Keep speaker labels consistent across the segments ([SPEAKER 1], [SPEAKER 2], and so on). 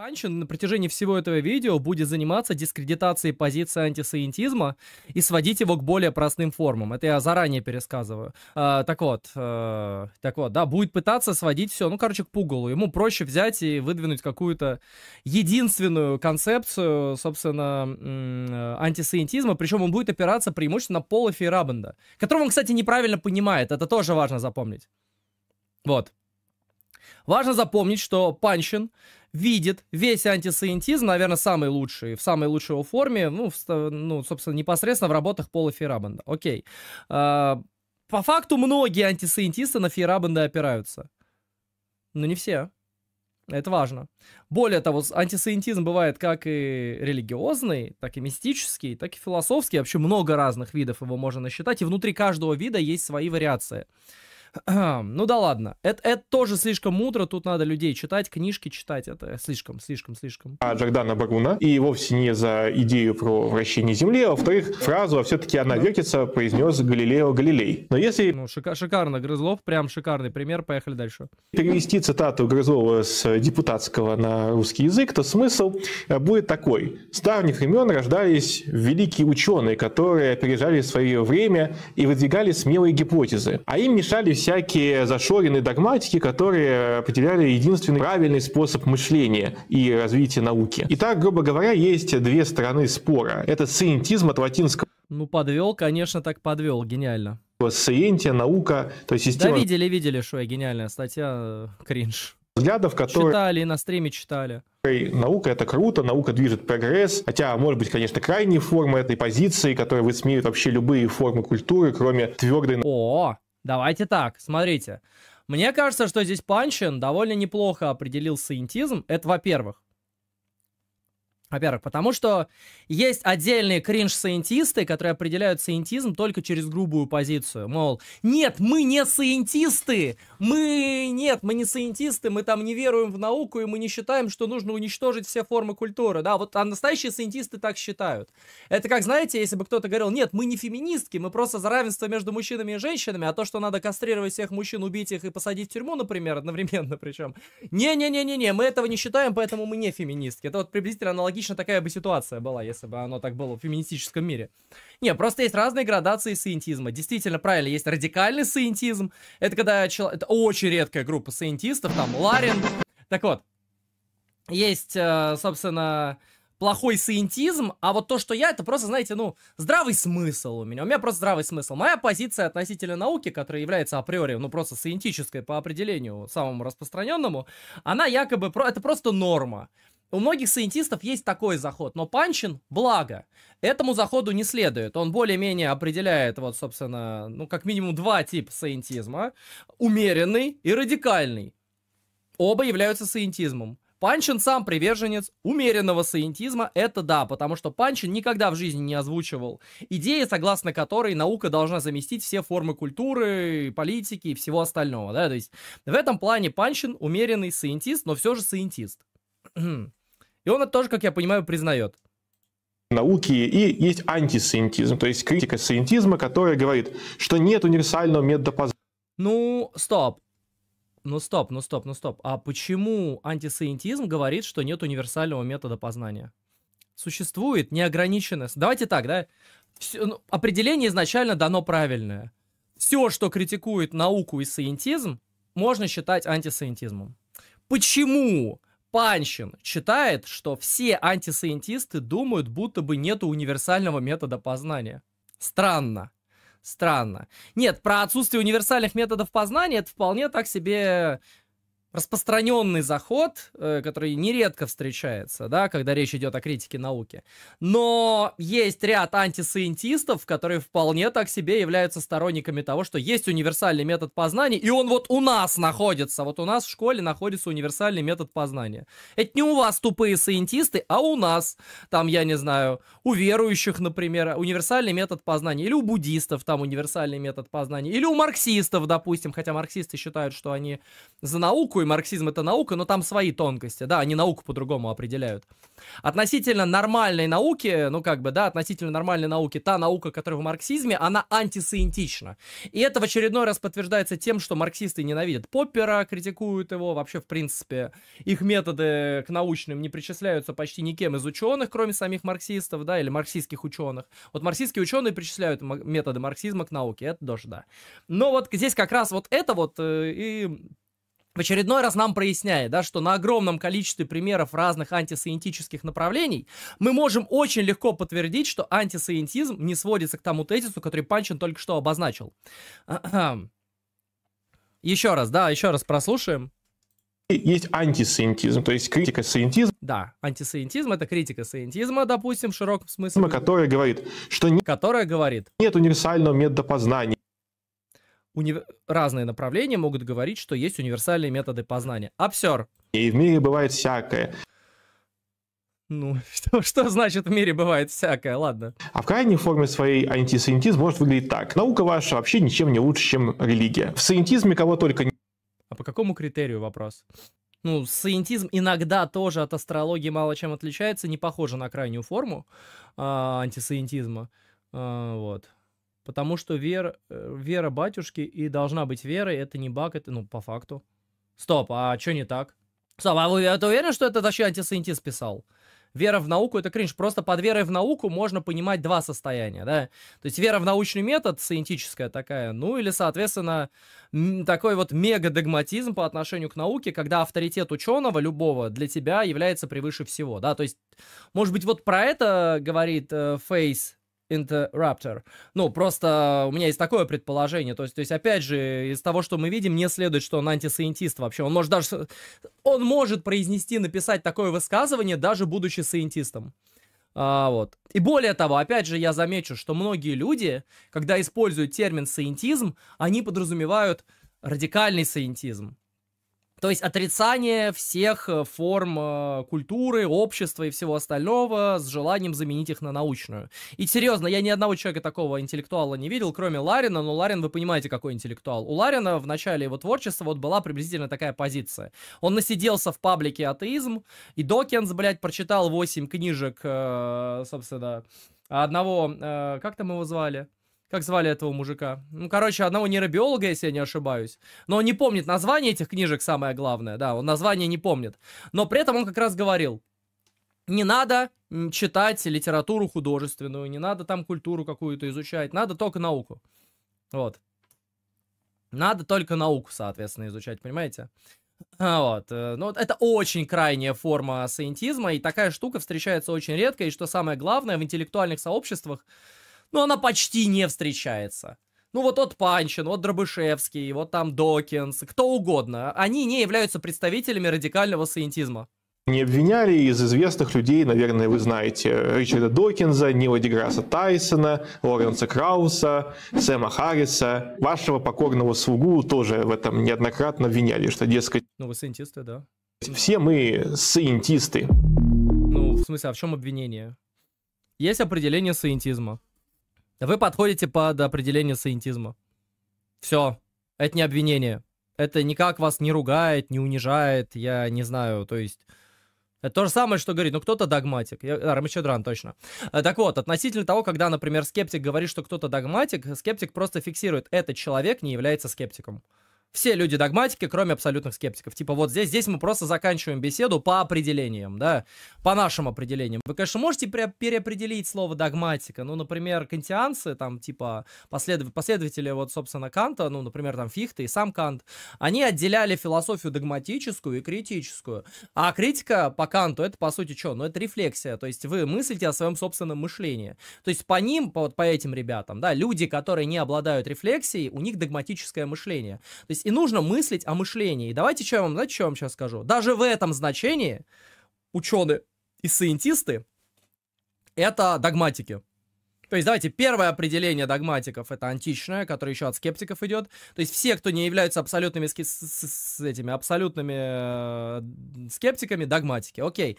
[SPEAKER 1] Панчин на протяжении всего этого видео будет заниматься дискредитацией позиции антисоиентизма и сводить его к более простым формам. Это я заранее пересказываю. А, так вот, а, так вот, да, будет пытаться сводить все, ну, короче, к пугалу. Ему проще взять и выдвинуть какую-то единственную концепцию, собственно, антисоиентизма, причем он будет опираться преимущественно на Пола Фейрабенда, которого он, кстати, неправильно понимает, это тоже важно запомнить. Вот. Важно запомнить, что Панчин видит весь антисциентизм, наверное, самый лучший, в самой лучшей его форме, ну, в, ну собственно, непосредственно в работах Пола Фейрабенда. Окей. А, по факту многие антисциентисты на Фейрабенда опираются. Но не все. Это важно. Более того, антисциентизм бывает как и религиозный, так и мистический, так и философский. Вообще много разных видов его можно насчитать, и внутри каждого вида есть свои вариации. ну да ладно. Это, это тоже слишком мудро, тут надо людей читать, книжки читать, это слишком, слишком, слишком.
[SPEAKER 2] А Джордана Баруна и вовсе не за идею про вращение Земли, а во-вторых, фразу, а все-таки она вертится, произнес Галилео Галилей. Но если...
[SPEAKER 1] Ну, шика- шикарно, Грызлов, прям шикарный пример, поехали дальше.
[SPEAKER 2] Перевести цитату Грызлова с депутатского на русский язык, то смысл э, будет такой. С давних времен рождались великие ученые, которые опережали свое время и выдвигали смелые гипотезы, а им мешали всякие зашоренные догматики, которые определяли единственный правильный способ мышления и развития науки. Итак, грубо говоря, есть две стороны спора. Это сиентизм от латинского.
[SPEAKER 1] Ну, подвел, конечно, так подвел, гениально.
[SPEAKER 2] Сиентия, наука, то есть система... Да
[SPEAKER 1] видели, видели, что я гениальная статья, э, кринж
[SPEAKER 2] взглядов, которые...
[SPEAKER 1] Читали, на стриме читали.
[SPEAKER 2] Наука – это круто, наука движет прогресс, хотя, может быть, конечно, крайние формы этой позиции, которые высмеют вообще любые формы культуры, кроме твердой... О, -о.
[SPEAKER 1] Давайте так, смотрите. Мне кажется, что здесь Панчин довольно неплохо определил саентизм. Это во-первых. Во-первых, потому что есть отдельные кринж-саентисты, которые определяют саентизм только через грубую позицию. Мол, нет, мы не саентисты, мы нет, мы не саентисты, мы там не веруем в науку, и мы не считаем, что нужно уничтожить все формы культуры. Да, вот а настоящие саентисты так считают. Это как, знаете, если бы кто-то говорил, нет, мы не феминистки, мы просто за равенство между мужчинами и женщинами, а то, что надо кастрировать всех мужчин, убить их и посадить в тюрьму, например, одновременно причем. Не-не-не-не-не, мы этого не считаем, поэтому мы не феминистки. Это вот приблизительно аналогично такая бы ситуация была, если бы оно так было в феминистическом мире. Не, просто есть разные градации саентизма. Действительно, правильно, есть радикальный саентизм. Это когда человек очень редкая группа саентистов, там Ларин. Так вот, есть, э, собственно, плохой саентизм, а вот то, что я, это просто, знаете, ну, здравый смысл у меня. У меня просто здравый смысл. Моя позиция относительно науки, которая является априори, ну, просто саентической по определению, самому распространенному, она якобы, про, это просто норма. У многих сайентистов есть такой заход, но панчин, благо, этому заходу не следует. Он более-менее определяет, вот, собственно, ну, как минимум два типа сайентизма. Умеренный и радикальный. Оба являются сайентизмом. Панчин сам приверженец умеренного саентизма, это да, потому что Панчин никогда в жизни не озвучивал идеи, согласно которой наука должна заместить все формы культуры, политики и всего остального, да, то есть в этом плане Панчин умеренный саентист, но все же саентист. И он это тоже, как я понимаю, признает
[SPEAKER 2] науки, и есть антисциентизм, то есть критика сциентизма, которая говорит, что нет универсального метода познания. Ну,
[SPEAKER 1] стоп. Ну, стоп, ну, стоп, ну, стоп. А почему антисциентизм говорит, что нет универсального метода познания? Существует неограниченность. Давайте так, да? Все, ну, определение изначально дано правильное. Все, что критикует науку и сциентизм, можно считать антисциентизмом. Почему? Панчин считает, что все антисcientисты думают, будто бы нету универсального метода познания. Странно. Странно. Нет, про отсутствие универсальных методов познания это вполне так себе распространенный заход, э, который нередко встречается, да, когда речь идет о критике науки. Но есть ряд антисциентистов, которые вполне так себе являются сторонниками того, что есть универсальный метод познания, и он вот у нас находится, вот у нас в школе находится универсальный метод познания. Это не у вас тупые сциентисты, а у нас, там, я не знаю, у верующих, например, универсальный метод познания, или у буддистов там универсальный метод познания, или у марксистов, допустим, хотя марксисты считают, что они за науку, науку, и марксизм это наука, но там свои тонкости, да, они науку по-другому определяют. Относительно нормальной науки, ну как бы, да, относительно нормальной науки, та наука, которая в марксизме, она антисциентична. И это в очередной раз подтверждается тем, что марксисты ненавидят Поппера, критикуют его, вообще, в принципе, их методы к научным не причисляются почти никем из ученых, кроме самих марксистов, да, или марксистских ученых. Вот марксистские ученые причисляют методы марксизма к науке, это тоже, да. Но вот здесь как раз вот это вот э, и в очередной раз нам проясняет, да, что на огромном количестве примеров разных антисоиентических направлений мы можем очень легко подтвердить, что антисоиентизм не сводится к тому тезису, который Панчин только что обозначил. Еще раз, да, еще раз прослушаем.
[SPEAKER 2] Есть антисоиентизм, то есть критика саентизма.
[SPEAKER 1] Да, антисоиентизм — это критика саентизма, допустим, в широком смысле. Которая говорит, что... Не... Которая
[SPEAKER 2] говорит... Нет универсального метода познания
[SPEAKER 1] уни... разные направления могут говорить, что есть универсальные методы познания. Обсер.
[SPEAKER 2] И в мире бывает всякое.
[SPEAKER 1] Ну, что, что значит в мире бывает всякое, ладно.
[SPEAKER 2] А в крайней форме своей антисоентизм может выглядеть так. Наука ваша вообще ничем не лучше, чем религия. В саентизме кого только не...
[SPEAKER 1] А по какому критерию вопрос? Ну, саентизм иногда тоже от астрологии мало чем отличается, не похоже на крайнюю форму а, антисаентизма. А, вот. Потому что вера, э, вера батюшки и должна быть верой, это не баг, это, ну, по факту. Стоп, а что не так? Стоп, а вы это а уверены, что это вообще антисоентист писал? Вера в науку — это кринж. Просто под верой в науку можно понимать два состояния, да? То есть вера в научный метод, сcientическая такая, ну или, соответственно, такой вот мега-догматизм по отношению к науке, когда авторитет ученого любого для тебя является превыше всего, да? То есть, может быть, вот про это говорит э, Фейс, Interrupter. Ну, просто у меня есть такое предположение. То есть, то есть, опять же, из того, что мы видим, не следует, что он антисаентист вообще. Он может даже... Он может произнести, написать такое высказывание, даже будучи саентистом. А, вот. И более того, опять же, я замечу, что многие люди, когда используют термин саентизм, они подразумевают радикальный саентизм. То есть отрицание всех э, форм э, культуры, общества и всего остального с желанием заменить их на научную. И серьезно, я ни одного человека такого интеллектуала не видел, кроме Ларина, но Ларин, вы понимаете, какой интеллектуал. У Ларина в начале его творчества вот была приблизительно такая позиция. Он насиделся в паблике атеизм, и Докинс, блядь, прочитал 8 книжек, э, собственно, одного, как там его звали? Как звали этого мужика? Ну, короче, одного нейробиолога, если я не ошибаюсь. Но он не помнит название этих книжек, самое главное. Да, он название не помнит. Но при этом он как раз говорил, не надо читать литературу художественную, не надо там культуру какую-то изучать, надо только науку. Вот. Надо только науку, соответственно, изучать, понимаете? А, вот. Э, ну, вот, это очень крайняя форма саентизма, и такая штука встречается очень редко, и что самое главное, в интеллектуальных сообществах но ну, она почти не встречается. Ну вот от Панчин, от Дробышевский, вот там Докинс, кто угодно. Они не являются представителями радикального саентизма
[SPEAKER 2] не обвиняли из известных людей, наверное, вы знаете, Ричарда Докинза, Нила Деграсса Тайсона, Лоренса Крауса, Сэма Харриса. Вашего покорного слугу тоже в этом неоднократно обвиняли, что, дескать...
[SPEAKER 1] Ну, вы саентисты, да.
[SPEAKER 2] Все мы саентисты.
[SPEAKER 1] Ну, в смысле, а в чем обвинение? Есть определение саентизма. Вы подходите под определение саентизма. Все. Это не обвинение. Это никак вас не ругает, не унижает, я не знаю, то есть... Это то же самое, что говорит, ну кто-то догматик. Я, а, Рамачадран, точно. А, так вот, относительно того, когда, например, скептик говорит, что кто-то догматик, скептик просто фиксирует, этот человек не является скептиком все люди догматики, кроме абсолютных скептиков. Типа вот здесь, здесь мы просто заканчиваем беседу по определениям, да, по нашим определениям. Вы, конечно, можете пере- переопределить слово догматика, ну, например, кантианцы, там, типа, последов- последователи, вот, собственно, Канта, ну, например, там, Фихте и сам Кант, они отделяли философию догматическую и критическую, а критика по Канту, это, по сути, что? Ну, это рефлексия, то есть вы мыслите о своем собственном мышлении. То есть по ним, по, вот, по этим ребятам, да, люди, которые не обладают рефлексией, у них догматическое мышление. То есть мыслить, и нужно мыслить о мышлении. Давайте, что я вам, знаете, что я вам сейчас скажу? Даже в этом значении ученые и саентисты — это догматики. То есть, давайте, первое определение догматиков — это античное, которое еще от скептиков идет. То есть, все, кто не являются абсолютными, с, с, с этими, абсолютными э, скептиками, догматики. Окей.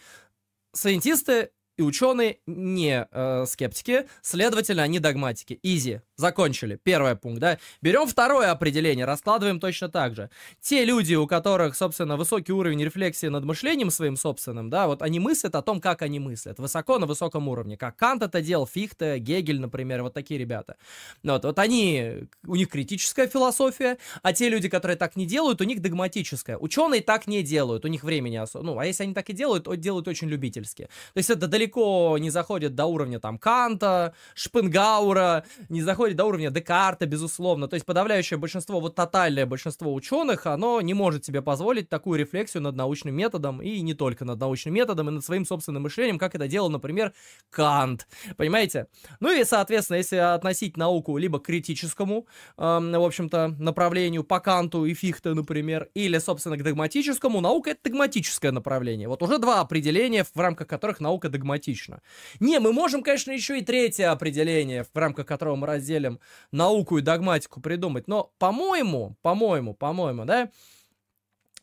[SPEAKER 1] Саентисты и ученые не э, скептики, следовательно, они догматики. Изи. Закончили. Первый пункт, да. Берем второе определение, раскладываем точно так же. Те люди, у которых, собственно, высокий уровень рефлексии над мышлением своим собственным, да, вот они мыслят о том, как они мыслят. Высоко на высоком уровне. Как Кант это делал, Фихте, Гегель, например, вот такие ребята. Вот, вот они, у них критическая философия, а те люди, которые так не делают, у них догматическая. Ученые так не делают, у них времени особо. Ну, а если они так и делают, то делают очень любительски. То есть это далеко далеко не заходит до уровня там Канта, Шпенгаура, не заходит до уровня Декарта, безусловно. То есть подавляющее большинство, вот тотальное большинство ученых, оно не может себе позволить такую рефлексию над научным методом, и не только над научным методом, и над своим собственным мышлением, как это делал, например, Кант. Понимаете? Ну и, соответственно, если относить науку либо к критическому, эм, в общем-то, направлению по Канту и Фихте, например, или, собственно, к догматическому, наука — это догматическое направление. Вот уже два определения, в рамках которых наука догматическая прагматично. Не, мы можем, конечно, еще и третье определение, в рамках которого мы разделим науку и догматику придумать, но, по-моему, по-моему, по-моему, да,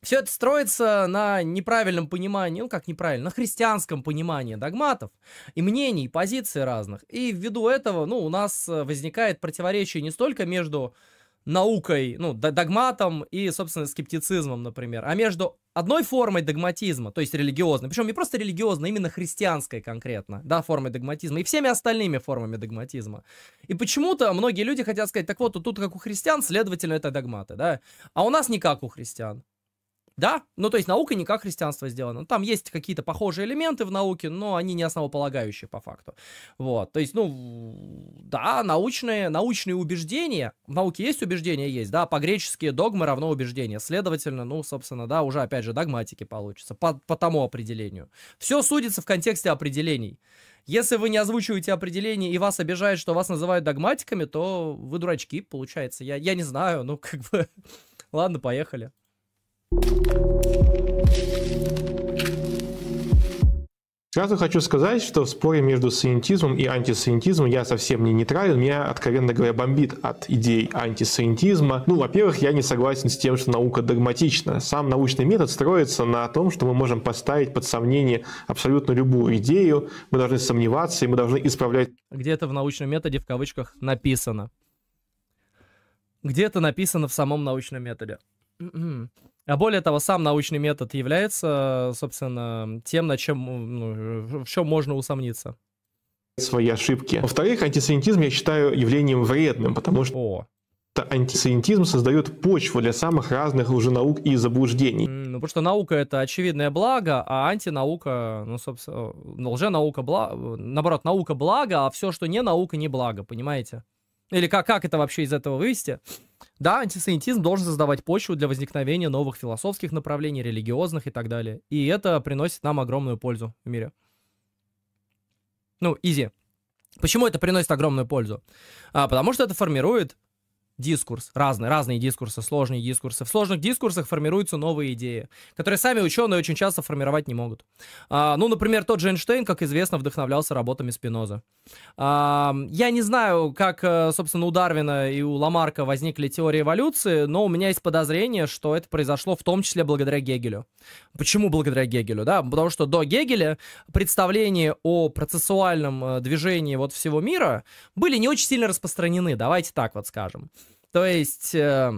[SPEAKER 1] все это строится на неправильном понимании, ну как неправильно, на христианском понимании догматов и мнений, и позиций разных. И ввиду этого, ну, у нас возникает противоречие не столько между наукой, ну, догматом и, собственно, скептицизмом, например, а между одной формой догматизма, то есть религиозной, причем не просто религиозной, а именно христианской конкретно, да, формой догматизма, и всеми остальными формами догматизма. И почему-то многие люди хотят сказать, так вот, тут как у христиан, следовательно, это догматы, да, а у нас не как у христиан. Да, ну то есть наука не как христианство сделано, Там есть какие-то похожие элементы в науке, но они не основополагающие по факту. Вот, то есть, ну, да, научные, научные убеждения, в науке есть убеждения, есть, да, по-гречески догмы равно убеждения, Следовательно, ну, собственно, да, уже опять же догматики получится по, по тому определению. Все судится в контексте определений. Если вы не озвучиваете определение и вас обижает, что вас называют догматиками, то вы дурачки, получается. Я, я не знаю, ну, как бы... Ладно, поехали.
[SPEAKER 2] Сразу хочу сказать, что в споре между саентизмом и антисаентизмом я совсем не нейтрален, меня, откровенно говоря, бомбит от идей антисаентизма. Ну, во-первых, я не согласен с тем, что наука догматична. Сам научный метод строится на том, что мы можем поставить под сомнение абсолютно любую идею, мы должны сомневаться, и мы должны исправлять...
[SPEAKER 1] Где-то в научном методе в кавычках написано. Где-то написано в самом научном методе. М-м. А более того, сам научный метод является, собственно, тем, на чем, ну, в чем можно усомниться.
[SPEAKER 2] Свои ошибки. Во-вторых, антисанитизм я считаю явлением вредным, потому что... О. Антисанитизм создает почву для самых разных уже наук и заблуждений.
[SPEAKER 1] Ну, потому что наука — это очевидное благо, а антинаука, ну, собственно, лженаука — благо, наоборот, наука — благо, а все, что не наука, не благо, понимаете? Или как, как это вообще из этого вывести? Да, антисанитизм должен создавать почву для возникновения новых философских направлений, религиозных и так далее. И это приносит нам огромную пользу в мире. Ну, изи. Почему это приносит огромную пользу? А, потому что это формирует дискурс, разные, разные дискурсы, сложные дискурсы. В сложных дискурсах формируются новые идеи, которые сами ученые очень часто формировать не могут. А, ну, например, тот же Эйнштейн, как известно, вдохновлялся работами Спиноза. А, я не знаю, как, э, собственно, у Дарвина и у Ламарка возникли теории эволюции, но у меня есть подозрение, что это произошло в том числе благодаря Гегелю. Почему благодаря Гегелю, да? Потому что до Гегеля представления о процессуальном э, движении вот всего мира были не очень сильно распространены, давайте так вот скажем. То есть... Э,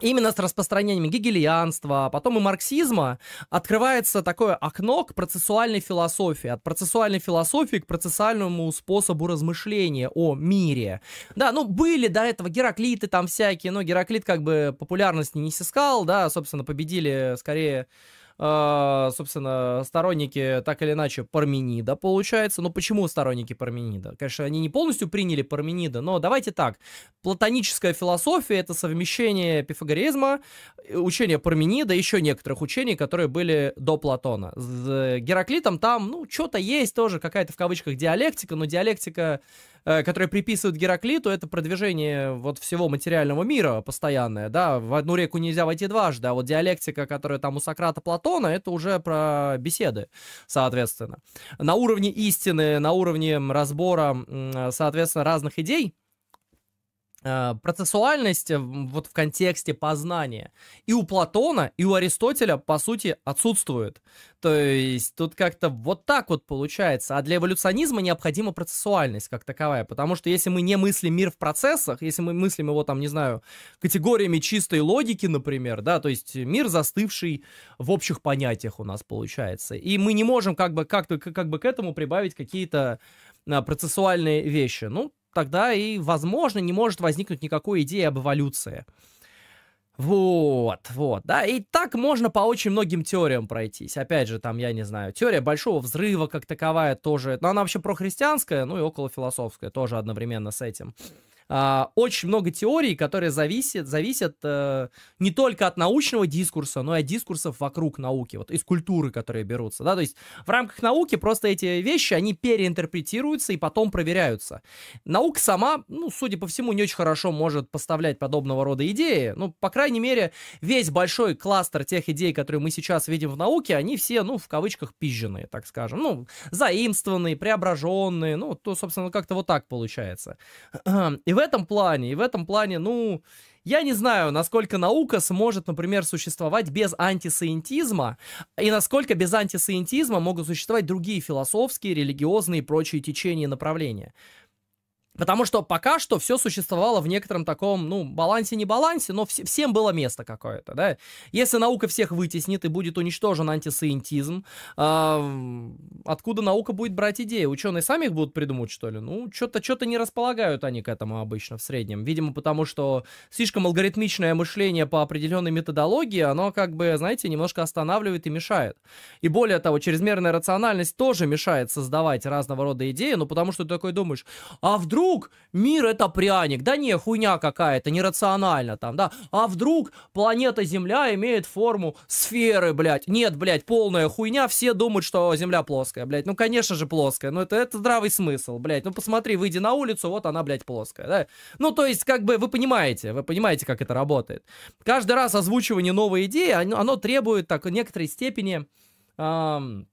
[SPEAKER 1] именно с распространением гегелианства, а потом и марксизма открывается такое окно к процессуальной философии, от процессуальной философии к процессуальному способу размышления о мире. Да, ну были до этого Гераклиты там всякие, но Гераклит как бы популярность не снискал, да, собственно, победили э, скорее а, собственно, сторонники так или иначе Парменида, получается. Но ну, почему сторонники Парменида? Конечно, они не полностью приняли Парменида, но давайте так. Платоническая философия — это совмещение пифагоризма, э, учения Парменида, еще некоторых учений, которые были до Платона. С Гераклитом там, ну, что-то есть тоже, какая-то в кавычках диалектика, но диалектика Э, которые приписывают Гераклиту, это продвижение вот всего материального мира постоянное, да, в одну реку нельзя войти дважды, а вот диалектика, которая там у Сократа, Платона, это уже про беседы, соответственно. На уровне истины, на уровне разбора, соответственно, разных идей, Э, процессуальность э, вот в контексте познания и у Платона, и у Аристотеля, по сути, отсутствует. То есть тут как-то вот так вот получается. А для эволюционизма необходима процессуальность как таковая, потому что если мы не мыслим мир в процессах, если мы мыслим его там, не знаю, категориями чистой логики, например, да, то есть мир застывший в общих понятиях у нас получается. И мы не можем как бы, как-то, как бы к этому прибавить какие-то а, процессуальные вещи. Ну, тогда и, возможно, не может возникнуть никакой идеи об эволюции. Вот, вот, да, и так можно по очень многим теориям пройтись. Опять же, там, я не знаю, теория большого взрыва как таковая тоже, но она вообще прохристианская, ну и околофилософская тоже одновременно с этим э, очень много теорий, которые зависят, зависят э, не только от научного дискурса, но и от дискурсов вокруг науки, вот из культуры, которые берутся, да, то есть в рамках науки просто эти вещи, они переинтерпретируются и потом проверяются. Наука сама, ну, судя по всему, не очень хорошо может поставлять подобного рода идеи, ну, по крайней мере, весь большой кластер тех идей, которые мы сейчас видим в науке, они все, ну, в кавычках, пизженные, так скажем, ну, заимствованные, преображенные, ну, то, собственно, как-то вот так получается. И в этом плане, и в этом плане, ну, я не знаю, насколько наука сможет, например, существовать без антисциентизма, и насколько без антисциентизма могут существовать другие философские, религиозные и прочие течения и направления. Потому что пока что все существовало в некотором таком, ну, балансе не балансе, но вс- всем было место какое-то, да. Если наука всех вытеснит и будет уничтожен антисциентизм, э, а, откуда наука будет брать идеи? Ученые сами их будут придумывать, что ли? Ну, что-то что-то не располагают они к этому обычно в среднем. Видимо, потому что слишком алгоритмичное мышление по определенной методологии, оно как бы, знаете, немножко останавливает и мешает. И более того, чрезмерная рациональность тоже мешает создавать разного рода идеи, ну, потому что ты такой думаешь, а вдруг вдруг мир это пряник, да не, хуйня какая-то, нерационально там, да, а вдруг планета Земля имеет форму сферы, блядь, нет, блядь, полная хуйня, все думают, что Земля плоская, блядь, ну, конечно же, плоская, Но ну, это, это здравый смысл, блядь, ну, посмотри, выйди на улицу, вот она, блядь, плоская, да, ну, то есть, как бы, вы понимаете, вы понимаете, как это работает. Каждый раз озвучивание новой идеи, оно, требует, так, некоторой степени... Эм,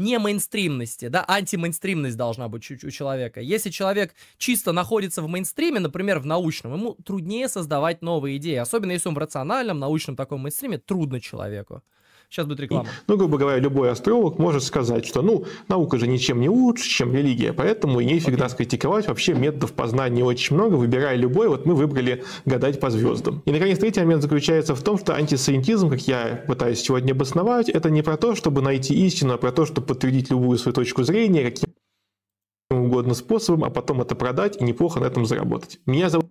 [SPEAKER 1] не мейнстримности, да, антимейнстримность должна быть у, у человека. Если человек чисто находится в мейнстриме, например, в научном, ему труднее создавать новые идеи, особенно если он в рациональном, научном таком мейнстриме, трудно человеку. Сейчас будет реклама.
[SPEAKER 2] И, ну, грубо говоря, любой астролог может сказать, что ну, наука же ничем не лучше, чем религия, поэтому и нефиг okay. нас критиковать. Вообще методов познания очень много, выбирая любой. Вот мы выбрали гадать по звездам. И, наконец, третий момент заключается в том, что антисоентизм, как я пытаюсь сегодня обосновать, это не про то, чтобы найти истину, а про то, чтобы подтвердить любую свою точку зрения, каким угодно способом, а потом это продать и неплохо на этом заработать. Меня зовут...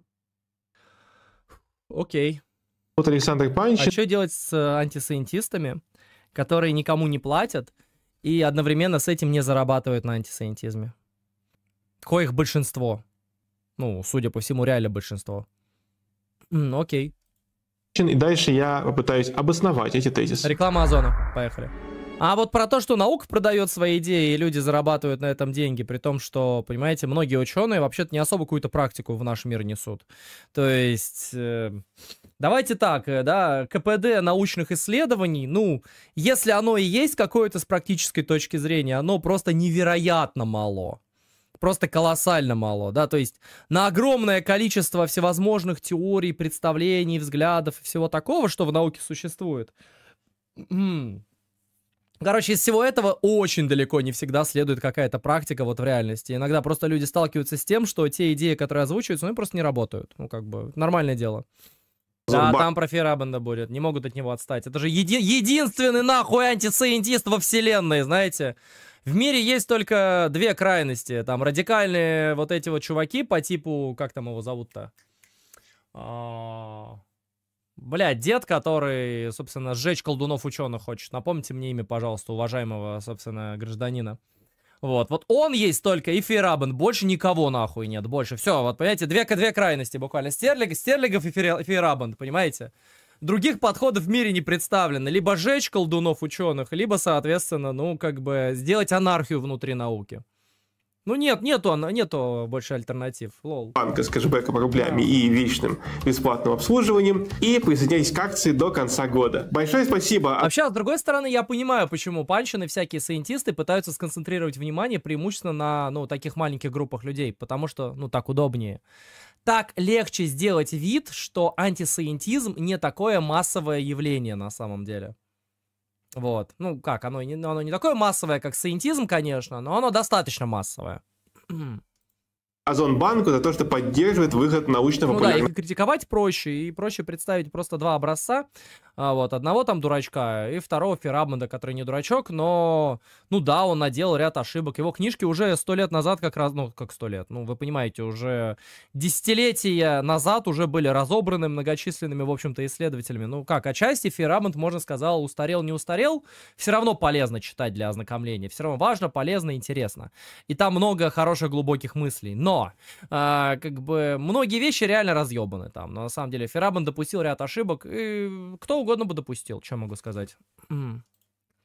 [SPEAKER 2] Окей. Okay. Вот Александр Панчин. А
[SPEAKER 1] что делать с э, антисоентистами? которые никому не платят и одновременно с этим не зарабатывают на антисанитизме. Коих большинство. Ну, судя по всему, реально большинство.
[SPEAKER 2] М, окей. И дальше я попытаюсь обосновать эти тезисы. Реклама
[SPEAKER 1] Озона. Поехали. А вот про то, что наука продает свои идеи, и люди зарабатывают на этом деньги, при том, что, понимаете, многие ученые вообще-то не особо какую-то практику в наш мир несут. То есть, э, давайте так, э, да, КПД научных исследований, ну, если оно и есть какое-то с практической точки зрения, оно просто невероятно мало просто колоссально мало, да, то есть на огромное количество всевозможных теорий, представлений, взглядов и всего такого, что в науке существует, Короче, из всего этого очень далеко не всегда следует какая-то практика вот в реальности. Иногда просто люди сталкиваются с тем, что те идеи, которые озвучиваются, ну просто не работают. Ну как бы, нормальное дело. Да, там про Ферабенда будет, не могут от него отстать. Это же еди единственный нахуй антисциентист во вселенной, знаете. В мире есть только две крайности. Там радикальные вот эти вот чуваки по типу, как там его зовут-то? А, Бля, дед, который, собственно, сжечь колдунов-ученых хочет. Напомните мне имя, пожалуйста, уважаемого, собственно, гражданина. Вот, вот он есть только и Ферабен, больше никого нахуй нет, больше. Все, вот, понимаете, две, две крайности буквально. Стерлиг, Стерлигов и Ферабен, понимаете? Других подходов в мире не представлено. Либо сжечь колдунов-ученых, либо, соответственно, ну, как бы сделать анархию внутри науки. Ну нет, нету, нету больше альтернатив. Лол.
[SPEAKER 2] Банка с кэшбэком рублями и вечным бесплатным обслуживанием. И присоединяйтесь к акции до конца года. Большое спасибо. Вообще,
[SPEAKER 1] а с другой стороны, я понимаю, почему панчины, всякие сайентисты пытаются сконцентрировать внимание преимущественно на, ну, таких маленьких группах людей, потому что, ну, так удобнее. Так легче сделать вид, что антисаентизм не такое массовое явление на самом деле. Вот. Ну, как, оно не, оно не такое массовое, как саентизм, конечно, но оно достаточно массовое.
[SPEAKER 2] Озонбанку за то, что поддерживает выход научного? популярного Ну да, и
[SPEAKER 1] критиковать проще, и проще представить просто два образца. А, вот, одного там дурачка и второго Ферабмонда, который не дурачок, но ну да, он наделал ряд ошибок. Его книжки уже сто лет назад как раз, ну как сто лет, ну вы понимаете, уже десятилетия назад уже были разобраны многочисленными, в общем-то, исследователями. Ну как, отчасти Фейрамонт, можно сказал, устарел, не устарел. Все равно полезно читать для ознакомления. Все равно важно, полезно, интересно. И там много хороших глубоких мыслей. Но, э, как бы, многие вещи реально разъебаны там. Но на самом деле Ферабан допустил ряд ошибок. И кто угодно бы допустил, что могу сказать.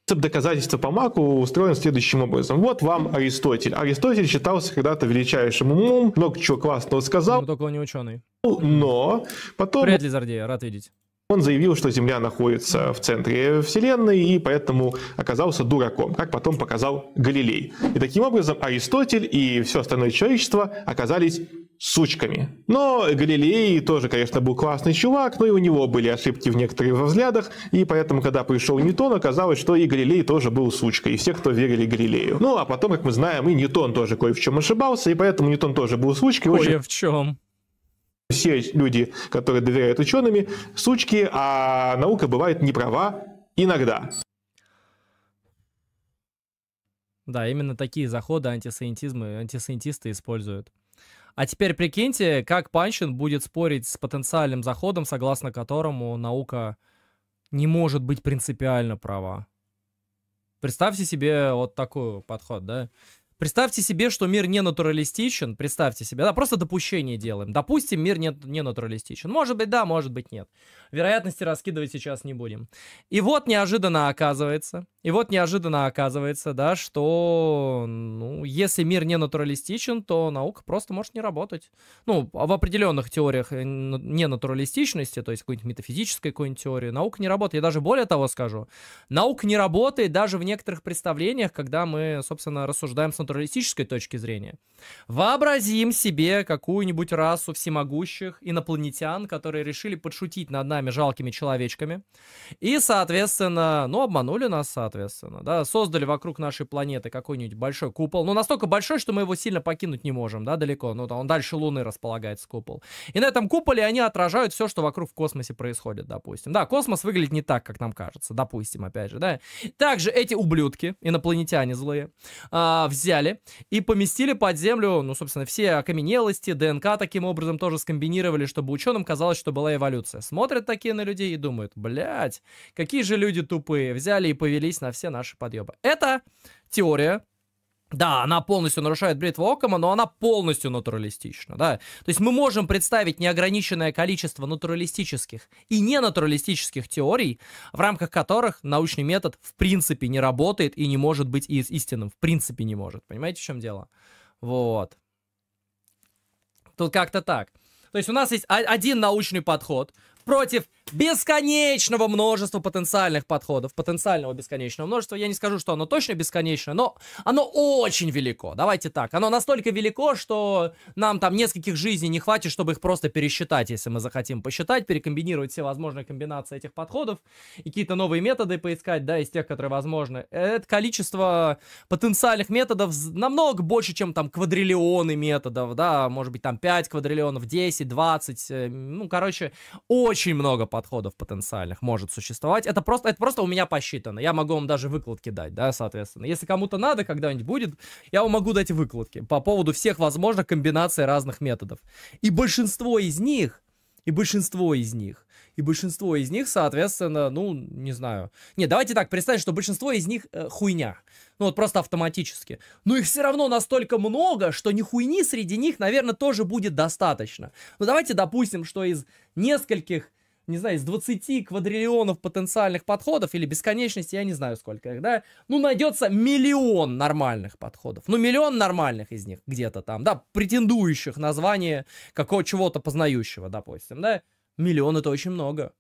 [SPEAKER 2] Принцип доказательства по Маку устроен следующим образом. Вот вам Аристотель. Аристотель считался когда-то величайшим умом, много чего классного сказал. Но только он не ученый.
[SPEAKER 1] Но потом... Вряд ли Зардея, рад видеть.
[SPEAKER 2] Он заявил, что Земля находится в центре Вселенной и поэтому оказался дураком, как потом показал Галилей. И таким образом Аристотель и все остальное человечество оказались сучками. Но Галилей тоже, конечно, был классный чувак, но и у него были ошибки в некоторых взглядах, и поэтому, когда пришел Ньютон, оказалось, что и Галилей тоже был сучкой, и все, кто верили Галилею. Ну, а потом, как мы знаем, и Ньютон тоже кое в чем ошибался, и поэтому Ньютон тоже был сучкой. Кое очень... в чем все люди, которые доверяют учеными, сучки, а наука бывает не права иногда.
[SPEAKER 1] Да, именно такие заходы антисciентизмы, антисciентисты используют. А теперь прикиньте, как Панчин будет спорить с потенциальным заходом, согласно которому наука не может быть принципиально права. Представьте себе вот такой подход, да? Представьте себе, что мир не натуралистичен. Представьте себе, да, просто допущение делаем. Допустим, мир не, не натуралистичен. Может быть, да, может быть, нет. Вероятности раскидывать сейчас не будем. И вот неожиданно оказывается, и вот неожиданно оказывается, да, что, ну, если мир не натуралистичен, то наука просто может не работать. Ну, в определенных теориях э, не натуралистичности, то есть какой-нибудь метафизической какой-нибудь теории, наука не работает. Я даже более того скажу, наука не работает даже в некоторых представлениях, когда мы, собственно, рассуждаем с натуралистичностью натуралистической точки зрения. Вообразим себе какую-нибудь расу всемогущих инопланетян, которые решили подшутить над нами жалкими человечками. И, соответственно, ну, обманули нас, соответственно, да, создали вокруг нашей планеты какой-нибудь большой купол. Ну, настолько большой, что мы его сильно покинуть не можем, да, далеко. Ну, там он дальше Луны располагается купол. И на этом куполе они отражают все, что вокруг в космосе происходит, допустим. Да, космос выглядит не так, как нам кажется, допустим, опять же, да. Также эти ублюдки, инопланетяне злые, а, взяли взяли и поместили под землю, ну, собственно, все окаменелости, ДНК таким образом тоже скомбинировали, чтобы ученым казалось, что была эволюция. Смотрят такие на людей и думают, блядь, какие же люди тупые, взяли и повелись на все наши подъебы. Это теория, да, она полностью нарушает бритву Окама, но она полностью натуралистична, да. То есть мы можем представить неограниченное количество натуралистических и ненатуралистических теорий, в рамках которых научный метод в принципе не работает и не может быть истинным. В принципе не может. Понимаете, в чем дело? Вот. Тут как-то так. То есть у нас есть один научный подход против бесконечного множества потенциальных подходов, потенциального бесконечного множества. Я не скажу, что оно точно бесконечное, но оно очень велико. Давайте так. Оно настолько велико, что нам там нескольких жизней не хватит, чтобы их просто пересчитать, если мы захотим посчитать, перекомбинировать все возможные комбинации этих подходов и какие-то новые методы поискать, да, из тех, которые возможны. Это количество потенциальных методов намного больше, чем там квадриллионы методов, да, может быть там 5 квадриллионов, 10, 20, э, ну, короче, очень много подходов потенциальных может существовать. Это просто, это просто у меня посчитано. Я могу вам даже выкладки дать, да, соответственно. Если кому-то надо, когда-нибудь будет, я вам могу дать выкладки по поводу всех возможных комбинаций разных методов. И большинство из них, и большинство из них, и большинство из них, соответственно, ну, не знаю. Не, давайте так, представим, что большинство из них э, хуйня. Ну, вот просто автоматически. Но их все равно настолько много, что ни хуйни среди них, наверное, тоже будет достаточно. Ну, давайте допустим, что из нескольких не знаю, из 20 квадриллионов потенциальных подходов или бесконечности, я не знаю сколько их, да, ну, найдется миллион нормальных подходов. Ну, миллион нормальных из них где-то там, да, претендующих на какого-чего-то познающего, допустим, да. Миллион это очень много.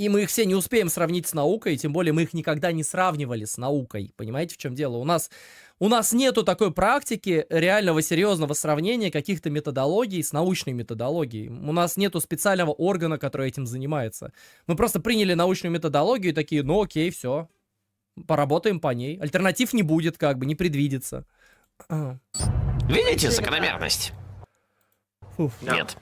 [SPEAKER 1] И мы их все не успеем сравнить с наукой, тем более мы их никогда не сравнивали с наукой. Понимаете, в чем дело? У нас, у нас нету такой практики реального серьезного сравнения каких-то методологий с научной методологией. У нас нету специального органа, который этим занимается. Мы просто приняли научную методологию и такие, ну окей, все, поработаем по ней. Альтернатив не будет, как бы, не предвидится. Видите закономерность?
[SPEAKER 2] Фуф. Нет.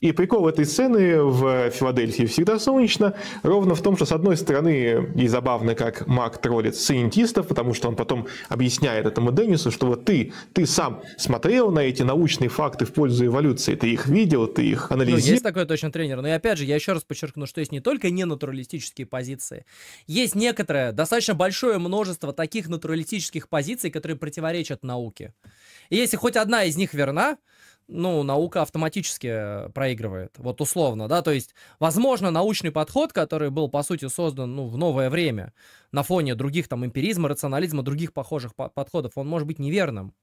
[SPEAKER 2] И прикол этой сцены в Филадельфии всегда солнечно ровно в том, что с одной стороны и забавно, как Мак троллит сcientistов, потому что он потом объясняет этому Деннису, что вот ты, ты сам смотрел на эти научные факты в пользу эволюции, ты их видел, ты их анализировал. Ну, есть
[SPEAKER 1] такой точно тренер, но и опять же, я еще раз подчеркну, что есть не только ненатуралистические позиции, есть некоторое, достаточно большое множество таких натуралистических позиций, которые противоречат науке. И если хоть одна из них верна, ну, наука автоматически э, проигрывает, вот условно, да, то есть, возможно, научный подход, который был, по сути, создан, ну, в новое время, на фоне других, там, эмпиризма, рационализма, других похожих по подходов, он может быть неверным.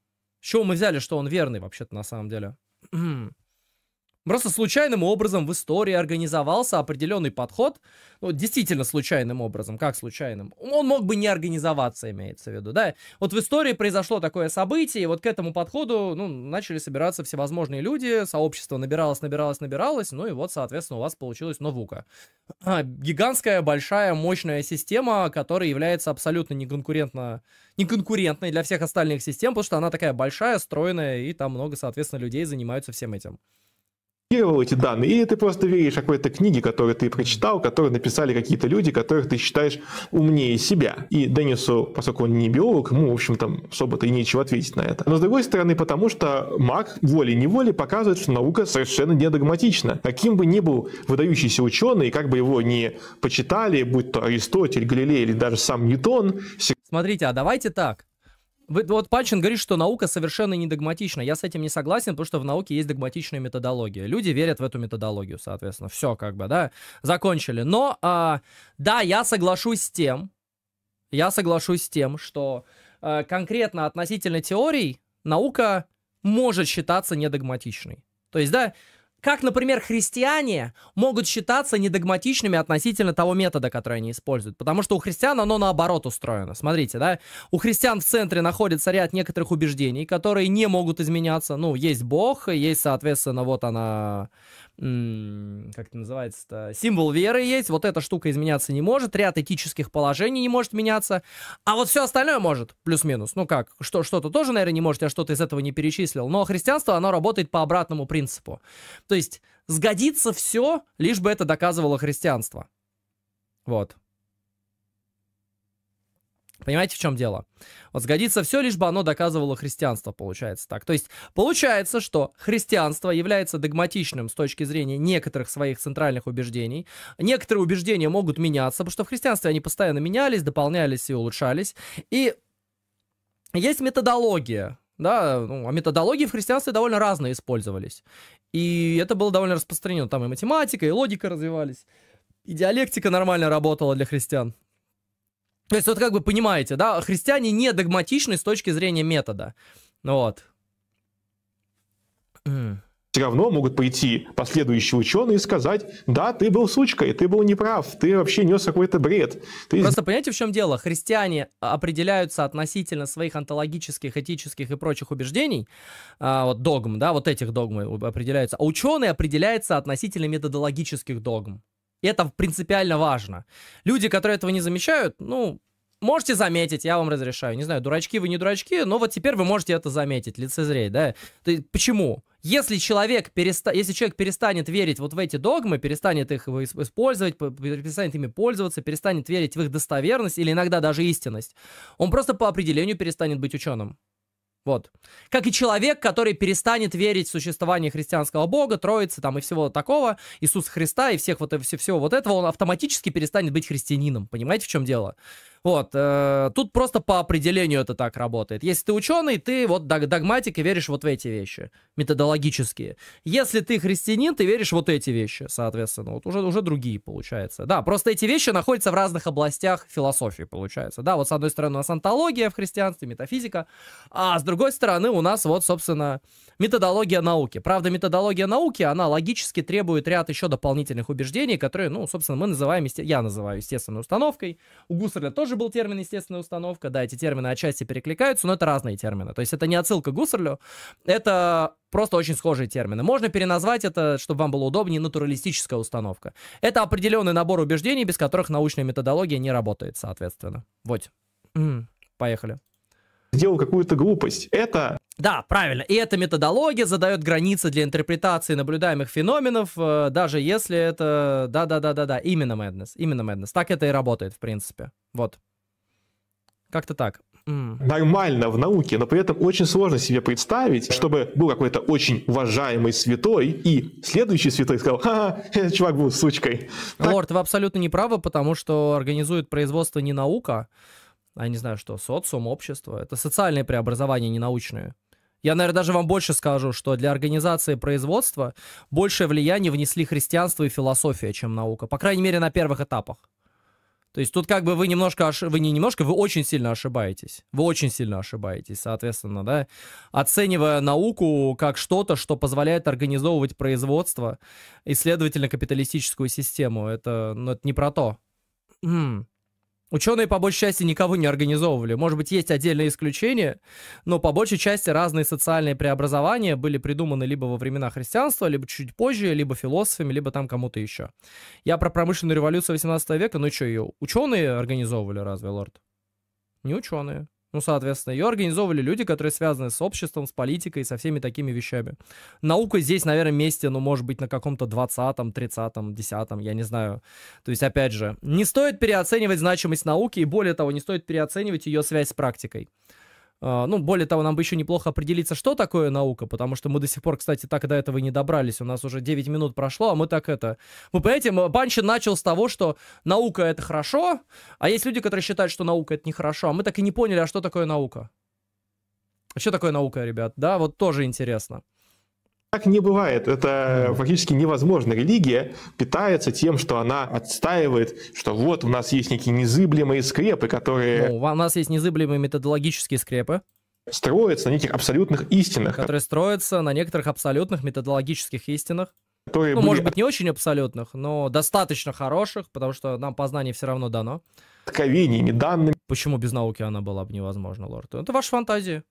[SPEAKER 1] С чего мы взяли, что он верный, вообще-то, на самом деле? Просто случайным образом в истории организовался определенный подход, ну, действительно случайным образом, как случайным, он мог бы не организоваться, имеется в виду, да. Вот в истории произошло такое событие, и вот к этому подходу, ну, начали собираться всевозможные люди, сообщество набиралось, набиралось, набиралось, ну и вот, соответственно, у вас получилась новука. А, гигантская, большая, мощная система, которая является абсолютно неконкурентно, неконкурентной для всех остальных систем, потому что она такая большая, стройная, и там много, соответственно, людей занимаются всем этим
[SPEAKER 2] анализировал эти данные, или ты просто веришь какой-то книге, которую ты прочитал, которую написали какие-то люди, которых ты считаешь умнее себя. И Деннису, поскольку он не биолог, ему, в общем-то, особо-то и нечего ответить на это. Но, с другой стороны, потому что Мак волей-неволей показывает, что наука совершенно недогматична. Каким бы ни был выдающийся ученый, как бы его ни почитали, будь то Аристотель, Галилей или даже сам Ньютон... Смотрите, а давайте так.
[SPEAKER 1] Вот Пачин говорит, что наука совершенно не догматична. Я с этим не согласен, потому что в науке есть догматичная методология. Люди верят в эту методологию, соответственно. Все, как бы, да, закончили. Но, э, да, я соглашусь с тем, я соглашусь с тем, что э, конкретно относительно теорий наука может считаться недогматичной. То есть, да, как, например, христиане могут считаться недогматичными относительно того метода, который они используют. Потому что у христиан оно наоборот устроено. Смотрите, да, у христиан в центре находится ряд некоторых убеждений, которые не могут изменяться. Ну, есть Бог, есть, соответственно, вот она, как это называется-то, символ веры есть, вот эта штука изменяться не может, ряд этических положений не может меняться, а вот все остальное может, плюс-минус. Ну как, что, что-то тоже, наверное, не может, я что-то из этого не перечислил, но христианство, оно работает по обратному принципу. То есть сгодится все, лишь бы это доказывало христианство. Вот. Понимаете, в чем дело? Вот сгодится все, лишь бы оно доказывало христианство, получается так. То есть получается, что христианство является догматичным с точки зрения некоторых своих центральных убеждений. Некоторые убеждения могут меняться, потому что в христианстве они постоянно менялись, дополнялись и улучшались. И есть методология, да, ну, а методологии в христианстве довольно разные использовались. И это было довольно распространено. Там и математика, и логика развивались. И диалектика нормально работала для христиан. То есть вот как бы понимаете, да, христиане не догматичны с точки зрения метода. Ну вот.
[SPEAKER 2] Все равно могут пойти последующие ученые и сказать, да, ты был сучкой, ты был неправ, ты вообще нес какой-то бред.
[SPEAKER 1] Ты... Просто понимаете, в чем дело? Христиане определяются относительно своих онтологических, этических и прочих убеждений, а, вот догм, да, вот этих догм определяются, а ученые определяются относительно методологических догм. Это принципиально важно. Люди, которые этого не замечают, ну, можете заметить, я вам разрешаю. Не знаю, дурачки вы, не дурачки, но вот теперь вы можете это заметить, лицезреть, да? То есть, почему? Если человек, переста... Если человек перестанет верить вот в эти догмы, перестанет их использовать, перестанет ими пользоваться, перестанет верить в их достоверность или иногда даже истинность, он просто по определению перестанет быть ученым. Вот. Как и человек, который перестанет верить в существование христианского бога, троицы там и всего такого, Иисуса Христа и всех вот, все, всего вот этого, он автоматически перестанет быть христианином. Понимаете, в чем дело? Вот. Э, тут просто по определению это так работает. Если ты ученый, ты вот догматик и веришь вот в эти вещи, методологические. Если ты христианин, ты веришь вот эти вещи, соответственно. Вот уже, уже другие, получается. Да, просто эти вещи находятся в разных областях философии, получается. Да, вот с одной стороны у нас антология в христианстве, метафизика, а с другой стороны у нас вот, собственно, методология науки. Правда, методология науки, она логически требует ряд еще дополнительных убеждений, которые, ну, собственно, мы называем, я называю естественной установкой. У Гусарля тоже также был термин «естественная установка». Да, эти термины отчасти перекликаются, но это разные термины. То есть это не отсылка к Гуссерлю, это просто очень схожие термины. Можно переназвать это, чтобы вам было удобнее, натуралистическая установка. Это определенный набор убеждений, без которых научная методология не работает, соответственно. Вот. Поехали
[SPEAKER 2] сделал какую-то глупость. Это...
[SPEAKER 1] Да, правильно. И эта методология задает границы для интерпретации наблюдаемых феноменов, э, даже если это... Да-да-да-да-да, именно Madness, именно Madness. Так это и работает, в принципе. Вот. Как-то так.
[SPEAKER 2] Mm. нормально в науке, но при этом очень сложно себе представить, чтобы был какой-то очень уважаемый святой, и следующий святой сказал, ха, -ха чувак был сучкой. Так... Лорд, вы абсолютно не
[SPEAKER 1] правы, потому что организует производство не наука, а я не знаю что, социум, общество. Это социальное преобразование, не научное. Я, наверное, даже вам больше скажу, что для организации производства большее влияние внесли христианство и философия, чем наука. По крайней мере, на первых этапах. То есть тут как бы вы немножко, ош... вы не немножко, вы очень сильно ошибаетесь. Вы очень сильно ошибаетесь, соответственно, да. Оценивая науку как что-то, что позволяет организовывать производство и, следовательно, капиталистическую систему. Это, ну, это не про то. Хм. Ученые, по большей части, никого не организовывали. Может быть, есть отдельные исключения, но по большей части разные социальные преобразования были придуманы либо во времена христианства, либо чуть позже, либо философами, либо там кому-то еще. Я про промышленную революцию 18 века, ну что, ее ученые организовывали разве, лорд? Не ученые. Ну, соответственно, ее организовывали люди, которые связаны с обществом, с политикой, со всеми такими вещами. Наука здесь, наверное, месте, ну, может быть, на каком-то 20-м, 30-м, 10-м, я не знаю. То есть, опять же, не стоит переоценивать значимость науки, и более того, не стоит переоценивать ее связь с практикой. А, ну, более того, нам бы еще неплохо определиться, что такое наука, потому что мы до сих пор, кстати, так до этого и не добрались. У нас уже 9 минут прошло, а мы так это... Вы понимаете, Панчин начал с того, что наука — это хорошо, а есть люди, которые считают, что наука — это нехорошо, а мы так и не поняли, а что такое наука. А Что такое наука, ребят? Да, вот тоже интересно.
[SPEAKER 2] Так не бывает. Это фактически невозможно. Религия питается тем, что она отстаивает, что вот у нас есть некие незыблемые скрепы, которые... Ну, у нас есть незыблемые методологические скрепы. Строятся на неких абсолютных истинах.
[SPEAKER 1] Которые строятся на некоторых абсолютных методологических истинах. Которые ну, были... может быть, не очень абсолютных, но достаточно хороших, потому что нам познание все равно дано.
[SPEAKER 2] Откровениями, данными. Почему
[SPEAKER 1] без науки она была бы невозможна, лорд? Это ваша фантазия.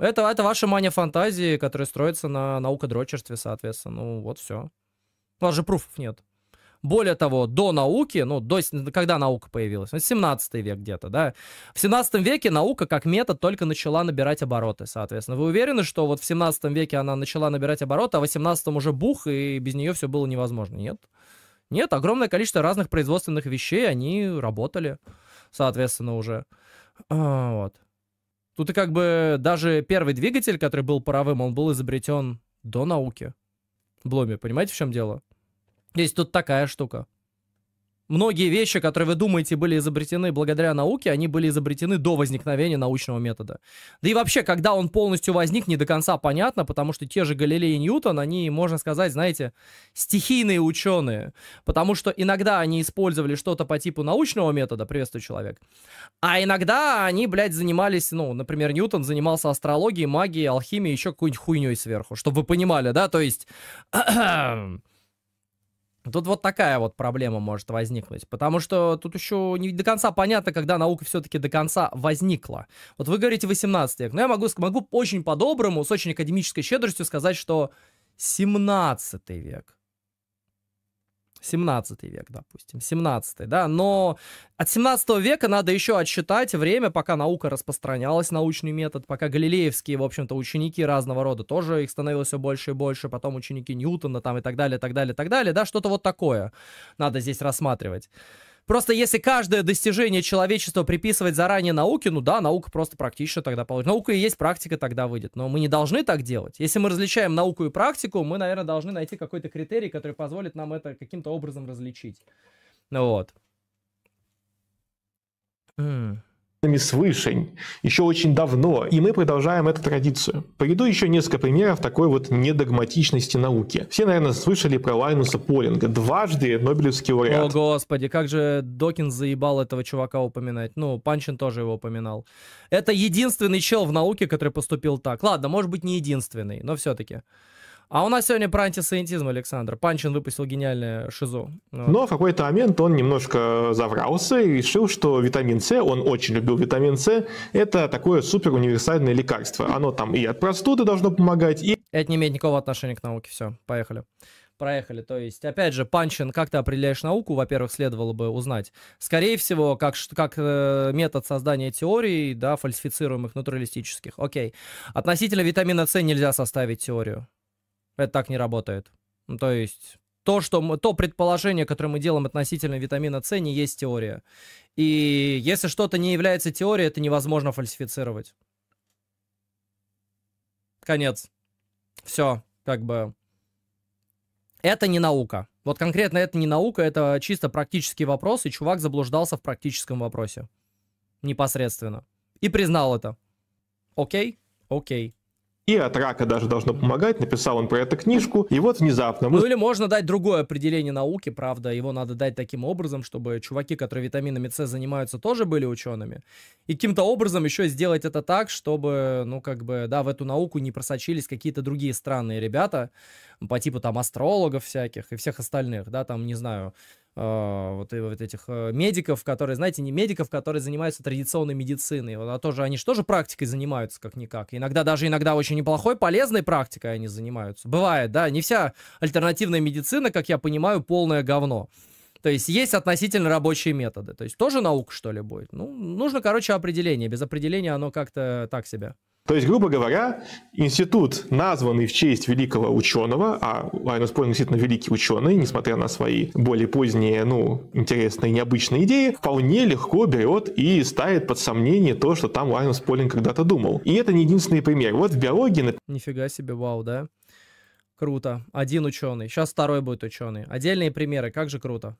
[SPEAKER 1] Это, это ваша мания фантазии, которая строится на наукодрочерстве, соответственно. Ну, вот все. У вас же пруфов нет. Более того, до науки, ну, до, когда наука появилась? Ну, 17 век где-то, да? В 17 веке наука как метод только начала набирать обороты, соответственно. Вы уверены, что вот в 17 веке она начала набирать обороты, а в 18 уже бух, и без нее все было невозможно? Нет. Нет, огромное количество разных производственных вещей, они работали, соответственно, уже. А, вот. Тут и как бы даже первый двигатель, который был паровым, он был изобретен до науки. Бломе, понимаете, в чем дело? Здесь тут такая штука многие вещи, которые вы думаете были изобретены благодаря науке, они были изобретены до возникновения научного метода. Да и вообще, когда он полностью возник, не до конца понятно, потому что те же Галилей и Ньютон, они, можно сказать, знаете, стихийные ученые, потому что иногда они использовали что-то по типу научного метода, приветствую человек, а иногда они, блядь, занимались, ну, например, Ньютон занимался астрологией, магией, алхимией, еще какой-нибудь хуйней сверху, чтобы вы понимали, да, то есть... Тут вот такая вот проблема может возникнуть, потому что тут еще не до конца понятно, когда наука все-таки до конца возникла. Вот вы говорите 18 век, но я могу, могу очень по-доброму, с очень академической щедростью сказать, что 17 век. 17 век, допустим, 17, да, но от 17 века надо еще отсчитать время, пока наука распространялась, научный метод, пока галилеевские, в общем-то, ученики разного рода, тоже их становилось все больше и больше, потом ученики Ньютона там и так далее, так далее, так далее, да, что-то вот такое надо здесь рассматривать. Просто если каждое достижение человечества приписывать заранее науке, ну да, наука просто практично тогда получится. Наука и есть практика тогда выйдет. Но мы не должны так делать. Если мы различаем науку и практику, мы, наверное, должны найти какой-то критерий, который позволит нам это каким-то образом различить.
[SPEAKER 2] Ну вот. Mm свышень еще очень давно, и мы продолжаем эту традицию. Приведу еще несколько примеров такой вот недогматичности науки. Все, наверное, слышали про Лайнуса Полинга, дважды Нобелевский лауреат. О,
[SPEAKER 1] господи, как же Докин заебал этого чувака упоминать. Ну, Панчин тоже его упоминал. Это единственный чел в науке, который поступил так. Ладно, может быть, не единственный, но все-таки. А у нас сегодня про антисоциентизм, Александр. Панчин выпустил гениальное шизо. Вот. Но в
[SPEAKER 2] какой-то момент он немножко заврался и решил, что витамин С, он очень любил витамин С, это такое супер универсальное лекарство. Оно там и от простуды должно помогать, и... Это не имеет никакого отношения к науке. Все, поехали
[SPEAKER 1] проехали. То есть, опять же, Панчин, как ты определяешь науку, во-первых, следовало бы узнать. Скорее всего, как, как э, метод создания теорий, да, фальсифицируемых натуралистических. Окей. Относительно витамина С нельзя составить теорию. Это так не работает. Ну, то есть то, что мы, то предположение, которое мы делаем относительно витамина С, не есть теория. И если что-то не является теорией, это невозможно фальсифицировать. Конец. Все, как бы. Это не наука. Вот конкретно это не наука, это чисто практический вопрос, и чувак заблуждался в практическом вопросе. Непосредственно. И признал это. Окей? Окей
[SPEAKER 2] и от рака даже должно помогать. Написал он про эту книжку, и вот внезапно... Мы... Ну
[SPEAKER 1] или можно дать другое определение науки, правда, его надо дать таким образом, чтобы чуваки, которые витаминами С занимаются, тоже были учеными. И каким-то образом еще сделать это так, чтобы, ну как бы, да, в эту науку не просочились какие-то другие странные ребята, по типу там астрологов всяких и всех остальных, да, там, не знаю, а, вот, вот этих э, медиков, которые, знаете, не медиков, которые занимаются традиционной медициной. Вот, а тоже, они же тоже практикой занимаются как-никак. Иногда даже иногда очень неплохой, полезной практикой они занимаются. Бывает, да, не вся альтернативная медицина, как я понимаю, полное говно. То есть есть относительно рабочие
[SPEAKER 2] методы. То есть тоже наука, что ли, будет? Ну,
[SPEAKER 1] нужно, короче, определение. Без определения оно как-то так себя
[SPEAKER 2] то есть, грубо говоря, институт, названный в честь великого ученого, а Лайнус Пойнг действительно великий ученый, несмотря на свои более поздние, ну, интересные, необычные идеи, вполне легко берет и ставит под сомнение то, что там Лайнус Пойнг когда-то думал. И это не единственный пример. Вот в биологии...
[SPEAKER 1] Нифига себе, вау, да? Круто. Один ученый. Сейчас второй будет ученый. Отдельные примеры. Как же круто.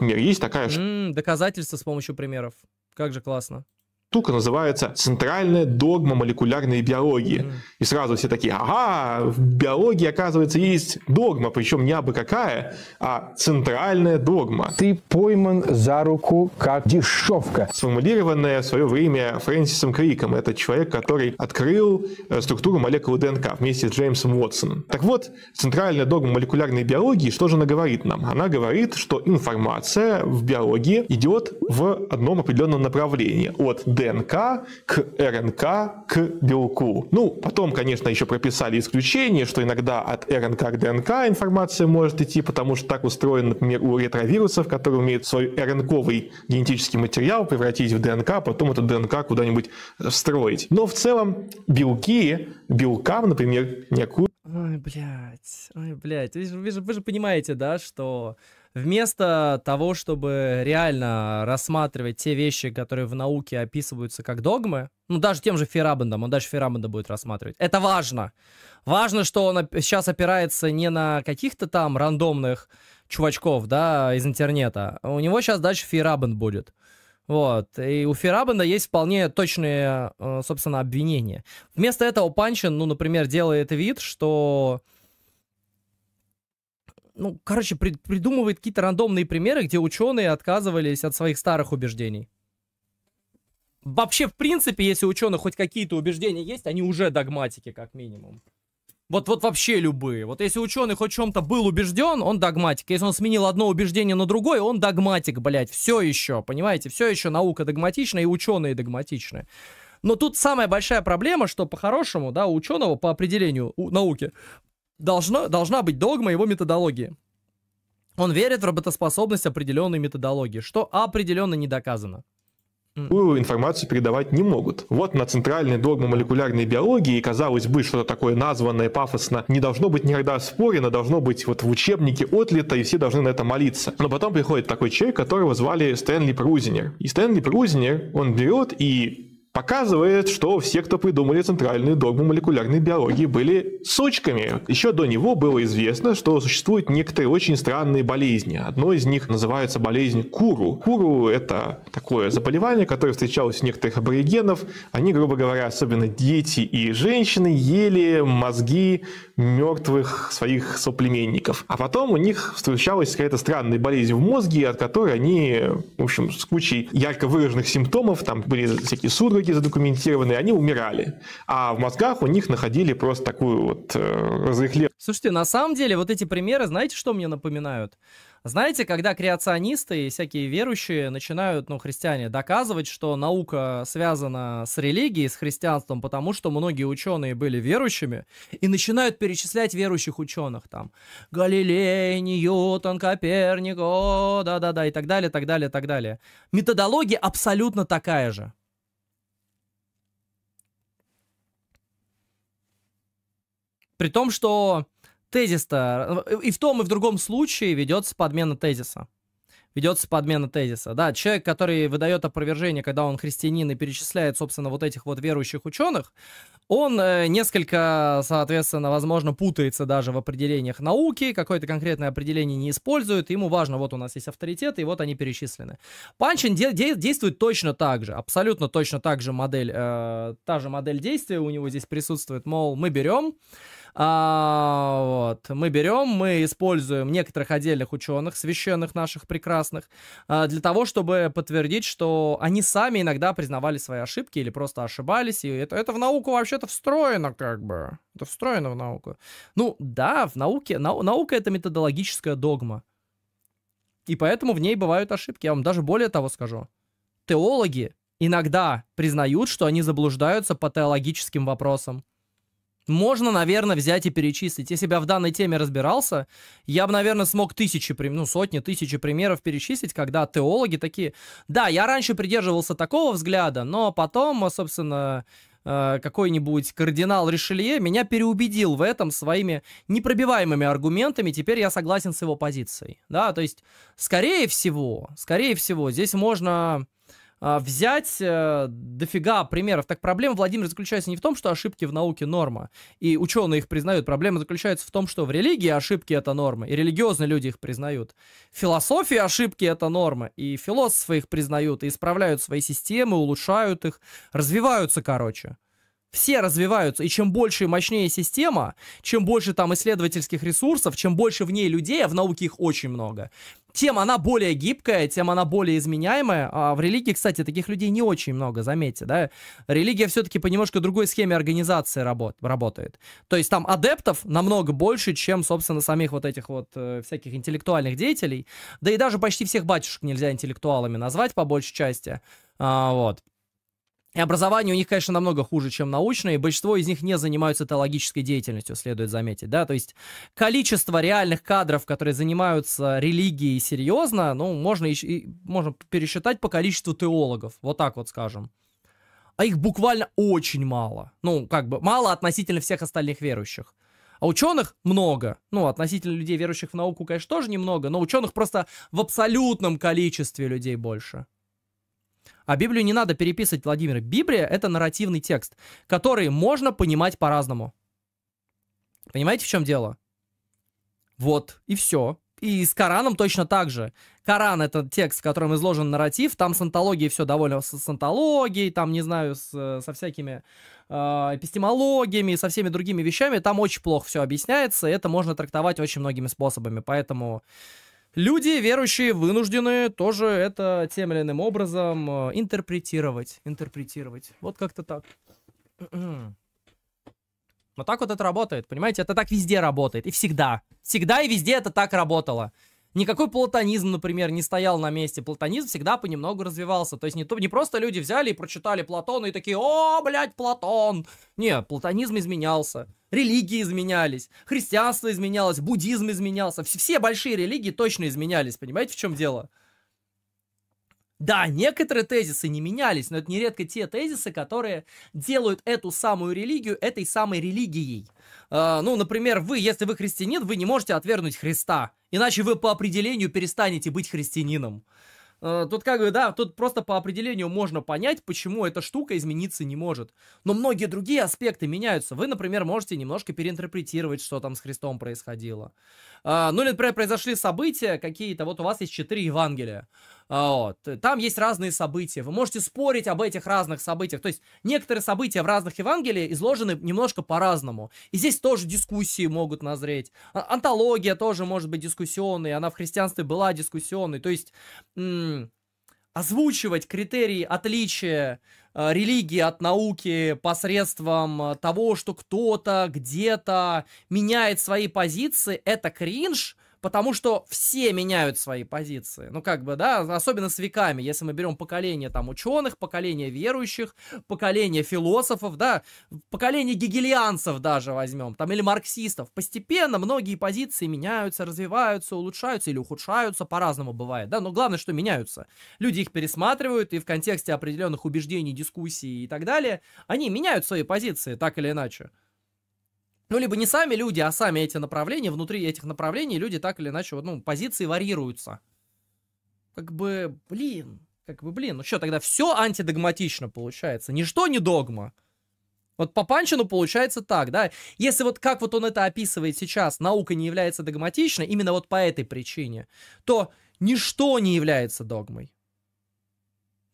[SPEAKER 2] есть такая... М
[SPEAKER 1] доказательства с помощью примеров. Как же классно
[SPEAKER 2] штука называется «Центральная догма молекулярной биологии». Mm. И сразу все такие, ага, в биологии, оказывается, есть догма, причем не абы какая, а центральная догма. Ты пойман за руку как дешевка. Сформулированная в свое время Фрэнсисом Криком. Это человек, который открыл э, структуру молекулы ДНК вместе с Джеймсом Уотсоном. Так вот, центральная догма молекулярной биологии, что же она говорит нам? Она говорит, что информация в биологии идет в одном определенном направлении. От ДНК к РНК к белку. Ну, потом, конечно, еще прописали исключение, что иногда от РНК к ДНК информация может идти, потому что так устроен например, у ретровирусов, которые умеют свой РНКовый генетический материал превратить в ДНК, а потом эту ДНК куда-нибудь встроить. Но в целом белки, белкам, например, некую... Ой,
[SPEAKER 1] блядь, ой, блядь. Вы же, вы же, вы же понимаете, да, что вместо того, чтобы реально рассматривать те вещи, которые в науке описываются как догмы, ну, даже тем же Ферабендом, он даже Ферабенда будет рассматривать. Это важно. Важно, что он сейчас опирается не на каких-то там рандомных чувачков, да, из интернета. У него сейчас дальше Ферабенд будет. Вот. И у Ферабенда есть вполне точные, э, собственно, обвинения. Вместо этого Панчин, ну, например, делает вид, что ну, короче, при, придумывает какие-то рандомные примеры, где ученые отказывались от своих старых убеждений. Вообще, в принципе, если у ученых хоть какие-то убеждения есть, они уже догматики, как минимум. Вот, вот вообще любые. Вот если ученый хоть чем-то был убежден, он догматик. Если он сменил одно убеждение на другое, он догматик, блядь. Все еще, понимаете? Все еще наука догматична и ученые догматичны. Но тут самая большая проблема, что по-хорошему, да, у ученого по определению у науки должно, должна быть догма его методологии. Он верит в работоспособность определенной методологии, что определенно не доказано.
[SPEAKER 2] Такую информацию передавать не могут. Вот на центральный догме молекулярной биологии, казалось бы, что-то такое названное пафосно не должно быть никогда спорено, должно быть вот в учебнике отлито, и все должны на это молиться. Но потом приходит такой человек, которого звали Стэнли Прузинер. И Стэнли Прузинер, он берет и показывает, что все, кто придумали центральную догму молекулярной биологии, были сучками. Еще до него было известно, что существуют некоторые очень странные болезни. Одно из них называется болезнь куру. Куру — это такое заболевание, которое встречалось у некоторых аборигенов. Они, грубо говоря, особенно дети и женщины, ели мозги мертвых своих соплеменников. А потом у них встречалась какая-то странная болезнь в мозге, от которой они, в общем, с кучей ярко выраженных симптомов, там были всякие судороги, многие задокументированные, они умирали. А в мозгах у них находили просто такую вот э, разрыхле... Слушайте, на самом деле
[SPEAKER 1] вот эти примеры, знаете, что мне напоминают? Знаете, когда креационисты и всякие верующие начинают, ну, христиане, доказывать, что наука связана с религией, с христианством, потому что многие ученые были верующими, и начинают перечислять верующих ученых там. Галилей, Ньютон, Коперник, о, да-да-да, и так далее, так далее, так далее. Методология абсолютно такая же. При том, что тезис-то э, и в том, и в другом случае ведется подмена тезиса. Ведется подмена тезиса. Да, человек, который выдает опровержение, когда он христианин и перечисляет, собственно, вот этих вот верующих ученых, он э, несколько, соответственно, возможно, путается даже в определениях науки, какое-то конкретное определение не использует, ему важно, вот у нас есть авторитеты, и вот они перечислены. Панчин де- де- действует точно так же, абсолютно точно так же модель, э- та же модель действия у него здесь присутствует, мол, мы берем, а, вот. Мы берем, мы используем некоторых отдельных ученых, священных наших прекрасных, а, для того, чтобы подтвердить, что они сами иногда признавали свои ошибки или просто ошибались. И это, это в науку вообще-то встроено как бы. Это встроено в науку. Ну да, в науке, нау, наука это методологическая догма. И поэтому в ней бывают ошибки. Я вам даже более того скажу. Теологи иногда признают, что они заблуждаются по теологическим вопросам можно, наверное, взять и перечислить. Если бы я в данной теме разбирался, я бы, наверное, смог тысячи, ну, сотни, тысячи примеров перечислить, когда теологи такие... Да, я раньше придерживался такого взгляда, но потом, э, собственно, э, какой-нибудь кардинал Ришелье меня переубедил в этом своими непробиваемыми аргументами, теперь я согласен с его позицией. Да, то есть, скорее всего, скорее всего, здесь можно а, взять э, дофига примеров. Так проблема, Владимир, заключается не в том, что ошибки в науке норма, и ученые их признают. Проблема заключается в том, что в религии ошибки это норма, и религиозные люди их признают. В философии ошибки это норма, и философы их признают, и исправляют свои системы, улучшают их, развиваются, короче. Все развиваются, и чем больше и мощнее система, чем больше там исследовательских ресурсов, чем больше в ней людей, а в науке их очень много, тем она более гибкая, тем она более изменяемая. А в религии, кстати, таких людей не очень много, заметьте, да. Религия все-таки по немножко другой схеме организации работ работает. То есть там адептов намного больше, чем, собственно, самих вот этих вот э, всяких интеллектуальных деятелей. Да и даже почти всех батюшек нельзя интеллектуалами назвать по большей части. А, вот. И образование у них, конечно, намного хуже, чем научное, и большинство из них не занимаются теологической деятельностью, следует заметить, да, то есть количество реальных кадров, которые занимаются религией серьезно, ну, можно, и, можно пересчитать по количеству теологов, вот так вот скажем. А их буквально очень мало, ну, как бы, мало относительно всех остальных верующих. А ученых много. Ну, относительно людей, верующих в науку, конечно, тоже немного, но ученых просто в абсолютном количестве людей больше. А Библию не надо переписывать, Владимир. Библия — это нарративный текст, который можно понимать по-разному. Понимаете, в чем дело? Вот, и все. И с Кораном точно так же. Коран — это текст, в котором изложен нарратив, там с антологией все довольно, с, с антологией, там, не знаю, с, со всякими э, эпистемологиями, со всеми другими вещами, там очень плохо все объясняется, и это можно трактовать очень многими способами, поэтому... Люди, верующие, вынуждены тоже это тем или иным образом э, интерпретировать. Интерпретировать. Вот как-то так. Вот так вот это работает, понимаете? Это так везде работает. И всегда. Всегда и везде это так работало. Никакой платонизм, например, не стоял на месте. Платонизм всегда понемногу развивался. То есть не, то, не просто люди взяли и прочитали Платона и такие «О, блядь, Платон!» Не, платонизм изменялся. Религии изменялись, христианство изменялось, буддизм изменялся. Все, все большие религии точно изменялись, понимаете, в чем дело? Да, некоторые тезисы не менялись, но это нередко те тезисы, которые делают эту самую религию этой самой религией. Э, ну, например, вы, если вы христианин, вы не можете отвергнуть Христа, иначе вы по определению перестанете быть христианином. А, тут как бы, да, тут просто по определению можно понять, почему эта штука измениться не может. Но многие другие аспекты меняются. Вы, например, можете немножко переинтерпретировать, что там с Христом происходило. А, ну, или, например, произошли события какие-то, вот у вас есть четыре Евангелия. А, вот. Э, там есть разные события. Вы можете спорить об этих разных событиях. То есть некоторые события в разных Евангелиях изложены немножко по-разному. И здесь тоже дискуссии могут назреть. А, антология тоже может быть дискуссионной. Она в христианстве была дискуссионной. То есть м- озвучивать критерии отличия э, религии от науки посредством э, того, что кто-то где-то меняет свои позиции, это кринж – потому что все меняют свои позиции. Ну, как бы, да, особенно с веками, если мы берем поколение там ученых, поколение верующих, поколение философов, да, поколение гегелианцев даже возьмем, там, или марксистов. Постепенно многие позиции меняются, развиваются, улучшаются или ухудшаются, по-разному бывает, да, но главное, что меняются. Люди их пересматривают, и в контексте определенных убеждений, дискуссий и так далее, они меняют свои позиции, так или иначе. Ну, либо не сами люди, а сами эти направления, внутри этих направлений люди так или иначе, ну, позиции варьируются. Как бы, блин, как бы, блин, ну что, тогда все антидогматично получается, ничто не догма. Вот по Панчину получается так, да. Если вот как вот он это описывает сейчас, наука не является догматичной, именно вот по этой причине, то ничто не является догмой.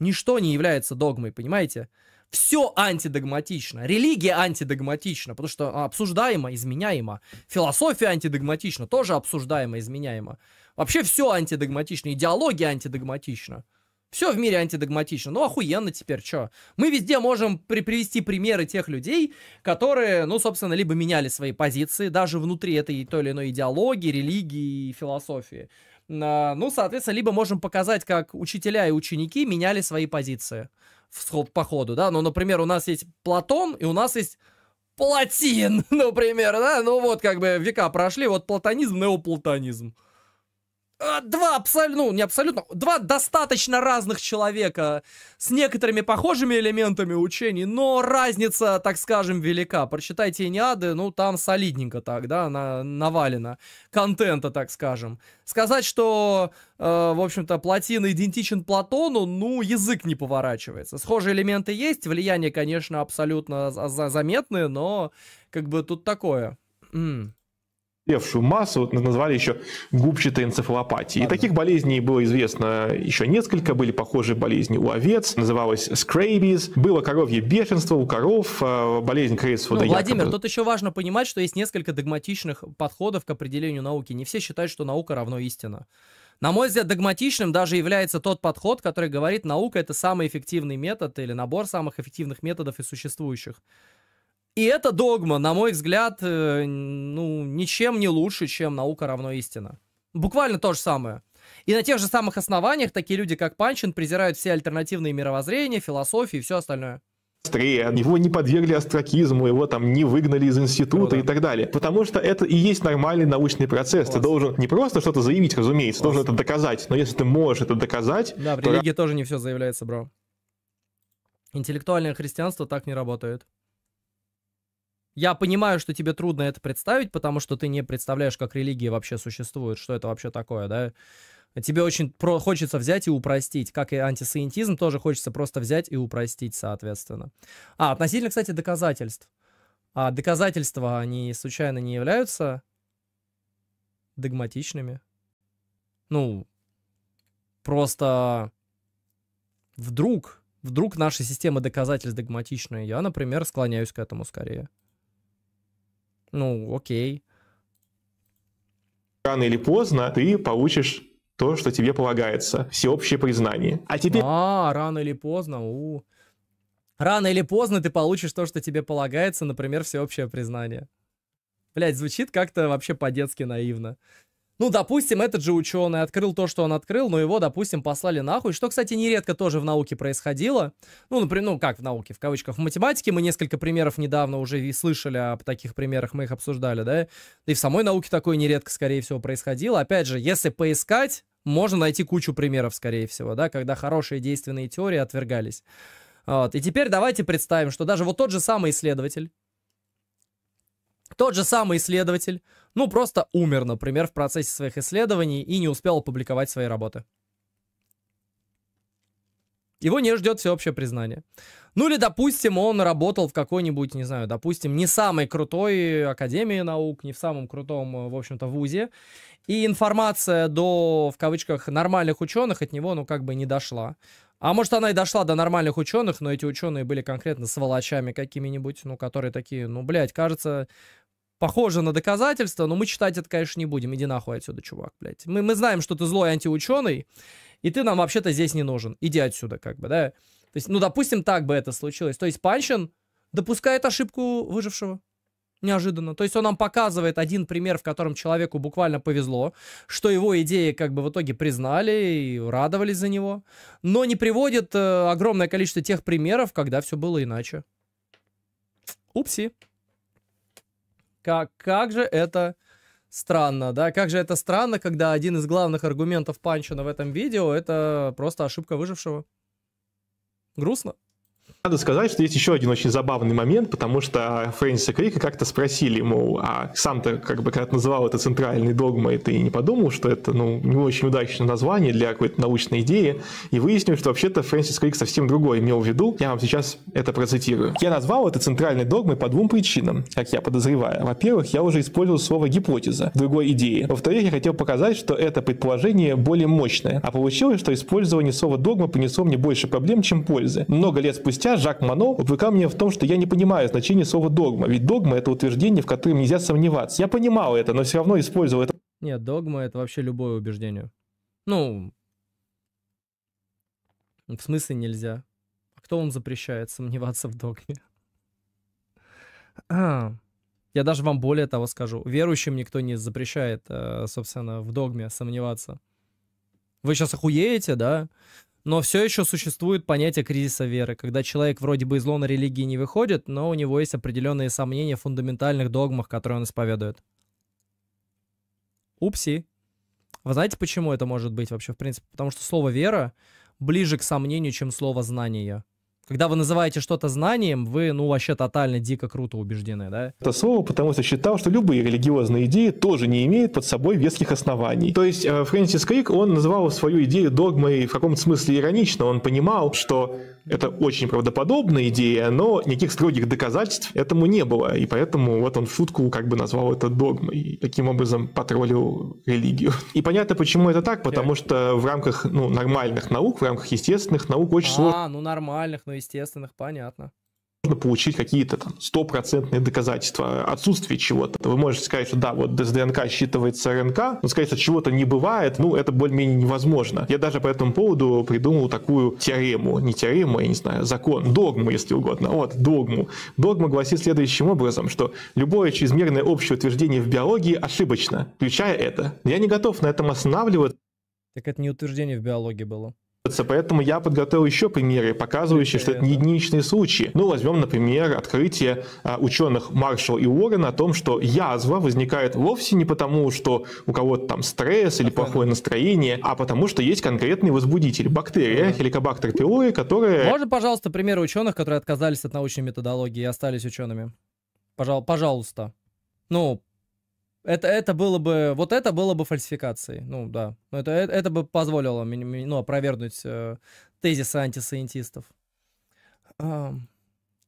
[SPEAKER 1] Ничто не является догмой, понимаете? Все антидогматично. Религия антидогматична, потому что она обсуждаема, изменяема. Философия антидогматична, тоже обсуждаема, изменяема. Вообще все антидогматично, идеология антидогматична. Все в мире антидогматично. Ну, охуенно теперь, что? Мы везде можем при привести примеры тех людей, которые, ну, собственно, либо меняли свои позиции, даже внутри этой той или иной идеологии, религии и философии. А, ну, соответственно, либо можем показать, как учителя и ученики меняли свои позиции в, по ходу, да, ну, например, у нас есть Платон и у нас есть Платин, например, да, ну вот как бы века прошли, вот платонизм, неоплатонизм. Э, два абсолютно, ну, не абсолютно, два достаточно разных человека с некоторыми похожими элементами учений, но разница, так скажем, велика. Прочитайте Иниады, ну, там солидненько так, да, на, навалено контента, так скажем. Сказать, что, э, в общем-то, Платин идентичен Платону, ну, язык не поворачивается. Схожие элементы есть, влияние, конечно, абсолютно заметное, но, как бы, тут такое
[SPEAKER 2] севшую массу назвали еще губчатой энцефалопатией. И таких болезней было известно еще несколько. Были похожие болезни у овец, называлась скрабис, было коровье бешенство у коров, а, болезнь Крейсфорда ну, Владимир, якобы...
[SPEAKER 1] тут еще важно понимать, что есть несколько догматичных подходов к определению науки. Не все считают, что наука равно истина. На мой взгляд, догматичным даже является тот подход, который говорит, наука это самый эффективный метод или набор самых эффективных методов из существующих. И эта догма, на мой взгляд, э, ну, ничем не лучше, чем наука равно истина. Буквально то же самое. И на тех же самых основаниях такие люди, как Панчин, презирают все альтернативные мировоззрения, философии и все остальное
[SPEAKER 2] быстрее, его не подвергли астракизму, его там не выгнали из института Круто. Ну и так далее. Потому что это и есть нормальный научный процесс. Класс. Ты должен не просто что-то заявить, разумеется, Класс. ты должен это доказать. Но если ты можешь это доказать... Да, в то... религии
[SPEAKER 1] тоже не все заявляется, бро. Интеллектуальное христианство так не работает. Я понимаю, что тебе трудно это представить, потому что ты не представляешь, как религии вообще существуют, что это вообще такое, да? Тебе очень про хочется взять и упростить, как и антисаентизм, тоже хочется просто взять и упростить, соответственно. А, относительно, кстати, доказательств. А доказательства, они случайно не являются догматичными? Ну, просто вдруг, вдруг наша система доказательств догматичная. Я, например, склоняюсь к
[SPEAKER 2] этому скорее
[SPEAKER 1] ну, окей.
[SPEAKER 2] Рано или поздно ты получишь то, что тебе полагается, всеобщее признание.
[SPEAKER 1] А теперь... А, рано или поздно, у. Рано или поздно ты получишь то, что тебе полагается, например, всеобщее признание. Блять, звучит как-то вообще по-детски наивно. Ну, допустим, этот же ученый открыл то, что он открыл, но его, допустим, послали нахуй, что, кстати, нередко тоже в науке происходило. Ну, например, ну как в науке, в кавычках, в математике мы несколько примеров недавно уже и слышали об таких примерах, мы их обсуждали, да? И в самой науке такое нередко, скорее всего, происходило. Опять же, если поискать, можно найти кучу примеров, скорее всего, да, когда хорошие действенные теории отвергались. Вот. И теперь давайте представим, что даже вот тот же самый исследователь, тот же самый исследователь ну, просто умер, например, в процессе своих исследований и не успел опубликовать свои работы. Его не ждет всеобщее признание. Ну или, допустим, он работал в какой-нибудь, не знаю, допустим, не самой крутой академии наук, не в самом крутом, э, в общем-то, вузе. И информация до, в кавычках, нормальных ученых от него, ну, как бы не дошла. А может, она и дошла до нормальных ученых, но эти ученые были конкретно сволочами какими-нибудь, ну, которые такие, ну, блядь, кажется, похоже на доказательство, но мы читать это, конечно, не будем. Иди нахуй отсюда, чувак, блядь. Мы, мы знаем, что ты злой антиученый, и ты нам вообще-то здесь не нужен. Иди отсюда, как бы, да? То есть, ну, допустим, так бы это случилось. То есть Панчин допускает ошибку выжившего. Неожиданно. То есть он нам показывает один пример, в котором человеку буквально повезло, что его идеи как бы в итоге признали и радовались за него, но не приводит э, огромное количество тех примеров, когда все было иначе. Упси. Как, как же это странно, да? Как же это странно, когда один из главных аргументов Панчина в этом видео это просто ошибка выжившего. Грустно.
[SPEAKER 2] Надо сказать, что есть еще один очень забавный момент, потому что Фрэнсиса Крика как-то спросили, мол, а сам-то, как бы, когда ты называл это центральной догмой, ты не подумал, что это, ну, не очень удачное название для какой-то научной идеи, и выяснил, что вообще-то Фрэнсис Крик совсем другое имел в виду. Я вам сейчас это процитирую. Я назвал это центральной догмой по двум причинам, как я подозреваю. Во-первых, я уже использовал слово гипотеза в другой идее. Во-вторых, я хотел показать, что это предположение более мощное. А получилось, что использование слова догма принесло мне больше проблем, чем пользы. Много лет спустя Спустя Жак Мано упрекал меня в том, что я не понимаю значение слова «догма», ведь догма – это утверждение, в котором нельзя сомневаться. Я понимал это, но все равно использовал это.
[SPEAKER 1] Нет, догма – это вообще любое убеждение. Ну, в смысле нельзя. А кто вам запрещает сомневаться в догме? А, я даже вам более того скажу. Верующим никто не запрещает, э, собственно, в догме сомневаться. Вы сейчас охуеете, да? Но все еще существует понятие кризиса веры, когда человек вроде бы из лона религии не выходит, но у него есть определенные сомнения в фундаментальных догмах, которые он исповедует. Упси. Вы знаете, почему это может быть вообще, в принципе? Потому что слово «вера» ближе к сомнению, чем слово «знание». Когда вы называете что-то знанием, вы, ну, вообще тотально дико круто убеждены,
[SPEAKER 2] да? Это слово, потому что считал, что любые религиозные идеи тоже не имеют под собой веских оснований. То есть э, Фрэнсис Крик, он называл свою идею догмой в каком-то смысле иронично. Он понимал, что это очень правдоподобная идея, но никаких строгих доказательств этому не было. И поэтому вот он в шутку как бы назвал это догмой. И таким образом потроллил религию. И понятно, почему это так, потому э. что в рамках ну, нормальных наук, в рамках естественных наук очень сложно...
[SPEAKER 1] А, ну нормальных, естественных, понятно
[SPEAKER 2] можно получить какие-то там стопроцентные доказательства отсутствия чего-то. Вы можете сказать, что да, вот ДНК считывается РНК, но сказать, что чего-то не бывает, ну, это более-менее невозможно. Я даже по этому поводу придумал такую теорему, не теорему, я не знаю, закон, догму, если угодно, вот, догму. Догма гласит следующим образом, что любое чрезмерное общее утверждение в биологии ошибочно, включая это. Я не готов на этом останавливаться. Так это не утверждение в биологии было. Поэтому я подготовил еще примеры, показывающие, что это не единичные случаи. Ну, возьмем, например, открытие а, ученых Маршалла и Уоррена о том, что язва возникает вовсе не потому, что у кого-то там стресс или плохое настроение, а потому, что есть конкретный возбудитель, бактерия, хеликобактер пилори, которая... Можно,
[SPEAKER 1] пожалуйста, примеры ученых, которые отказались от научной методологии и остались учеными? Пожалуйста. Ну, это, это было бы, вот это было бы фальсификацией, ну да. Это, э, это, бы позволило ну, опровергнуть э, тезисы антисciентистов. А...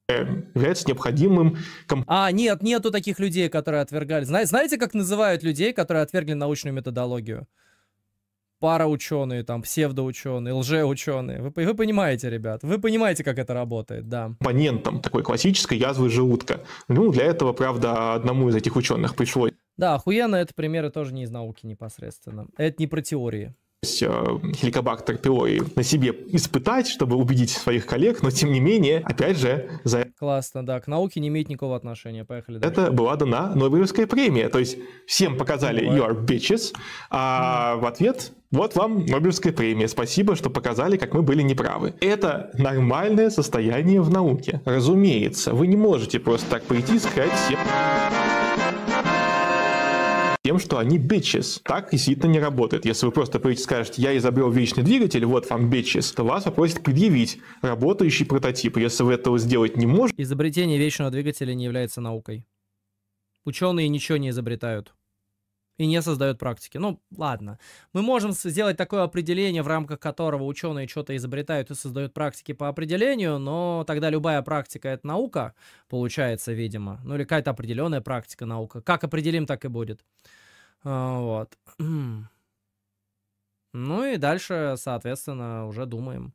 [SPEAKER 2] является необходимым...
[SPEAKER 1] А, нет, нету таких людей, которые отвергали. Зна- знаете, как называют людей, которые отвергли научную методологию? Пара ученые, там, псевдоученые, лжеученые. Вы, вы понимаете, ребят, вы понимаете, как это работает, да.
[SPEAKER 2] Компонентом такой классической язвы желудка. Ну, для этого, правда, одному из этих ученых пришлось
[SPEAKER 1] да, охуенно, это примеры тоже не из науки непосредственно.
[SPEAKER 2] Это не про теории э, хеликобактер пилой на себе испытать, чтобы убедить своих коллег, но тем не менее, опять же, за
[SPEAKER 1] Классно, да, к науке не имеет никакого отношения, поехали дальше.
[SPEAKER 2] Это была дана Нобелевская премия, то есть всем показали you are bitches, а mm. в ответ вот вам Нобелевская премия, спасибо, что показали, как мы были неправы. Это нормальное состояние в науке, разумеется, вы не можете просто так прийти и сказать всем тем, что они bitches. Так действительно не работает. Если вы просто придете и скажете, я изобрел вечный двигатель, вот вам bitches, то вас попросят предъявить работающий прототип. Если вы этого сделать не можете... Изобретение вечного двигателя
[SPEAKER 1] не является наукой. Ученые ничего не изобретают и не создает практики. Ну, ладно. Мы можем сделать такое определение, в рамках которого ученые что-то изобретают и создают практики по определению, но тогда любая практика — это наука, получается, видимо. Ну, или какая-то определенная практика наука. Как определим, так и будет. А, вот. Ну и дальше, соответственно, уже думаем.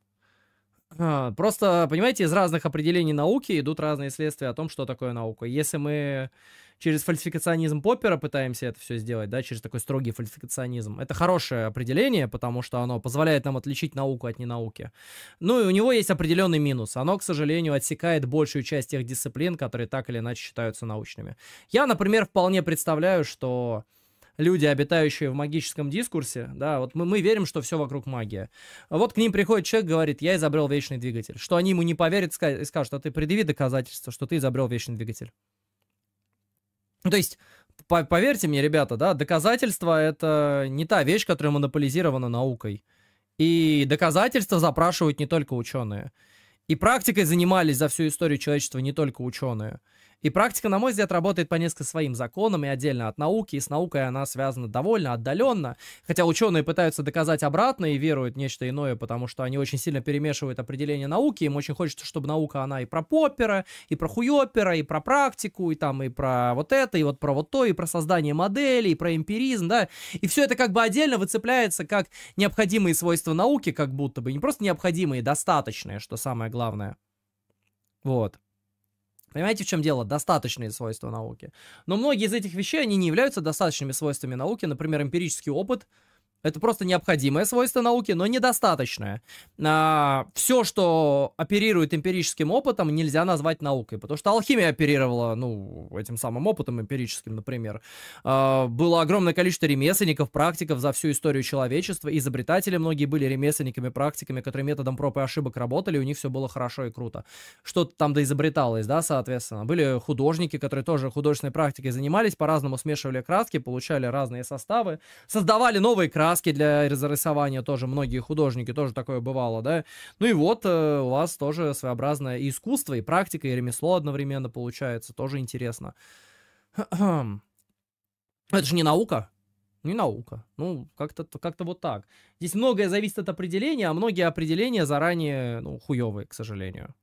[SPEAKER 1] А, просто, понимаете, из разных определений науки идут разные следствия о том, что такое наука. Если мы через фальсификационизм Поппера пытаемся это все сделать, да, через такой строгий фальсификационизм, это хорошее определение, потому что оно позволяет нам отличить науку от ненауки. Ну и у него есть определенный минус. Оно, к сожалению, отсекает большую часть тех дисциплин, которые так или иначе считаются научными. Я, например, вполне представляю, что люди, обитающие в магическом дискурсе, да, вот мы, мы верим, что все вокруг магия. Вот к ним приходит человек, говорит, я изобрел вечный двигатель. Что они ему не поверят и скажут, а ты предъяви доказательства, что ты изобрел вечный двигатель. Ну, то есть, по поверьте мне, ребята, да, доказательства — это не та вещь, которая монополизирована наукой. И доказательства запрашивают не только ученые. И практикой занимались за всю историю человечества не только ученые. И практика, на мой взгляд, работает по несколько своим законам и отдельно от науки, и с наукой она связана довольно отдаленно, хотя ученые пытаются доказать обратно и веруют в нечто иное, потому что они очень сильно перемешивают определение науки, им очень хочется, чтобы наука, она и про попера, и про хуёпера, и про практику, и там, и про вот это, и вот про вот то, и про создание моделей, и про эмпиризм, да, и все это как бы отдельно выцепляется как необходимые свойства науки, как будто бы, не просто необходимые, достаточные, что самое главное. Вот. Понимаете, в чем дело? Достаточные свойства науки. Но многие из этих вещей, они не являются достаточными свойствами науки. Например, эмпирический опыт – это просто необходимое свойство науки, но недостаточное. А, все, что оперирует эмпирическим опытом, нельзя назвать наукой, потому что алхимия оперировала, ну, этим самым опытом эмпирическим, например. А, было огромное количество ремесленников, практиков за всю историю человечества, изобретатели многие были ремесленниками, практиками, которые методом проб и ошибок работали, у них все было хорошо и круто. Что-то там доизобреталось, да, соответственно. Были художники, которые тоже художественной практикой занимались, по-разному смешивали краски, получали разные составы, создавали новые краски, краски для разрисования тоже многие художники, тоже такое бывало, да. Ну и вот э, у вас тоже своеобразное и искусство, и практика, и ремесло одновременно получается, тоже интересно. Это же не наука, не наука. Ну, как-то как вот так. Здесь многое зависит от определения, а многие определения заранее, ну, хуевые, к сожалению.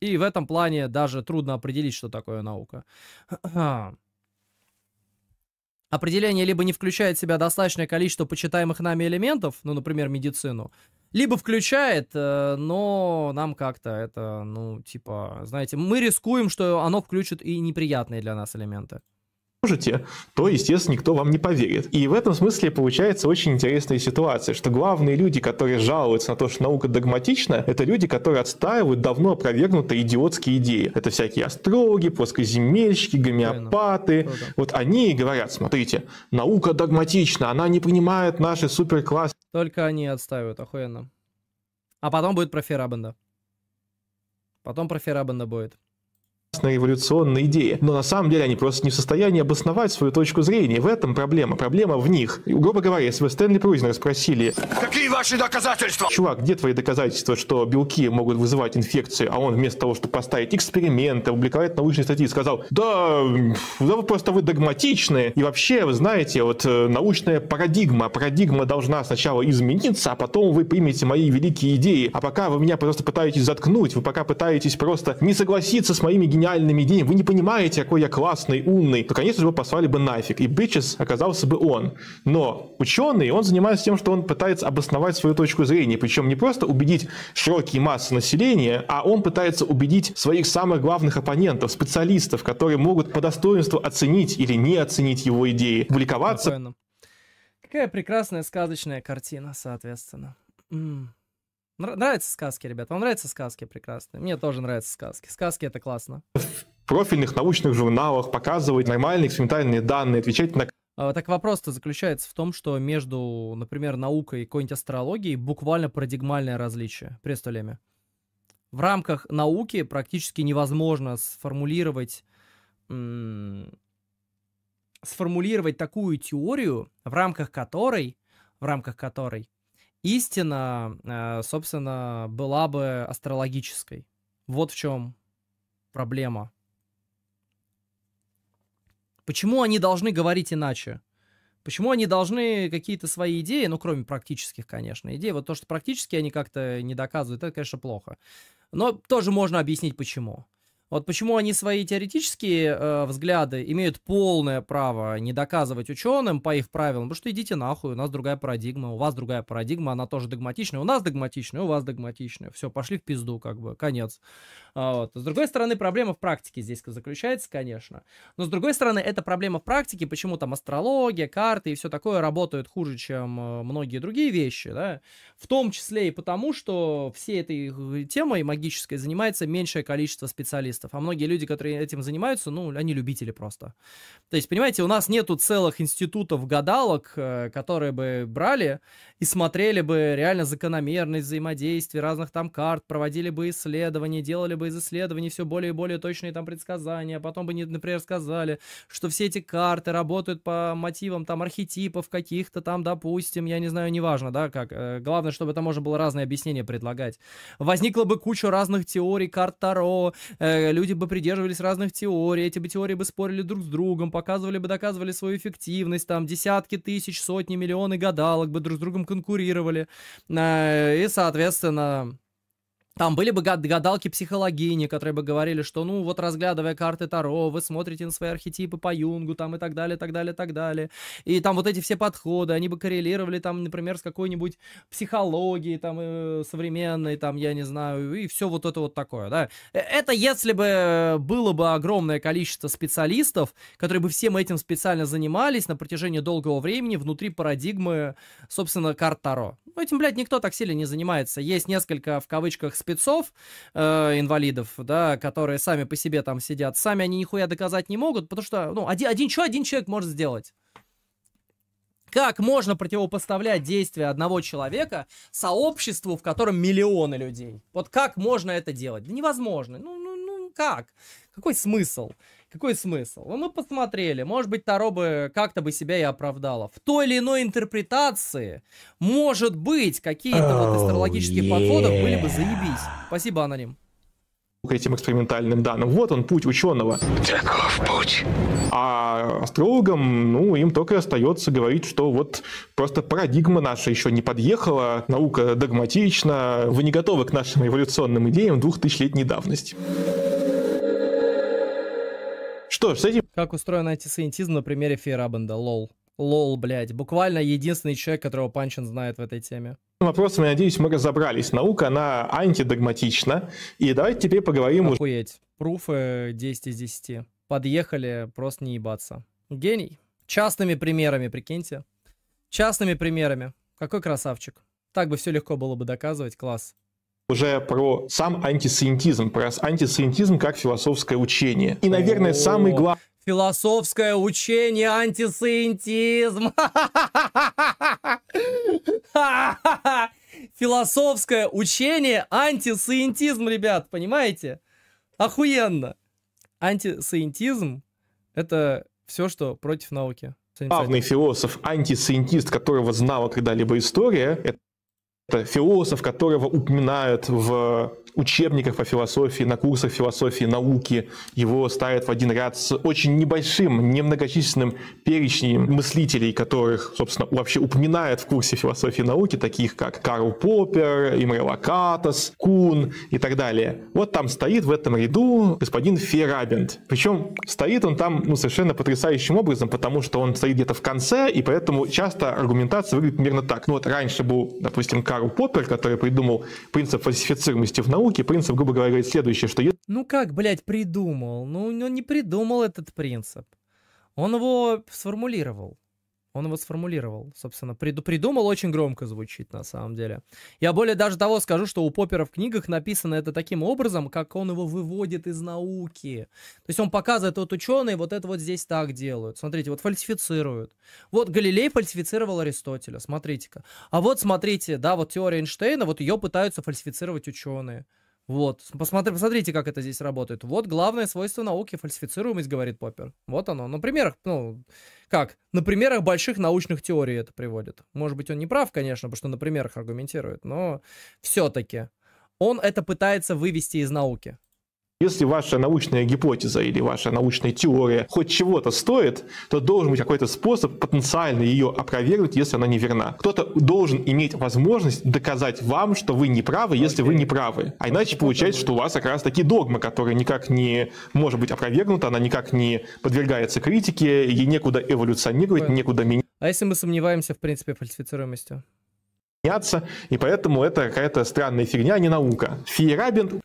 [SPEAKER 1] И в этом плане даже трудно определить, что такое наука. Определение либо не включает в себя достаточное количество почитаемых нами элементов, ну, например, медицину, либо включает, э, но нам как-то это, ну, типа, знаете, мы рискуем, что оно включит и неприятные для нас элементы
[SPEAKER 2] можете, то, естественно, никто вам не поверит. И в этом смысле получается очень интересная ситуация, что главные люди, которые жалуются на то, что наука догматична, это люди, которые отстаивают давно опровергнутые идиотские идеи. Это всякие астрологи, плоскоземельщики, гомеопаты. Да, да. Вот они и говорят, смотрите, наука догматична, она не принимает наши суперклассы.
[SPEAKER 1] Только они отстаивают, охуенно. А потом будет про Ферабенда. Потом про Ферабенда будет
[SPEAKER 2] революционные идеи. Но на самом деле они просто не в состоянии обосновать свою точку зрения. В этом проблема. Проблема в них. И, грубо говоря, если вы Стэнли Прузина спросили... Какие ваши доказательства? Чувак, где твои доказательства, что белки могут вызывать инфекцию, а он вместо того, чтобы поставить эксперименты, опубликовать научные статьи, сказал, да, да вы просто вы догматичные. И вообще, вы знаете, вот э, научная парадигма, парадигма должна сначала измениться, а потом вы примете мои великие идеи. А пока вы меня просто пытаетесь заткнуть, вы пока пытаетесь просто не согласиться с моими генеральными гениальными идеями, вы не понимаете, какой я классный, умный, то, конечно же, вы послали бы нафиг, и Бичес оказался бы он. Но ученый, он занимается тем, что он пытается обосновать свою точку зрения, причем не просто убедить широкие массы населения, а он пытается убедить своих самых главных оппонентов, специалистов, которые могут по достоинству оценить или не оценить его идеи, публиковаться.
[SPEAKER 1] Какая прекрасная сказочная картина, соответственно. Mm. Нравятся сказки, ребят. Вам нравятся сказки? прекрасные? Мне тоже нравятся сказки. Сказки — это классно.
[SPEAKER 2] В профильных научных журналах показывать нормальные экспериментальные данные, отвечать на... А, так
[SPEAKER 1] вопрос-то заключается в том, что между, например, наукой и какой-нибудь астрологией буквально парадигмальное различие. Престолеме. В рамках науки практически невозможно сформулировать сформулировать такую теорию, в рамках которой, в рамках которой истина, э, собственно, была бы астрологической. Вот в чем проблема. Почему они должны говорить иначе? Почему они должны какие-то свои идеи, ну, кроме практических, конечно, идей, вот то, что практически они как-то не доказывают, это, конечно, плохо. Но тоже можно объяснить, почему. Вот почему они свои теоретические э, взгляды имеют полное право не доказывать ученым по их правилам, потому что идите нахуй, у нас другая парадигма, у вас другая парадигма, она тоже догматичная, у нас догматичная, у вас догматичная, все, пошли в пизду, как бы, конец. А, вот. С другой стороны, проблема в практике здесь заключается, конечно, но с другой стороны, эта проблема в практике, почему там астрология, карты и все такое работают хуже, чем э, многие другие вещи, да, в том числе и потому, что всей этой э, темой магической занимается меньшее количество специалистов специалистов. А многие люди, которые этим занимаются, ну, они любители просто. То есть, понимаете, у нас нету целых институтов гадалок, э, которые бы брали и смотрели бы реально закономерность взаимодействия разных там карт, проводили бы исследования, делали бы из исследований все более и более точные там предсказания, а потом бы, например, сказали, что все эти карты работают по мотивам там архетипов каких-то там, допустим, я не знаю, неважно, да, как. Э, главное, чтобы это можно было разные объяснения предлагать. Возникла бы куча разных теорий карт Таро, э, люди бы придерживались разных теорий, эти бы теории бы спорили друг с другом, показывали бы, доказывали свою эффективность, там десятки тысяч, сотни, миллионы гадалок бы друг с другом конкурировали. Э, и, соответственно, там были бы гадалки психологини, которые бы говорили, что, ну, вот разглядывая карты Таро, вы смотрите на свои архетипы по Юнгу, там и так далее, так далее, так далее. И там вот эти все подходы, они бы коррелировали, там, например, с какой-нибудь психологией, там, э, современной, там, я не знаю, и все вот это вот такое, да. Э, это если бы э, было бы огромное количество специалистов, которые бы всем этим специально занимались на протяжении долгого времени внутри парадигмы, собственно, карт Таро. Этим, блядь, никто так сильно не занимается. Есть несколько, в кавычках, спецов, э, инвалидов, да, которые сами по себе там сидят, сами они нихуя доказать не могут, потому что, ну, один, один, что один человек может сделать? Как можно противопоставлять действия одного человека сообществу, в котором миллионы людей? Вот как можно это делать? Да невозможно. Ну, ну, ну как? Какой смысл? Какой смысл? Ну, мы посмотрели, может быть, Таро бы как-то бы себя и оправдала. В той или иной интерпретации, может быть, какие-то oh, вот астрологические yeah. подходы были бы заебись. Спасибо, Аноним
[SPEAKER 2] к этим экспериментальным данным. Вот он, путь ученого. Таков путь. А астрологам, ну, им только остается говорить, что вот просто парадигма наша еще не подъехала, наука догматична, вы не готовы к нашим эволюционным идеям двухтысячелетней давности.
[SPEAKER 1] Что ж, с этим... Как устроен антисанитизм на примере Фейрабенда, лол. Лол, блядь. Буквально единственный человек, которого Панчин знает в этой теме.
[SPEAKER 2] Вопросом, я надеюсь, мы разобрались. Наука, она антидогматична. И давайте теперь поговорим... Охуеть. Пруфы 10 из 10.
[SPEAKER 1] Подъехали, просто не ебаться. Гений. Частными примерами, прикиньте. Частными примерами. Какой красавчик. Так бы все легко было бы доказывать. Класс
[SPEAKER 2] уже про сам антисциентизм, про антисциентизм как философское учение. И,
[SPEAKER 1] наверное, самый главный... Философское учение антисциентизм. Философское учение антисциентизм, ребят, понимаете? Охуенно. Антисциентизм — это все, что против науки. Главный
[SPEAKER 2] философ, антисциентист, которого знала когда-либо история, это философ, которого упоминают в учебниках по философии, на курсах философии, науки. Его ставят в один ряд с очень небольшим, немногочисленным перечнем мыслителей, которых, собственно, вообще упоминают в курсе философии и науки, таких как Карл Поппер, Имре Лакатас, Кун и так далее. Вот там стоит в этом ряду господин Ферабент. Причем стоит он там ну, совершенно потрясающим образом, потому что он стоит где-то в конце, и поэтому часто аргументация выглядит примерно так. Ну вот раньше был, допустим, Карл Карл Поппер, который придумал принцип фальсифицируемости в науке, принцип, грубо говоря, говорит следующее, что...
[SPEAKER 1] Ну как, блядь, придумал? Ну, он не придумал этот принцип. Он его сформулировал. Он его сформулировал, собственно. Прид- придумал очень громко звучит, на самом деле. Я более даже того скажу, что у Поппера в книгах написано это таким образом, как он его выводит из науки. То есть он показывает, вот ученые вот это вот здесь так делают. Смотрите, вот фальсифицируют. Вот Галилей фальсифицировал Аристотеля, смотрите-ка. А вот смотрите, да, вот теория Эйнштейна, вот ее пытаются фальсифицировать ученые. Вот, посмотри, посмотрите, как это здесь работает. Вот главное свойство науки — фальсифицируемость, говорит Поппер. Вот оно. На примерах, ну, как? На примерах больших научных теорий это приводит. Может быть, он не прав, конечно, потому что на примерах аргументирует, но все-таки он это пытается вывести из науки.
[SPEAKER 2] Если ваша научная гипотеза или ваша научная теория хоть чего-то стоит, то должен быть какой-то способ потенциально ее опровергнуть, если она неверна. Кто-то должен иметь возможность доказать вам, что вы не правы, если вы не правы. А иначе получается, что у вас как раз таки догма, которая никак не может быть опровергнута, она никак не подвергается критике, ей некуда эволюционировать, некуда менять.
[SPEAKER 1] А если мы сомневаемся, в принципе, фальсифицируемостью?
[SPEAKER 2] меняться, и поэтому это какая-то странная фигня, а не наука. Фиерабин.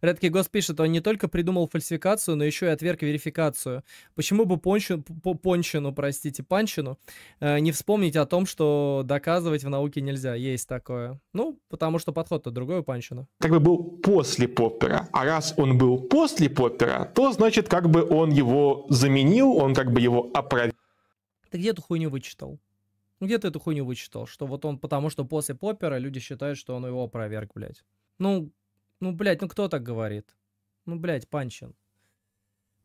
[SPEAKER 1] Редкий Гос пишет, он не только придумал фальсификацию, но еще и отверг верификацию. Почему бы пончину, пончину простите, панчину, э, не вспомнить о том, что доказывать в науке нельзя? Есть такое. Ну, потому что подход-то другой у панчина.
[SPEAKER 2] Как бы был после Поппера, а раз он был после Поппера, то значит, как бы он его заменил, он как бы его опроверг.
[SPEAKER 1] Ты где эту хуйню вычитал? где ты эту хуйню вычитал, что вот он, потому что после Поппера люди считают, что он его опроверг, блядь. Ну, ну, блядь, ну кто так говорит? Ну, блядь, Панчин.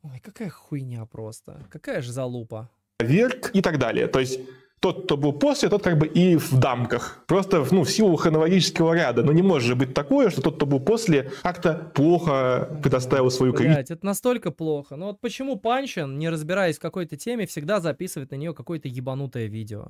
[SPEAKER 1] Ой, какая хуйня просто. Какая же залупа.
[SPEAKER 2] Верк и так далее. То есть тот, кто был после, тот как бы и в дамках. Просто ну, в силу хронологического ряда. Но не может же быть такое, что тот, кто был после, как-то плохо предоставил свою критику. Блять,
[SPEAKER 1] это настолько плохо. Ну вот почему Панчин, не разбираясь в какой-то теме, всегда записывает на нее какое-то ебанутое видео?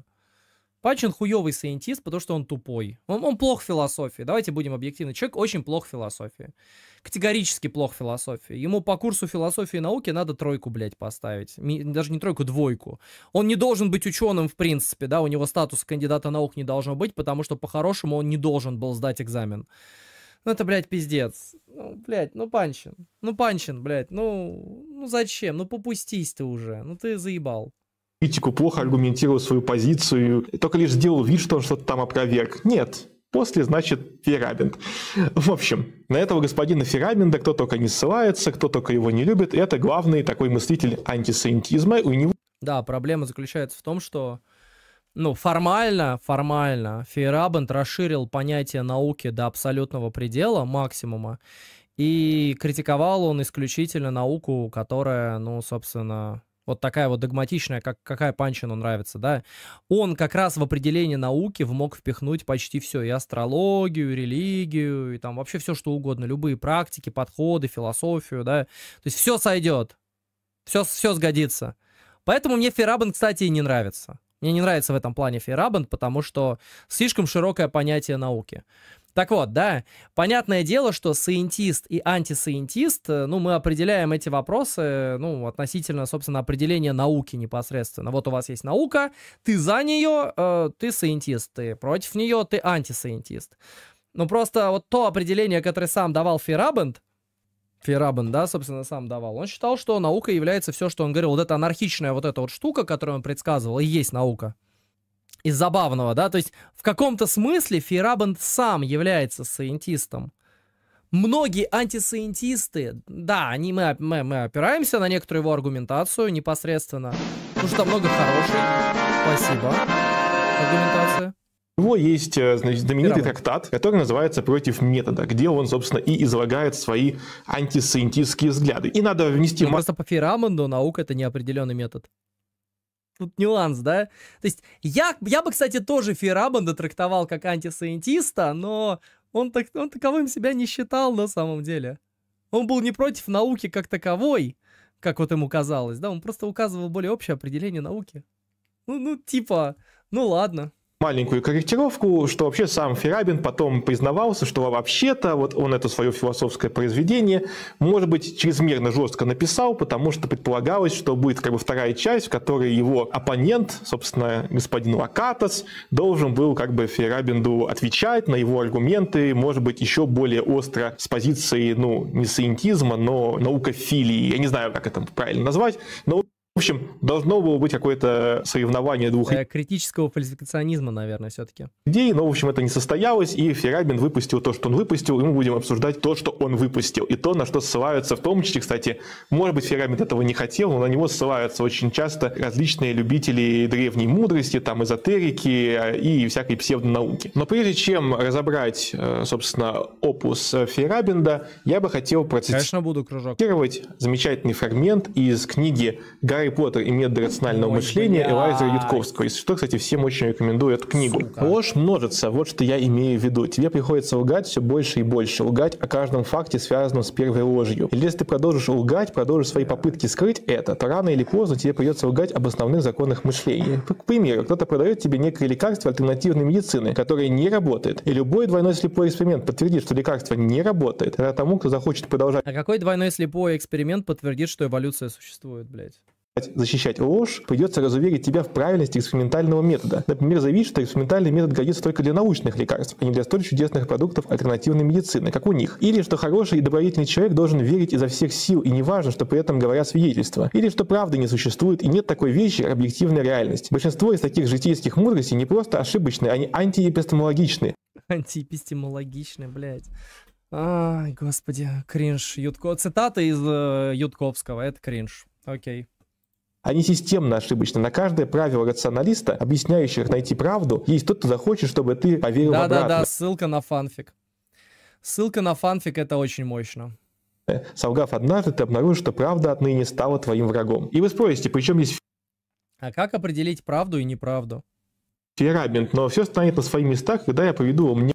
[SPEAKER 1] Патчин хуёвый сайентист, потому что он тупой. Он, он плох в философии. Давайте будем объективны. Человек очень плох в философии. Категорически плох в философии. Ему по курсу философии и науки надо тройку, блядь, поставить. Ми, даже не тройку, двойку. Он не должен быть ученым, в принципе, да, у него статус кандидата наук не должно быть, потому что по-хорошему он не должен был сдать экзамен. Ну это, блядь, пиздец. Ну, блядь, ну Панчин. Ну Панчин, блядь, ну, ну зачем? Ну попустись ты уже. Ну ты заебал
[SPEAKER 2] критику, плохо аргументировал свою позицию, только лишь сделал вид, что он что-то там опроверг. Нет, после, значит, Ферабинд. В общем, на этого господина Ферабинда кто только не ссылается, кто только его не любит, это главный такой мыслитель антисоентизма, у него...
[SPEAKER 1] Да, проблема заключается в том, что ну, формально, формально Фейрабент расширил понятие науки до абсолютного предела, максимума, и критиковал он исключительно науку, которая, ну, собственно, вот такая вот догматичная, как, какая панчину нравится, да, он как раз в определении науки мог впихнуть почти все, и астрологию, и религию, и там вообще все что угодно, любые практики, подходы, философию, да, то есть все сойдет, все, все сгодится. Поэтому мне Ферабен, кстати, и не нравится. Мне не нравится в этом плане Ферабен, потому что слишком широкое понятие науки. Так вот, да, понятное дело, что саентист и антисаентист, э, ну, мы определяем эти вопросы, ну, относительно, собственно, определения науки непосредственно. Вот у вас есть наука, ты за нее, э, ты саентист, ты против нее, ты антисаентист. Ну, просто вот то определение, которое сам давал Ферабенд, Ферабен, да, собственно, сам давал. Он считал, что наука является все, что он говорил. Вот эта анархичная вот эта вот штука, которую он предсказывал, и есть наука из забавного, да, то есть в каком-то смысле Фейрабанд сам является саентистом. Многие антисаентисты, да, они, мы, мы, мы опираемся на некоторую его аргументацию непосредственно, потому что там много хорошей, спасибо, аргументация.
[SPEAKER 2] У него есть э, значит, знаменитый Пирамид. трактат, который называется «Против метода», где он, собственно, и излагает свои антисаентистские взгляды. И надо внести... просто по Ферамонду
[SPEAKER 1] наука — это неопределенный метод тут нюанс, да? То есть я, я бы, кстати, тоже Фейрабанда трактовал как антисайентиста, но он, так, он таковым себя не считал на самом деле. Он был не против науки как таковой, как вот ему казалось, да? Он просто указывал более общее определение науки. Ну, ну типа, ну
[SPEAKER 2] ладно маленькую корректировку, что вообще сам Ферабин потом признавался, что вообще-то вот он это свое философское произведение, может быть, чрезмерно жестко написал, потому что предполагалось, что будет как бы вторая часть, в которой его оппонент, собственно, господин Лакатос, должен был как бы Ферабинду отвечать на его аргументы, может быть, еще более остро с позиции, ну, не саентизма, но наукофилии, я не знаю, как это правильно назвать, но в общем, должно было быть какое-то соревнование двух... Э, критического
[SPEAKER 1] фальсификационизма, наверное, все-таки.
[SPEAKER 2] Идей, но, в общем, это не состоялось, и Ферабин выпустил то, что он выпустил, и мы будем обсуждать то, что он выпустил, и то, на что ссылаются, в том числе, кстати, может быть, Ферабин этого не хотел, но на него ссылаются очень часто различные любители древней мудрости, там, эзотерики э, и всякой псевдонауки. Но прежде чем разобрать, э, собственно, опус Ферабинда, я бы хотел процитировать Конечно, буду, кружок. замечательный фрагмент из книги Гарри Гарри Поттер и методы рационального Ой, мышления Элайза Ютковского. Если что, кстати, всем очень рекомендую эту книгу. Сука. Ложь множится, вот что я имею в виду. Тебе приходится лгать все больше и больше, лгать о каждом факте, связанном с первой ложью. И если ты продолжишь лгать, продолжишь свои попытки скрыть это, то рано или поздно тебе придется лгать об основных законах мышления. К примеру, кто-то продает тебе некое лекарство альтернативной медицины, которое не работает. И любой двойной слепой эксперимент подтвердит, что лекарство не работает. Тогда тому, кто захочет продолжать...
[SPEAKER 1] А какой двойной слепой эксперимент подтвердит, что эволюция существует,
[SPEAKER 2] блядь? защищать ложь, придется разуверить тебя в правильности экспериментального метода. Например, заявить, что экспериментальный метод годится только для научных лекарств, а не для столь чудесных продуктов альтернативной медицины, как у них. Или что хороший и добродетельный человек должен верить изо всех сил, и не важно, что при этом говорят свидетельства. Или что правды не существует, и нет такой вещи, как объективная реальность. Большинство из таких житейских мудростей не просто ошибочны, они антиэпистемологичны.
[SPEAKER 1] Антиэпистемологичны, блядь. Ай, господи, кринж. Ютко... Цитата из э, Ютковского, это кринж. Окей.
[SPEAKER 2] Они системно ошибочны. На каждое правило рационалиста, объясняющее, как найти правду, есть тот, кто захочет, чтобы ты поверил да, в обратно. Да-да-да,
[SPEAKER 1] ссылка на фанфик. Ссылка на фанфик — это очень мощно.
[SPEAKER 2] Солгав однажды, ты обнаружишь, что правда отныне стала твоим врагом. И вы спросите, причем есть.
[SPEAKER 1] А как определить правду и неправду?
[SPEAKER 2] Ферабент, но все станет на свои места, когда я поведу мне...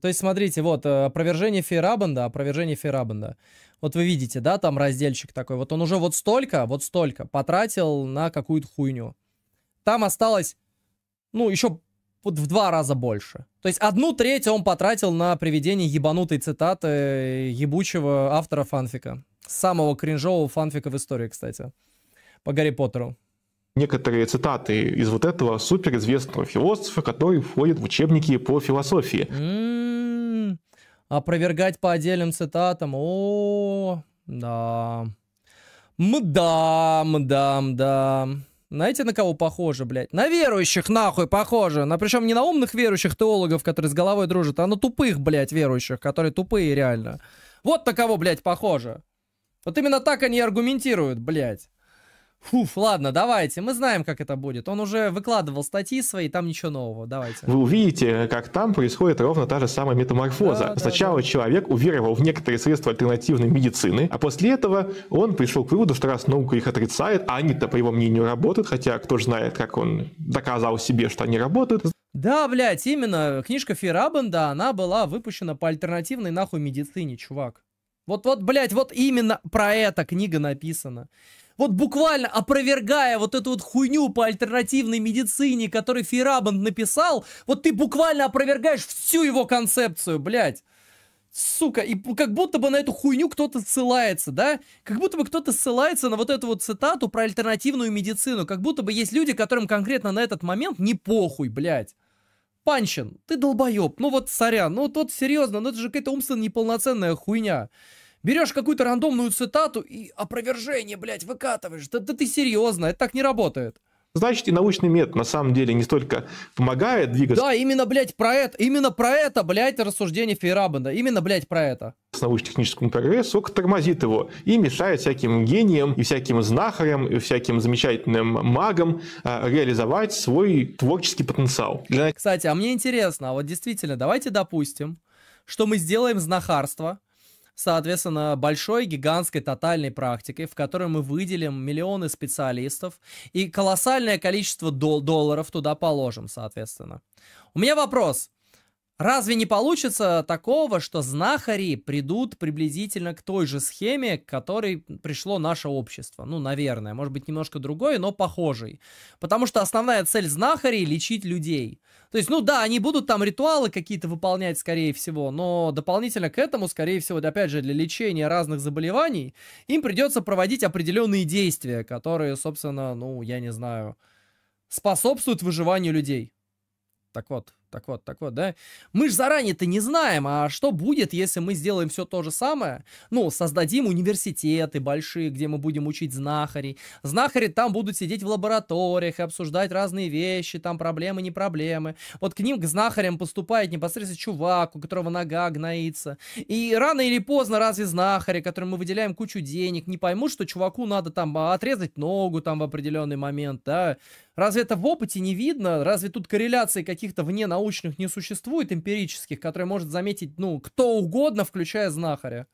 [SPEAKER 1] То есть, смотрите, вот, э, опровержение Фейрабанда, опровержение Фейрабанда. Вот вы видите, да, там разделчик такой. Вот он уже вот столько, вот столько потратил на какую-то хуйню. Там осталось, ну, еще вот в два раза больше. То есть одну треть он потратил на приведение ебанутой цитаты ебучего автора фанфика. Самого кринжового фанфика в истории, кстати. По Гарри Поттеру.
[SPEAKER 2] Некоторые цитаты из вот этого суперизвестного философа, который входит в учебники по философии. Mm -hmm.
[SPEAKER 1] Опровергать по отдельным цитатам. О, да. Мда, мда, мда. Знаете, на кого похоже, блядь? На верующих, нахуй, похоже. На, причем не на умных верующих теологов, которые с головой дружат, а на тупых, блядь, верующих, которые тупые реально. Вот на кого, блядь, похоже. Вот именно так они аргументируют, блядь. Фуф, ладно, давайте. Мы знаем, как это будет. Он уже выкладывал статьи свои, там ничего нового. Давайте.
[SPEAKER 2] Вы увидите, как там происходит ровно та же самая метаморфоза. Да, Сначала да, да. человек уверовал в некоторые средства альтернативной медицины, а после этого он пришел к выводу, что раз наука их отрицает, а они-то, по его мнению, работают, хотя кто же знает, как он доказал себе, что они работают.
[SPEAKER 1] Да, блядь, именно. Книжка Ферабенда, она была выпущена по альтернативной нахуй медицине, чувак. Вот-вот, блядь, вот именно про это книга написана вот буквально опровергая вот эту вот хуйню по альтернативной медицине, которую Фейрабанд написал, вот ты буквально опровергаешь всю его концепцию, блядь. Сука, и как будто бы на эту хуйню кто-то ссылается, да? Как будто бы кто-то ссылается на вот эту вот цитату про альтернативную медицину. Как будто бы есть люди, которым конкретно на этот момент не похуй, блядь. Панчин, ты долбоеб. Ну вот, сорян, ну вот, вот серьезно, ну это же какая-то умственно неполноценная хуйня. Берешь какую-то рандомную цитату и опровержение, блядь, выкатываешь.
[SPEAKER 2] Да, да ты серьезно, это так не работает. Значит, и научный метод на самом деле не столько помогает двигаться. Да,
[SPEAKER 1] именно, блядь, про это, именно про это, блядь, рассуждение Фейрабенда. Именно, блядь, про это.
[SPEAKER 2] С научно-техническому прогрессу, только тормозит его и мешает всяким гениям, и всяким знахарям, и всяким замечательным магам э, реализовать свой творческий потенциал. Для...
[SPEAKER 1] Кстати, а мне интересно, а вот действительно, давайте допустим, что мы сделаем знахарство, соответственно, большой, гигантской, тотальной практикой, в которой мы выделим миллионы специалистов и колоссальное количество дол- долларов туда положим, соответственно. У меня вопрос. Разве не получится такого, что знахари придут приблизительно к той же схеме, к которой пришло наше общество? Ну, наверное, может быть, немножко другой, но похожий. Потому что основная цель знахарей – лечить людей. То есть, ну да, они будут там ритуалы какие-то выполнять, скорее всего, но дополнительно к этому, скорее всего, опять же, для лечения разных заболеваний, им придется проводить определенные действия, которые, собственно, ну, я не знаю, способствуют выживанию людей. Так вот, так вот, так вот, да? Мы же заранее-то не знаем, а что будет, если мы сделаем все то же самое? Ну, создадим университеты большие, где мы будем учить знахарей. Знахари там будут сидеть в лабораториях и обсуждать разные вещи, там проблемы, не проблемы. Вот к ним, к знахарям поступает непосредственно чувак, у которого нога гноится. И рано или поздно разве знахари, которым мы выделяем кучу денег, не поймут, что чуваку надо там отрезать ногу там в определенный момент, да? Разве это в опыте не видно? Разве тут корреляции каких-то вне научных не существует, эмпирических, которые может заметить, ну, кто угодно, включая знахаря?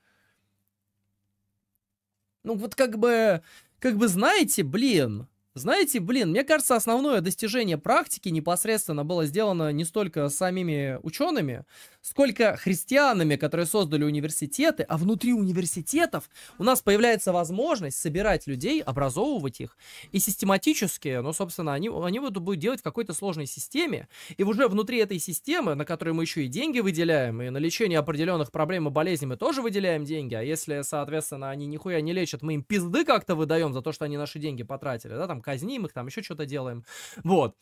[SPEAKER 1] Ну, вот как бы, как бы знаете, блин, знаете, блин, мне кажется, основное достижение практики непосредственно было сделано не столько самими учеными, сколько христианами, которые создали университеты, а внутри университетов у нас появляется возможность собирать людей, образовывать их, и систематически, ну, собственно, они, они это будут делать в какой-то сложной системе, и уже внутри этой системы, на которую мы еще и деньги выделяем, и на лечение определенных проблем и болезней мы тоже выделяем деньги, а если, соответственно, они нихуя не лечат, мы им пизды как-то выдаем за то, что они наши деньги потратили, да, там казним их, там еще что-то делаем, вот.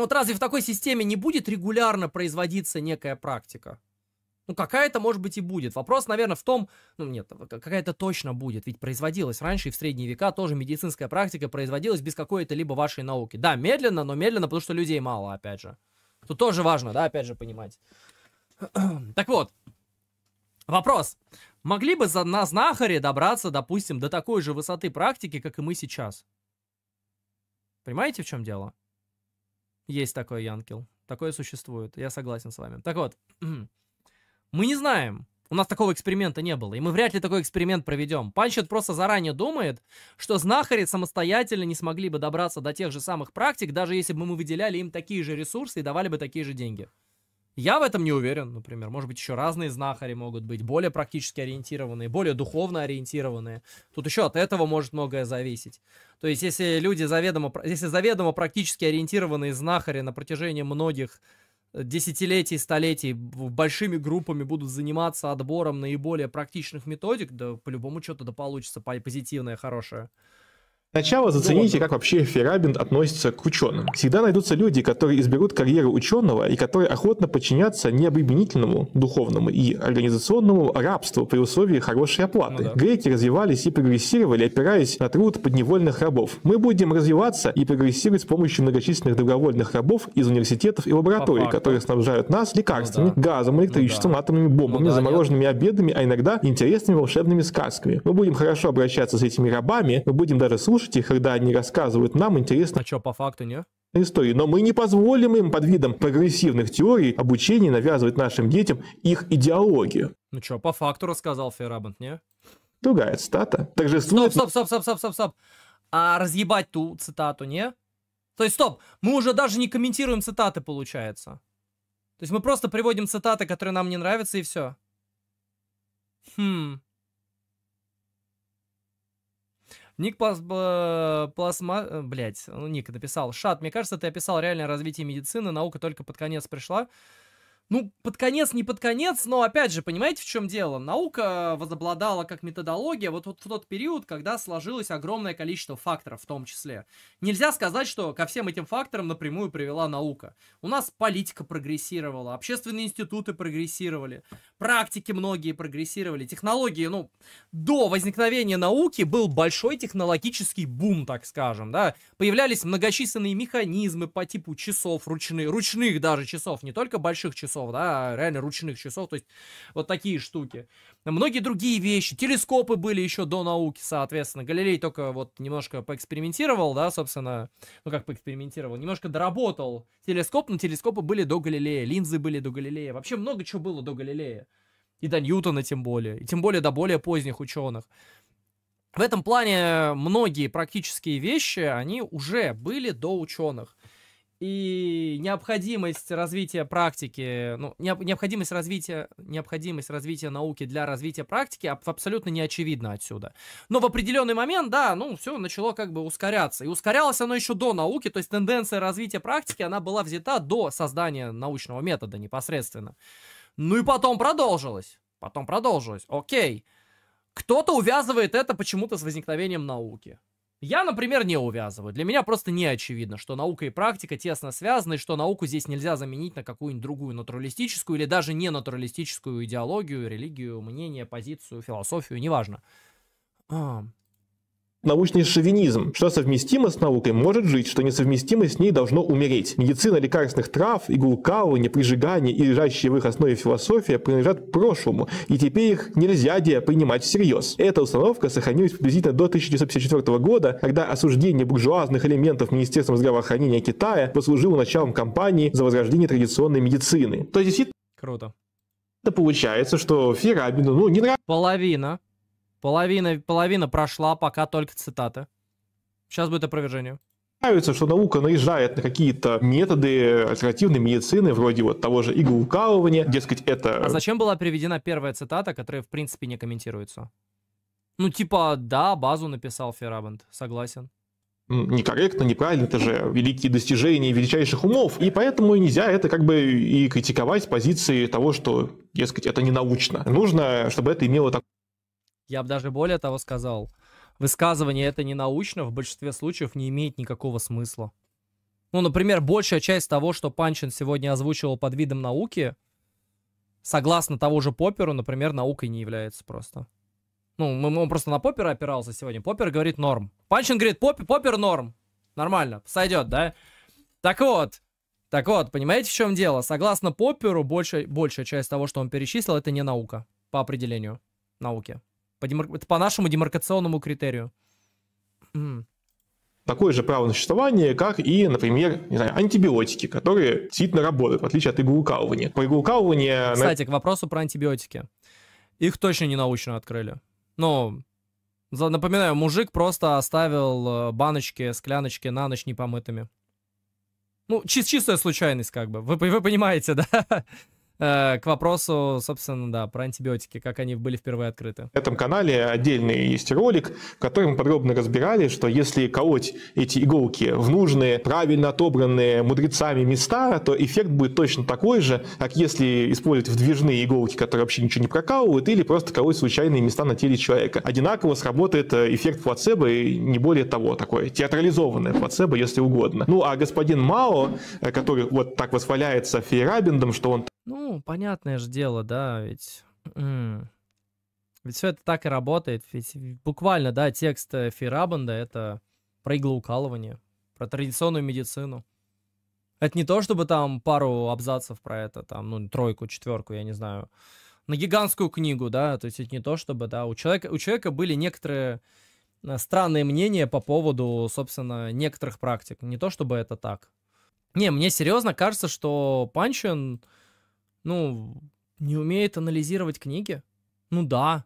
[SPEAKER 1] Но ну, вот разве в такой системе не будет регулярно производиться некая практика? Ну, какая-то, может быть, и будет. Вопрос, наверное, в том, ну, нет, какая-то точно будет, ведь производилась раньше и в средние века тоже медицинская практика производилась без какой-то либо вашей науки. Да, медленно, но медленно, потому что людей мало, опять же. Тут тоже важно, да, опять же, понимать. так вот, вопрос. Могли бы за, на знахаре добраться, допустим, до такой же высоты практики, как и мы сейчас? Понимаете, в чем дело? Есть такой Янкил. Такое существует. Я согласен с вами. Так вот, мы не знаем. У нас такого эксперимента не было, и мы вряд ли такой эксперимент проведем. Панчет просто заранее думает, что знахари самостоятельно не смогли бы добраться до тех же самых практик, даже если бы мы выделяли им такие же ресурсы и давали бы такие же деньги. Я в этом не уверен, например. Может быть, еще разные знахари могут быть, более практически ориентированные, более духовно ориентированные. Тут еще от этого может многое зависеть. То есть, если люди заведомо, если заведомо практически ориентированные знахари на протяжении многих э, десятилетий, столетий большими группами будут заниматься отбором наиболее практичных методик, да по-любому что-то да получится позитивное, хорошее.
[SPEAKER 2] Сначала ну зацените, как вообще Ферабин относится к ученым. Всегда найдутся люди, которые изберут карьеру ученого и которые охотно подчинятся необременительному, духовному и организационному рабству при условии хорошей оплаты. Ну, да. Греки развивались и прогрессировали, опираясь на труд подневольных рабов. Мы будем развиваться и прогрессировать с помощью многочисленных добровольных рабов из университетов и лабораторий, которые снабжают нас лекарствами, ну, да. газом, ну электричеством, ну, да. атомными бомбами, ну, да, замороженными нет. обедами, а иногда интересными волшебными сказками. Мы будем хорошо обращаться с этими рабами, мы будем даже слушать слушать их, когда они рассказывают нам интересно. А что, по факту нет? истории, но мы не позволим им под видом прогрессивных теорий обучения навязывать нашим детям их идеологию.
[SPEAKER 1] Ну что, по факту рассказал Ферабант, не?
[SPEAKER 2] Другая цитата. Также стоп, стоп,
[SPEAKER 1] стоп, стоп, стоп, стоп, стоп. А разъебать ту цитату, не? То есть, стоп, мы уже даже не комментируем цитаты, получается. То есть мы просто приводим цитаты, которые нам не нравятся, и все. Хм. Ник плас... Э, Пласма... Э, блядь, ну, Ник написал. Шат, мне кажется, ты описал реальное развитие медицины, наука только под конец пришла. Ну, под конец, не под конец, но опять же, понимаете, в чем дело? Наука возобладала как методология вот, вот в тот период, когда сложилось огромное количество факторов в том числе. Нельзя сказать, что ко всем этим факторам напрямую привела наука. У нас политика прогрессировала, общественные институты прогрессировали, практики многие прогрессировали, технологии, ну, до возникновения науки был большой технологический бум, так скажем, да. Появлялись многочисленные механизмы по типу часов ручных, ручных даже часов, не только больших часов, часов, да, реально ручных часов, то есть вот такие штуки. Многие другие вещи, телескопы были еще до науки, соответственно, Галилей только вот немножко поэкспериментировал, да, собственно, ну как поэкспериментировал, немножко доработал телескоп, но телескопы были до Галилея, линзы были до Галилея, вообще много чего было до Галилея. И до Ньютона тем более, и тем более до более поздних ученых. В этом плане многие практические вещи, они уже были до ученых и необходимость развития практики, ну, необходимость развития, необходимость развития науки для развития практики абсолютно не очевидна отсюда. Но в определенный момент, да, ну, все начало как бы ускоряться. И ускорялось оно еще до науки, то есть тенденция развития практики, она была взята до создания научного метода непосредственно. Ну и потом продолжилось. Потом продолжилось. Окей. Кто-то увязывает это почему-то с возникновением науки. Я, например, не увязываю. Для меня просто не очевидно, что наука и практика тесно связаны, и что науку здесь нельзя заменить на какую-нибудь другую натуралистическую или даже не натуралистическую идеологию, религию, мнение, позицию, философию, неважно.
[SPEAKER 2] Научный шовинизм. Что совместимо с наукой, может жить, что несовместимо с ней должно умереть. Медицина лекарственных трав, иглукалывание, прижигание и лежащие в их основе философия принадлежат прошлому, и теперь их нельзя принимать всерьез. Эта установка сохранилась приблизительно до 1954 года, когда осуждение буржуазных элементов Министерством здравоохранения Китая послужило началом кампании за возрождение традиционной медицины. То
[SPEAKER 1] есть, Круто.
[SPEAKER 2] Да получается, что Ферабину, ну, не нравится.
[SPEAKER 1] Половина Половина, половина прошла, пока только цитаты. Сейчас будет опровержение.
[SPEAKER 2] Нравится, что наука наезжает на какие-то методы альтернативной медицины, вроде вот того же иглоукалывания, дескать, это... А зачем была
[SPEAKER 1] приведена первая цитата, которая, в принципе, не комментируется? Ну, типа, да, базу написал Ферабанд, согласен
[SPEAKER 2] некорректно, неправильно, это же великие достижения величайших умов, и поэтому нельзя это как бы и критиковать с позиции того, что, дескать, это не научно. Нужно, чтобы это имело такой
[SPEAKER 1] я бы даже более того сказал. Высказывание это не научно, в большинстве случаев не имеет никакого смысла. Ну, например, большая часть того, что Панчин сегодня озвучивал под видом науки, согласно того же Попперу, например, наукой не является просто. Ну, он просто на Поппера опирался сегодня. Поппер говорит норм. Панчин говорит, Поп, Поппер норм. Нормально, сойдет, да? Так вот, так вот, понимаете, в чем дело? Согласно Попперу, большая, большая часть того, что он перечислил, это не наука по определению науки. По, демар... по нашему демаркационному критерию.
[SPEAKER 2] Mm. Такое же право на существование, как и, например, не знаю, антибиотики, которые действительно работают, в отличие от иглоукалывания. По иглоукалыванию... Кстати,
[SPEAKER 1] к вопросу про антибиотики. Их точно не научно открыли. Ну, напоминаю, мужик просто оставил э, баночки, скляночки на ночь непомытыми. Ну, чис чистая случайность, как бы. Вы, вы понимаете, да? Э, к вопросу, собственно, да, про антибиотики, как они были впервые открыты.
[SPEAKER 2] В этом канале отдельный есть ролик, в котором подробно разбирали, что если колоть эти иголки в нужные, правильно отобранные мудрецами места, то эффект будет точно такой же, как если использовать вдвижные иголки, которые вообще ничего не прокалывают, или просто колоть случайные места на теле человека. Одинаково сработает э, эффект плацебо и не более того, такое театрализованное плацебо, если угодно. Ну, а господин Мао, э, который вот так восхваляется Фейрабендом, что он...
[SPEAKER 1] Ну, ну, понятное же дело, да, ведь... Ведь все это так и работает. Ведь буквально, да, текст э, Ферабанда — это про иглоукалывание, про традиционную медицину. Это не то, чтобы там пару абзацев про это, там, ну, тройку, четверку, я не знаю, на гигантскую книгу, да, то есть это не то, чтобы, да, у человека, у человека были некоторые э, странные мнения по поводу, собственно, некоторых практик. Не то, чтобы это так. Не, мне серьезно кажется, что Панчин... Punch ну, не умеет анализировать книги? Ну да.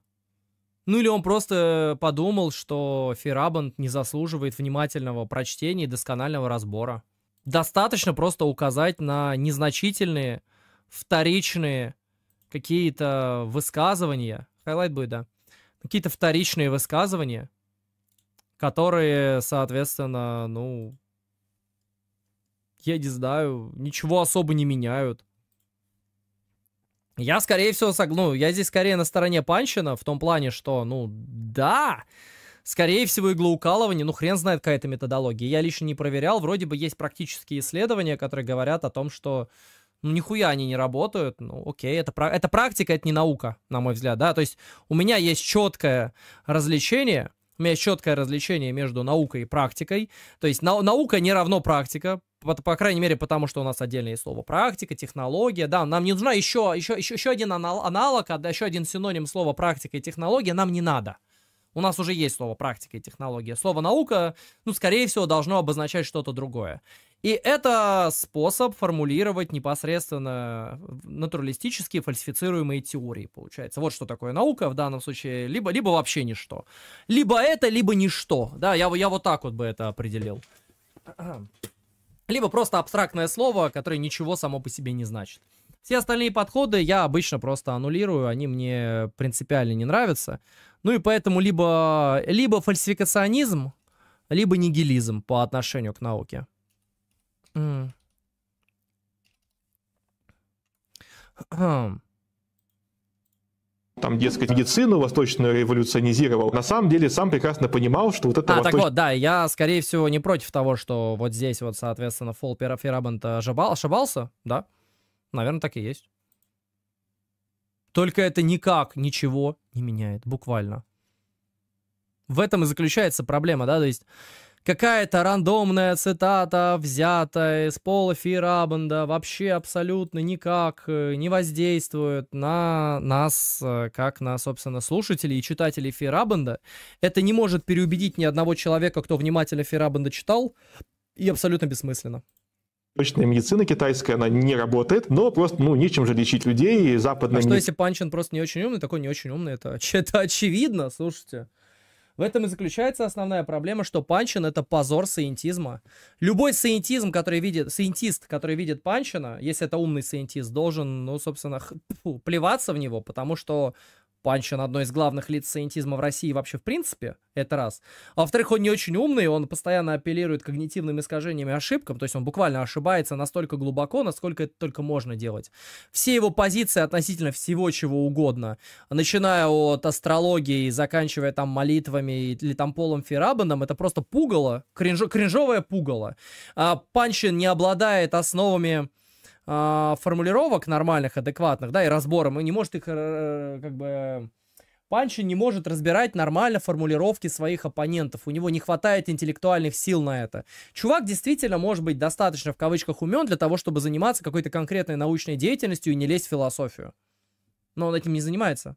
[SPEAKER 1] Ну или он просто подумал, что Ферабант не заслуживает внимательного прочтения и досконального разбора. Достаточно просто указать на незначительные, вторичные какие-то высказывания. Хайлайт будет, да. Какие-то вторичные высказывания, которые, соответственно, ну, я не знаю, ничего особо не меняют. Я, скорее всего, сог... ну, я здесь скорее на стороне Панчина, в том плане, что, ну, да, скорее всего, иглоукалывание, ну, хрен знает, какая это методология. Я лично не проверял, вроде бы есть практические исследования, которые говорят о том, что, ну, нихуя они не работают, ну, окей, это, это практика, это не наука, на мой взгляд, да, то есть у меня есть четкое развлечение, у меня есть четкое развлечение между наукой и практикой. То есть нау наука не равно практика по, по крайней мере, потому что у нас отдельное слово практика, технология, да, нам не нужна еще, еще, еще, еще один анал, аналог, а, да, еще один синоним слова практика и технология нам не надо. У нас уже есть слово практика и технология. Слово наука, ну, скорее всего, должно обозначать что-то другое. И это способ формулировать непосредственно натуралистические фальсифицируемые теории, получается. Вот что такое наука в данном случае. Либо, либо вообще ничто. Либо это, либо ничто. Да, я, я вот так вот бы это определил либо просто абстрактное слово, которое ничего само по себе не значит. Все остальные подходы я обычно просто аннулирую, они мне принципиально не нравятся. Ну и поэтому либо, либо фальсификационизм, либо нигилизм по отношению к науке.
[SPEAKER 2] Mm. там, дескать, медицину восточную революционизировал, на самом деле сам прекрасно понимал, что вот это... А, восточ... так вот,
[SPEAKER 1] да, я, скорее всего, не против того, что вот здесь вот, соответственно, Фол Ферабант э, ошибался, да? Наверное, так и есть. Только это никак ничего не меняет, буквально. В этом и заключается проблема, да, то есть какая-то рандомная цитата, взятая из Пола Фейрабенда, вообще абсолютно никак э, не воздействует на нас, э, как на, собственно, слушателей и читателей Фейрабенда. Это не может переубедить ни одного человека, кто внимательно Фейрабенда читал, и абсолютно бессмысленно.
[SPEAKER 2] Точная медицина китайская, она не работает, но просто, ну, нечем же лечить людей, и западная... А что, если
[SPEAKER 1] Панчин просто не очень умный? Такой не очень умный, это, это очевидно, слушайте. В этом и заключается основная проблема, что Панчин — это позор саентизма. Любой саентизм, который видит, саентист, который видит Панчина, если это умный саентист, должен, ну, собственно, х, плеваться в него, потому что Паншин одно из главных лиц саентизма в России вообще в принципе, это раз. А во-вторых, он не очень умный, он постоянно апеллирует к когнитивным искажениям и ошибкам, то есть он буквально ошибается настолько глубоко, насколько это только можно делать. Все его позиции относительно всего чего угодно, начиная от астрологии, и заканчивая там молитвами или там Полом Ферабаном, это просто пугало, кринж кринжовое пугало. А Паншин не обладает основами а, формулировок нормальных, адекватных, да, и разбором, и не может их э, э, как бы... Панчин не может разбирать нормально формулировки своих оппонентов. У него не хватает интеллектуальных сил на это. Чувак действительно может быть достаточно в кавычках умен для того, чтобы заниматься какой-то конкретной научной деятельностью и не лезть в философию. Но он этим не занимается.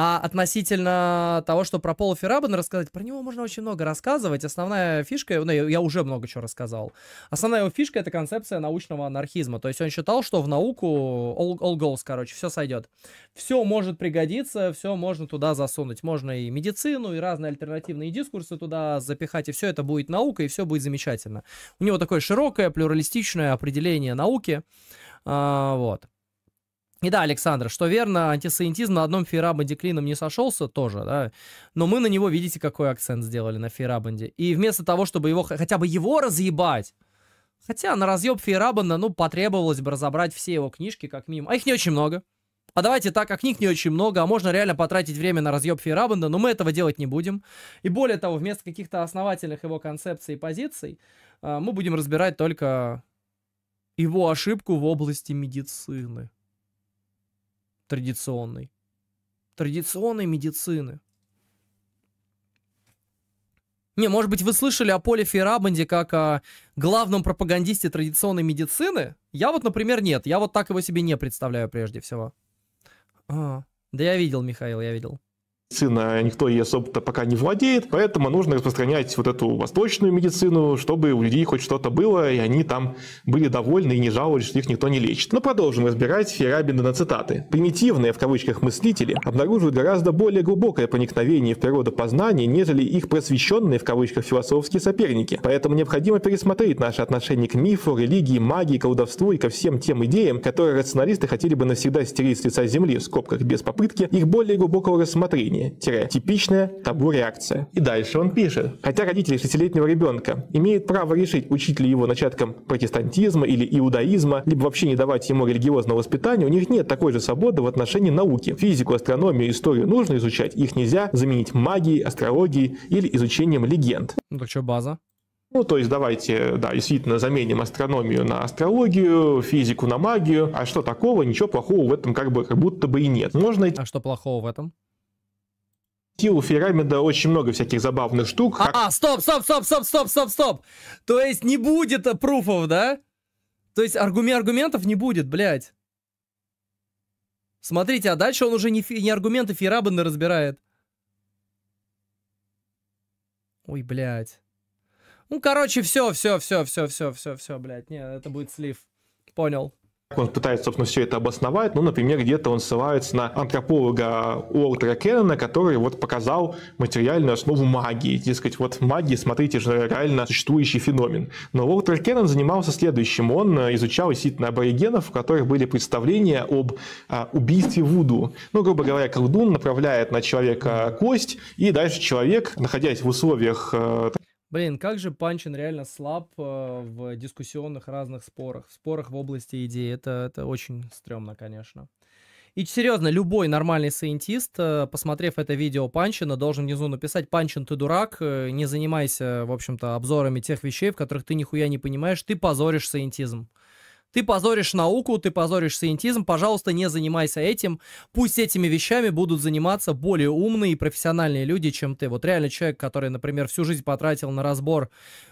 [SPEAKER 1] А относительно того, что про Пола Ферабана рассказать, про него можно очень много рассказывать. Основная фишка, ну, я уже много чего рассказал. Основная его фишка — это концепция научного анархизма. То есть он считал, что в науку all, all goals, короче, все сойдет. Все может пригодиться, все можно туда засунуть. Можно и медицину, и разные альтернативные дискурсы туда запихать, и все это будет наука, и все будет замечательно. У него такое широкое, плюралистичное определение науки. А, вот. И да, Александр, что верно, антисоентизм на одном фейрабанде клином не сошелся тоже, да, но мы на него, видите, какой акцент сделали на фейрабанде. И вместо того, чтобы его, хотя бы его разъебать, хотя на разъеб фейрабанда, ну, потребовалось бы разобрать все его книжки как минимум, а их не очень много. А давайте так, а книг не очень много, а можно реально потратить время на разъеб фейрабанда, но мы этого делать не будем. И более того, вместо каких-то основательных его концепций и позиций, а, мы будем разбирать только его ошибку в области медицины традиционной. Традиционной медицины. Не, может быть, вы слышали о Поле Фейрабенде как о главном пропагандисте традиционной медицины? Я вот, например, нет. Я вот так его себе не представляю прежде всего. А, да я видел, Михаил, я видел
[SPEAKER 2] медицина никто ей особо-то пока не владеет, поэтому нужно распространять вот эту восточную медицину, чтобы у людей хоть что-то было, и они там были довольны и не жаловались, что их никто не лечит. Но ну, продолжим разбирать Ферабина на цитаты. «Примитивные, в кавычках, мыслители обнаруживают гораздо более глубокое проникновение в природу познания, нежели их просвещенные, в кавычках, философские соперники. Поэтому необходимо пересмотреть наше отношение к мифу, религии, магии, колдовству и ко всем тем идеям, которые рационалисты хотели бы навсегда стереть с лица земли, в скобках без попытки, их более глубокого рассмотрения поведение, типичная табу-реакция. И дальше он пишет. Хотя родители шестилетнего ребенка имеют право решить, учить ли его начаткам протестантизма или иудаизма, либо вообще не давать ему религиозного воспитания, у них нет такой же свободы в отношении науки. Физику, астрономию, историю нужно изучать, их нельзя заменить магией, астрологией или изучением легенд.
[SPEAKER 1] Ну так что, база?
[SPEAKER 2] Ну, то есть давайте, да, действительно заменим астрономию на астрологию, физику на магию. А что такого? Ничего плохого в этом как бы как будто бы и нет. Можно... А что
[SPEAKER 1] плохого в этом?
[SPEAKER 2] у Ферамида очень много всяких забавных штук. Как... А, стоп,
[SPEAKER 1] стоп, стоп, стоп, стоп, стоп, стоп. То есть не будет э, пруфов, да? То есть аргумен аргументов не будет, блядь. Смотрите, а дальше он уже не, не аргументы Ферабана разбирает. Ой, блядь. Ну, короче, все, все, все, все, все, все, все, блядь. Нет, это будет слив.
[SPEAKER 2] Понял он пытается, собственно, все это обосновать. Ну, например, где-то он ссылается на антрополога Уолтера Кеннона, который вот показал материальную основу магии. Дескать, вот магия, смотрите же, реально существующий феномен. Но Уолтер Кеннон занимался следующим. Он э, изучал действительно аборигенов, у которых были представления об а, убийстве Вуду. Ну, грубо говоря, колдун направляет на человека кость, и дальше человек, находясь в условиях э,
[SPEAKER 1] Блин, как же Панчин реально слаб э, в дискуссионных разных спорах, в спорах в области идей. Это, это очень стрёмно, конечно. И серьезно, любой нормальный сайентист, э, посмотрев это видео Панчина, должен внизу написать «Панчин, ты дурак, э, не занимайся, в общем-то, обзорами тех вещей, в которых ты нихуя не понимаешь, ты позоришь сайентизм». Ты позоришь науку, ты позоришь сиентизм, пожалуйста, не занимайся этим. Пусть этими вещами будут заниматься более умные и профессиональные люди, чем ты. Вот реально человек, который, например, всю жизнь потратил на разбор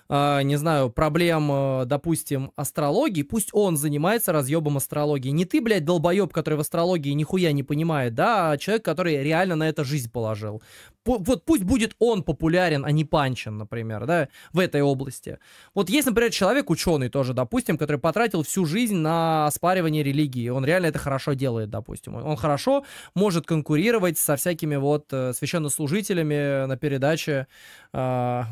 [SPEAKER 1] а, не знаю, проблем, а, допустим, астрологии, пусть он занимается разъебом астрологии. Не ты, блядь, долбоеб, который в астрологии нихуя не понимает, да, а человек, который реально на это жизнь положил. Пу- вот пусть будет он популярен, а не Панчин, например, да, в этой области. Вот есть, например, человек, ученый тоже, допустим, который потратил всю жизнь на оспаривание религии, он реально это хорошо делает, допустим. Он хорошо может конкурировать со всякими вот э, священнослужителями на передаче... Э-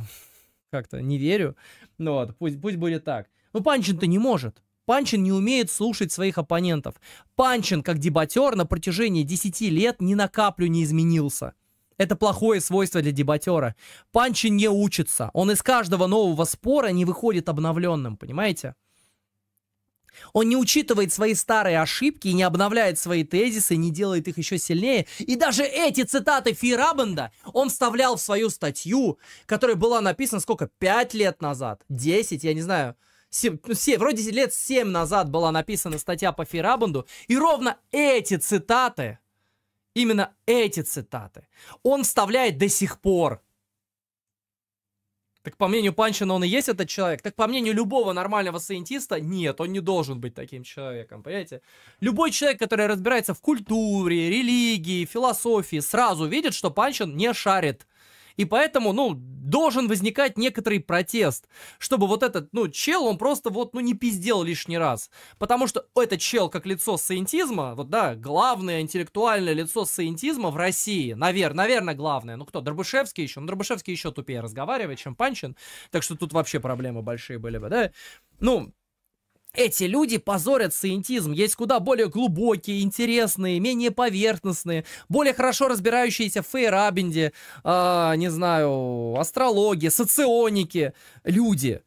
[SPEAKER 1] как-то не верю. Ну вот, пусть, пусть будет так. Но ну, Панчин-то не может. Панчин не умеет слушать своих оппонентов. Панчин, как дебатер, на протяжении 10 лет ни на каплю не изменился. Это плохое свойство для дебатера. Панчин не учится. Он из каждого нового спора не выходит обновленным, понимаете? Он не учитывает свои старые ошибки, не обновляет свои тезисы, не делает их еще сильнее. И даже эти цитаты Фейрабенда он вставлял в свою статью, которая была написана сколько? Пять лет назад? Десять, я не знаю. 7, 7, ну, вроде лет семь назад была написана статья по Ферабанду, и ровно эти цитаты, именно эти цитаты, он вставляет до сих пор так по мнению Панчина он и есть этот человек. Так по мнению любого нормального сайентиста, нет, он не должен быть таким человеком, понимаете? Любой человек, который разбирается в культуре, религии, философии, сразу видит, что Панчин не шарит и поэтому, ну, должен возникать некоторый протест, чтобы вот этот, ну, чел, он просто вот, ну, не пиздел лишний раз. Потому что этот чел, как лицо саентизма, вот, да, главное интеллектуальное лицо саентизма в России, наверное, наверное, главное. Ну, кто, Дробышевский еще? Ну, Дробышевский еще тупее разговаривает, чем Панчин, так что тут вообще проблемы большие были бы, да? Ну, эти люди позорят сcientism. Есть куда более глубокие, интересные, менее поверхностные, более хорошо разбирающиеся в фейрабенде, э, а, не знаю, астрологи, соционики, люди.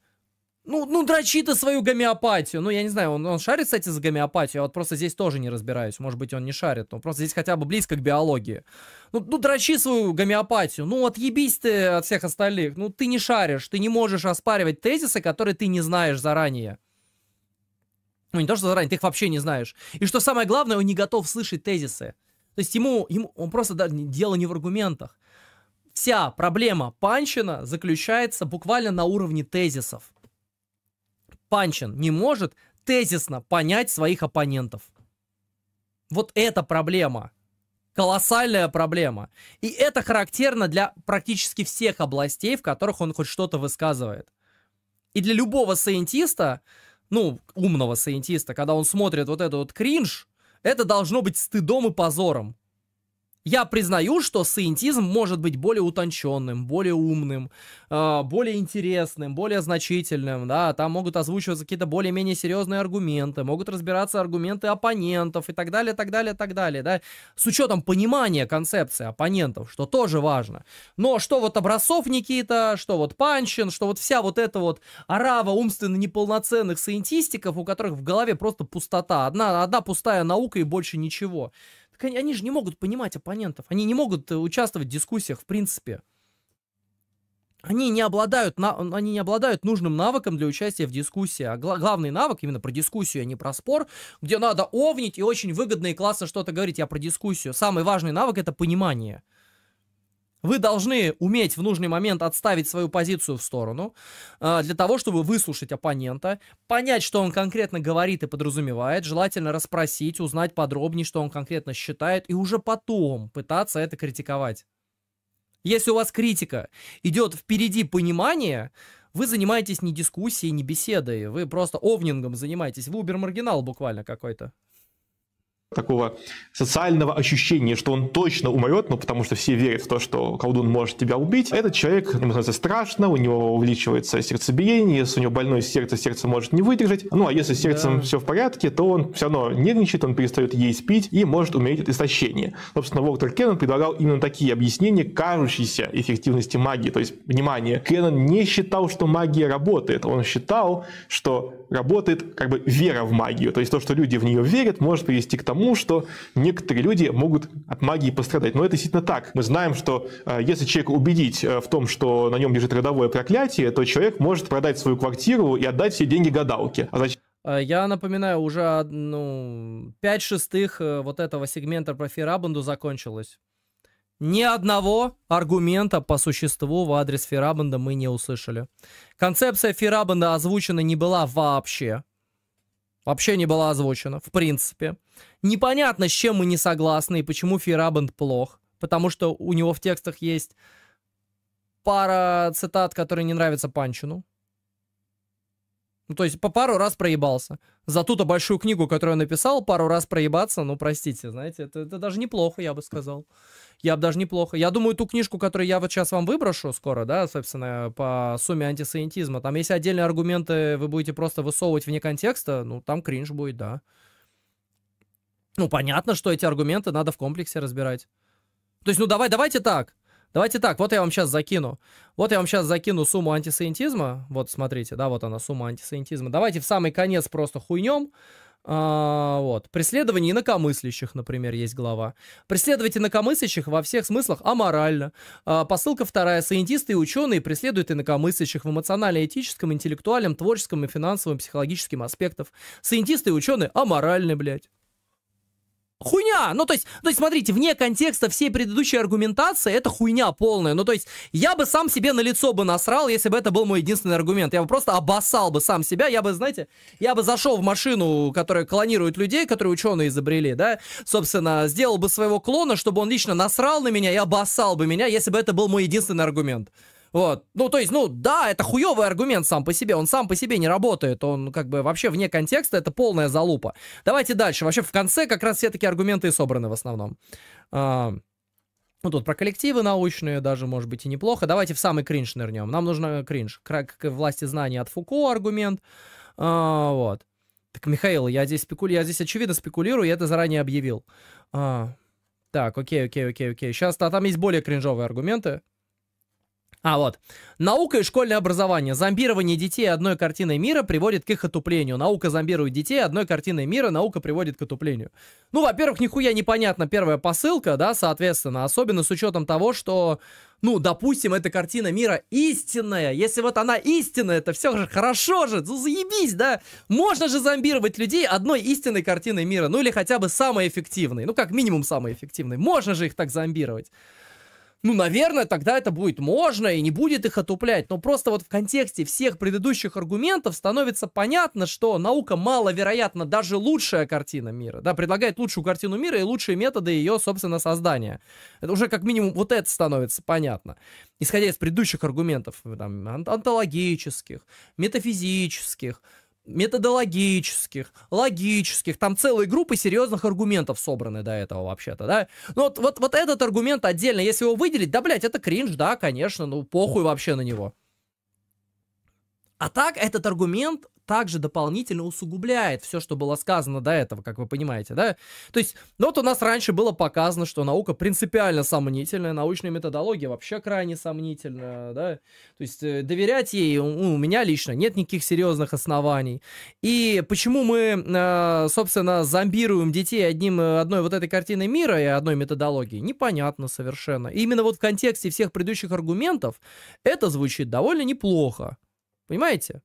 [SPEAKER 1] Ну, ну, дрочи ты свою гомеопатию. Ну, я не знаю, он, он шарит, кстати, за гомеопатию. Я вот просто здесь тоже не разбираюсь. Может быть, он не шарит. Но просто здесь хотя бы близко к биологии. Ну, ну дрочи свою гомеопатию. Ну, отъебись ты от всех остальных. Ну, ты не шаришь. Ты не можешь оспаривать тезисы, которые ты не знаешь заранее. Ну, не то, что заранее, ты их вообще не знаешь. И что самое главное, он не готов слышать тезисы. То есть ему, ему он просто да, дело не в аргументах. Вся проблема Панчина заключается буквально на уровне тезисов. Панчин не может тезисно понять своих оппонентов. Вот это проблема. Колоссальная проблема. И это характерно для практически всех областей, в которых он хоть что-то высказывает. И для любого сайентиста, ну, умного сайентиста, когда он смотрит вот этот вот кринж, это должно быть стыдом и позором. Я признаю, что саентизм может быть более утонченным, более умным, э, более интересным, более значительным, да, там могут озвучиваться какие-то более-менее серьезные аргументы, могут разбираться аргументы оппонентов и так далее, так далее, так далее, да, с учетом понимания концепции оппонентов, что тоже важно. Но что вот Образцов Никита, что вот Панчин, что вот вся вот эта вот арава умственно неполноценных саентистиков, у которых в голове просто пустота, одна, одна пустая наука и больше ничего. Так они, они же не могут понимать оппонентов. Они не могут э, участвовать в дискуссиях, в принципе. Они не обладают, на, они не обладают нужным навыком для участия в дискуссии. А гла, главный навык именно про дискуссию, а не про спор, где надо овнить и очень выгодно и классно что-то говорить. Я про дискуссию. Самый важный навык это понимание. Вы должны уметь в нужный момент отставить свою позицию в сторону, а, для того, чтобы выслушать оппонента, понять, что он конкретно говорит и подразумевает, желательно расспросить, узнать подробнее, что он конкретно считает, и уже потом пытаться это критиковать. Если у вас критика идет впереди понимания, вы занимаетесь не дискуссией, не беседой, вы просто овнингом занимаетесь, вы убер-маргинал буквально какой-то
[SPEAKER 2] такого социального ощущения, что он точно умрет, ну, потому что все верят в то, что колдун может тебя убить. Этот человек, ему становится страшно, у него увеличивается сердцебиение, если у него больное сердце, сердце может не выдержать. Ну, а если с сердцем да. все в порядке, то он все равно нервничает, он перестает есть пить и может умереть от истощения. Собственно, Уолтер Кеннон предлагал именно такие объяснения кажущейся эффективности магии. То есть, внимание, Кеннон не считал, что магия работает. Он считал, что работает как бы вера в магию. То есть, то, что люди в нее верят, может привести к тому, тому, что некоторые люди могут от магии пострадать. Но это действительно так. Мы знаем, что э, если человека убедить э, в том, что на нем лежит родовое проклятие, то человек может продать свою квартиру и отдать все деньги гадалке. А зачем?
[SPEAKER 1] Э, я напоминаю, уже ну, 5 шестых вот этого сегмента про фирабанду закончилось. Ни одного аргумента по существу в адрес фирабанда мы не услышали. Концепция фирабанда озвучена не была вообще. Вообще не была озвучена, в принципе. Непонятно, с чем мы не согласны и почему Фейрабанд плох. Потому что у него в текстах есть пара цитат, которые не нравятся Панчину. Ну, то есть по пару раз проебался. За ту-то большую книгу, которую он написал, пару раз проебаться, ну, простите, знаете, это, это даже неплохо, я бы сказал. Я бы даже неплохо. Я думаю, ту книжку, которую я вот сейчас вам выброшу скоро, да, собственно, по сумме антисанитизма, там, если отдельные аргументы вы будете просто высовывать вне контекста, ну, там кринж будет, да. Ну, понятно, что эти аргументы надо в комплексе разбирать. То есть, ну давай, давайте так. Давайте так, вот я вам сейчас закину. Вот я вам сейчас закину сумму антисаентизма. Вот, смотрите, да, вот она, сумма антисаентизма. Давайте в самый конец просто хуйнем. А, вот. Преследование инакомыслящих, например, есть глава. Преследовать инакомыслящих во всех смыслах аморально. А, посылка вторая. Саентисты и ученые преследуют инакомыслящих в эмоционально-этическом, интеллектуальном, творческом и финансовом, психологическом аспектах. Саентисты и ученые аморальны, блядь хуйня. Ну, то есть, то есть, смотрите, вне контекста всей предыдущей аргументации это хуйня полная. Ну, то есть, я бы сам себе на лицо бы насрал, если бы это был мой единственный аргумент. Я бы просто обоссал бы сам себя. Я бы, знаете, я бы зашел в машину, которая клонирует людей, которые ученые изобрели, да, собственно, сделал бы своего клона, чтобы он лично насрал на меня и обоссал бы меня, если бы это был мой единственный аргумент. Вот. Ну, то есть, ну, да, это хуевый аргумент сам по себе. Он сам по себе не работает. Он как бы вообще вне контекста. Это полная залупа. Давайте дальше. Вообще в конце как раз все такие аргументы и собраны в основном. А, ну, тут про коллективы научные даже, может быть, и неплохо. Давайте в самый кринж нырнем. Нам нужно э, кринж. Как власти знаний от Фуко аргумент. А, вот. Так, Михаил, я здесь спекулирую, я здесь очевидно спекулирую, я это заранее объявил. А, так, окей, окей, окей, окей. Сейчас, а там есть более кринжовые аргументы. А, вот. Наука и школьное образование. Зомбирование детей одной картиной мира приводит к их отуплению. Наука зомбирует детей одной картиной мира, наука приводит к отуплению. Ну, во-первых, нихуя непонятно первая посылка, да, соответственно, особенно с учетом того, что, ну, допустим, эта картина мира истинная. Если вот она истинная, это все же хорошо же, ну, заебись, да. Можно же зомбировать людей одной истинной картиной мира, ну, или хотя бы самой эффективной, ну, как минимум самой эффективной. Можно же их так зомбировать ну, наверное, тогда это будет можно и не будет их отуплять. Но просто вот в контексте всех предыдущих аргументов становится понятно, что наука маловероятно даже лучшая картина мира, да, предлагает лучшую картину мира и лучшие методы ее, собственно, создания. Это уже как минимум вот это становится понятно. Исходя из предыдущих аргументов, там, антологических, метафизических, методологических, логических, там целые группы серьезных аргументов собраны до этого вообще-то, да. Ну вот, вот, вот этот аргумент отдельно, если его выделить, да, блядь, это кринж, да, конечно, ну похуй вообще на него. А так этот аргумент также дополнительно усугубляет все, что было сказано до этого, как вы понимаете, да? То есть, ну вот у нас раньше было показано, что наука принципиально сомнительная, научная методология вообще крайне сомнительная, да? То есть, э, доверять ей у, ну, у меня лично нет никаких серьезных оснований. И почему мы, э, собственно, зомбируем детей одним, э, одной вот этой картиной мира и одной методологии, непонятно совершенно. И именно вот в контексте всех предыдущих аргументов это звучит довольно неплохо. Понимаете?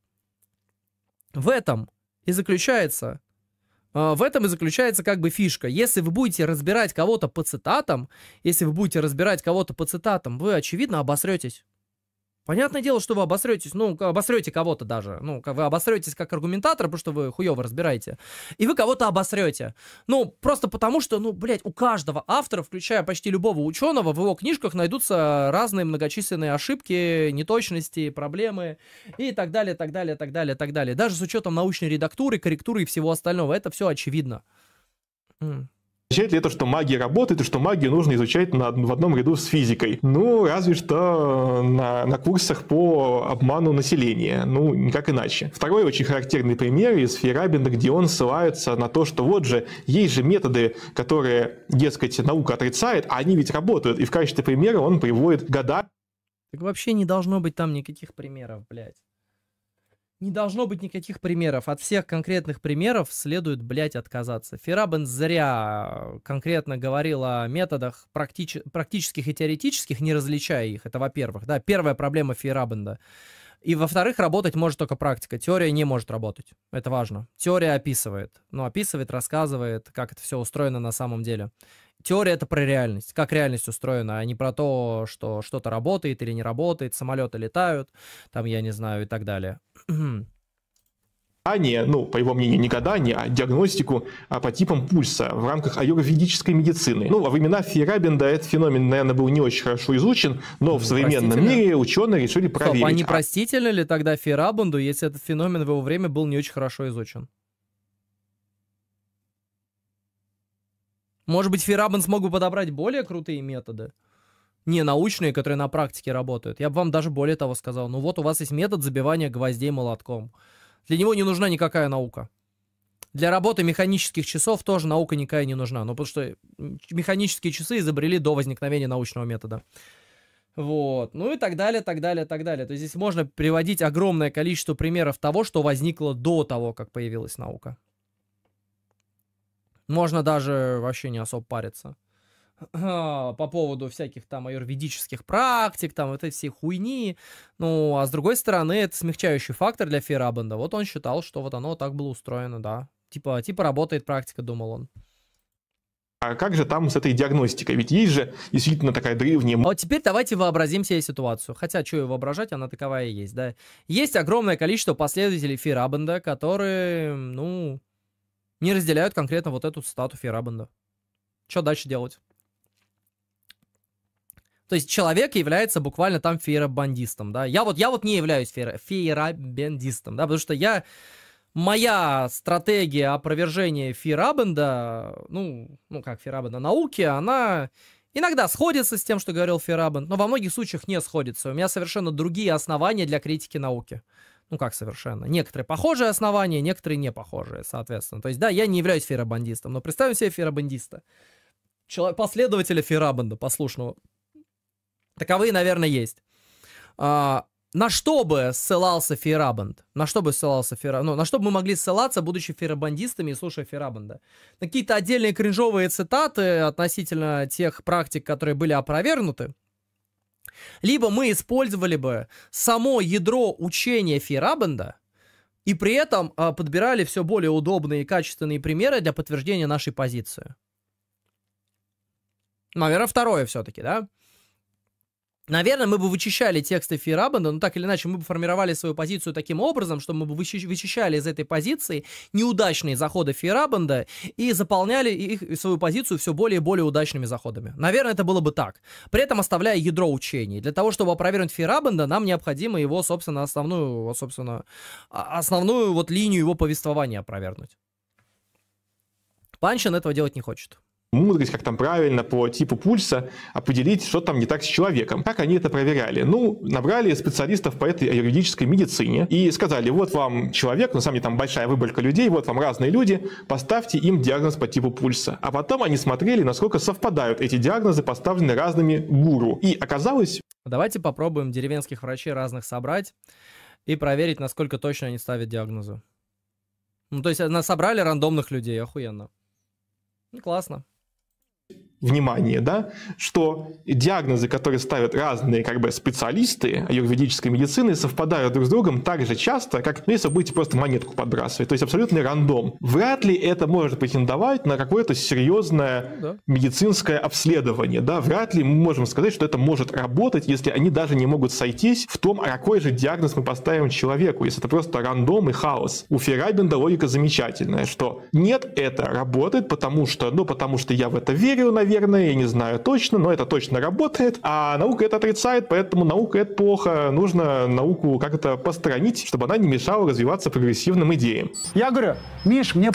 [SPEAKER 1] В этом и заключается а, в этом и заключается как бы фишка. Если вы будете разбирать кого-то по цитатам, если вы будете разбирать кого-то по цитатам, вы, очевидно, обосретесь. Понятное дело, что вы обосретесь, ну, обосрете кого-то даже. Ну, вы обосретесь как аргументатор, потому что вы хуево разбираете. И вы кого-то обосрете. Ну, просто потому что, ну, блядь, у каждого автора, включая почти любого ученого, в его книжках найдутся разные многочисленные ошибки, неточности, проблемы и так далее, так далее, так далее, так далее. Даже с учетом научной редактуры, корректуры и всего остального.
[SPEAKER 2] Это все очевидно. Означает ли это, что магия работает и что магию нужно изучать на, в одном ряду с физикой? Ну, разве что э, на, на курсах по обману населения. Ну, никак иначе. Второй очень характерный пример из Ферабина, где он ссылается на то, что вот же, есть же методы, которые, дескать, наука отрицает, а они ведь работают. И в качестве примера он приводит года.
[SPEAKER 1] Так вообще не должно быть там никаких примеров, блядь не должно быть никаких примеров. От всех конкретных примеров следует, блядь, отказаться. Ферабен зря э, конкретно говорил о методах практич- практических и теоретических, не различая их. Это, во-первых, да, первая проблема Ферабенда. И, во-вторых, работать может только практика. Теория не может работать. Это важно. Теория описывает. Но ну, описывает, рассказывает, как это все устроено на самом деле теория это про реальность, как реальность устроена, а не про то, что что-то работает или не работает, самолеты летают, там,
[SPEAKER 2] я не знаю, и так далее. А не, ну, по его мнению, не гадание, а диагностику а по типам пульса в рамках аюрведической медицины. Ну, во времена Фейрабенда этот феномен, наверное, был не очень хорошо изучен, но в ну, современном мире ученые решили проверить. Стоп, а не а простительно
[SPEAKER 1] ли тогда Фейрабенду, если этот феномен в его время был не очень хорошо изучен? Может быть, Ферабен смог бы подобрать более крутые методы? Не научные, которые на практике работают. Я бы вам даже более того сказал. Ну вот у вас есть метод забивания гвоздей молотком. Для него не нужна никакая наука. Для работы механических часов тоже наука никакая не нужна. Ну, потому что механические часы изобрели до возникновения научного метода. Вот. Ну и так далее, так далее, так далее. То есть здесь можно приводить огромное количество примеров того, что возникло до того, как появилась наука. Можно даже вообще не особо париться а, по поводу всяких там аюрведических практик, там этой всей хуйни. Ну, а с другой стороны, это смягчающий фактор для Фейрабенда. Вот он считал, что вот оно так было устроено, да. Типа, типа работает практика, думал он.
[SPEAKER 2] А как же там с этой диагностикой? Ведь есть же действительно такая древняя... А вот теперь давайте
[SPEAKER 1] вообразим себе ситуацию. Хотя, что ее воображать, она таковая и есть, да. Есть огромное количество последователей Фейрабенда, которые, ну, не разделяют конкретно вот эту стату Фейрабенда. Что дальше делать? То есть человек является буквально там фейерабандистом, да. Я вот, я вот не являюсь фейер, фейерабендистом, да, потому что я... Моя стратегия опровержения Фейрабенда, ну, ну как Фейрабенда науки, она иногда сходится с тем, что говорил Фейрабенд, но во многих случаях не сходится. У меня совершенно другие основания для критики науки ну как совершенно, некоторые похожие основания, некоторые не похожие, соответственно. То есть, да, я не являюсь ферабандистом, но представим себе ферабандиста, Чело- последователя ферабанда, послушного. Таковые, наверное, есть. А, на что бы ссылался Ферабанд? На что бы ссылался Ферабанд? Ну, на что бы мы могли ссылаться, будучи ферабандистами и слушая Ферабанда? На какие-то отдельные кринжовые цитаты относительно тех практик, которые были опровергнуты, либо мы использовали бы само ядро учения Фейрабенда, и при этом э, подбирали все более удобные и качественные примеры для подтверждения нашей позиции. Наверное, второе все-таки, да? Наверное, мы бы вычищали тексты Фейрабенда, но ну, так или иначе мы бы формировали свою позицию таким образом, что мы бы вычищали из этой позиции неудачные заходы Фейрабенда и заполняли их свою позицию все более и более удачными заходами. Наверное, это было бы так. При этом оставляя ядро учений. Для того, чтобы опровергнуть Фейрабенда, нам необходимо его, собственно, основную, собственно, а, основную вот линию его повествования опровергнуть. Панчин этого делать не хочет
[SPEAKER 2] мудрость, как там правильно по типу пульса а определить, что там не так с человеком. Как они это проверяли? Ну, набрали специалистов по этой юридической медицине и сказали, вот вам человек, на самом деле там большая выборка людей, вот вам разные люди, поставьте им диагноз по типу пульса. А потом они смотрели, насколько совпадают эти диагнозы, поставленные разными гуру. И оказалось... Давайте попробуем деревенских врачей разных собрать
[SPEAKER 1] и проверить, насколько точно они ставят диагнозы. Ну, то есть э, нас собрали рандомных людей, охуенно. Ну, классно
[SPEAKER 2] внимание, да, что диагнозы, которые ставят разные как бы, специалисты аюрведической медицины, совпадают друг с другом так же часто, как ну, если вы будете просто монетку подбрасывать, то есть абсолютный рандом. Вряд ли это может претендовать на какое-то серьезное ну да. медицинское обследование, да, вряд ли мы можем сказать, что это может работать, если они даже не могут сойтись в том, а какой же диагноз мы поставим человеку, если это просто рандом и хаос. У Феррабинда логика замечательная, что нет, это работает, потому что, ну, потому что я в это верю, наверное, наверное, я не знаю точно, но это точно работает. А наука это отрицает, поэтому наука это плохо. Нужно науку как-то постранить, чтобы она не мешала развиваться прогрессивным идеям. Я говорю, Миш, мне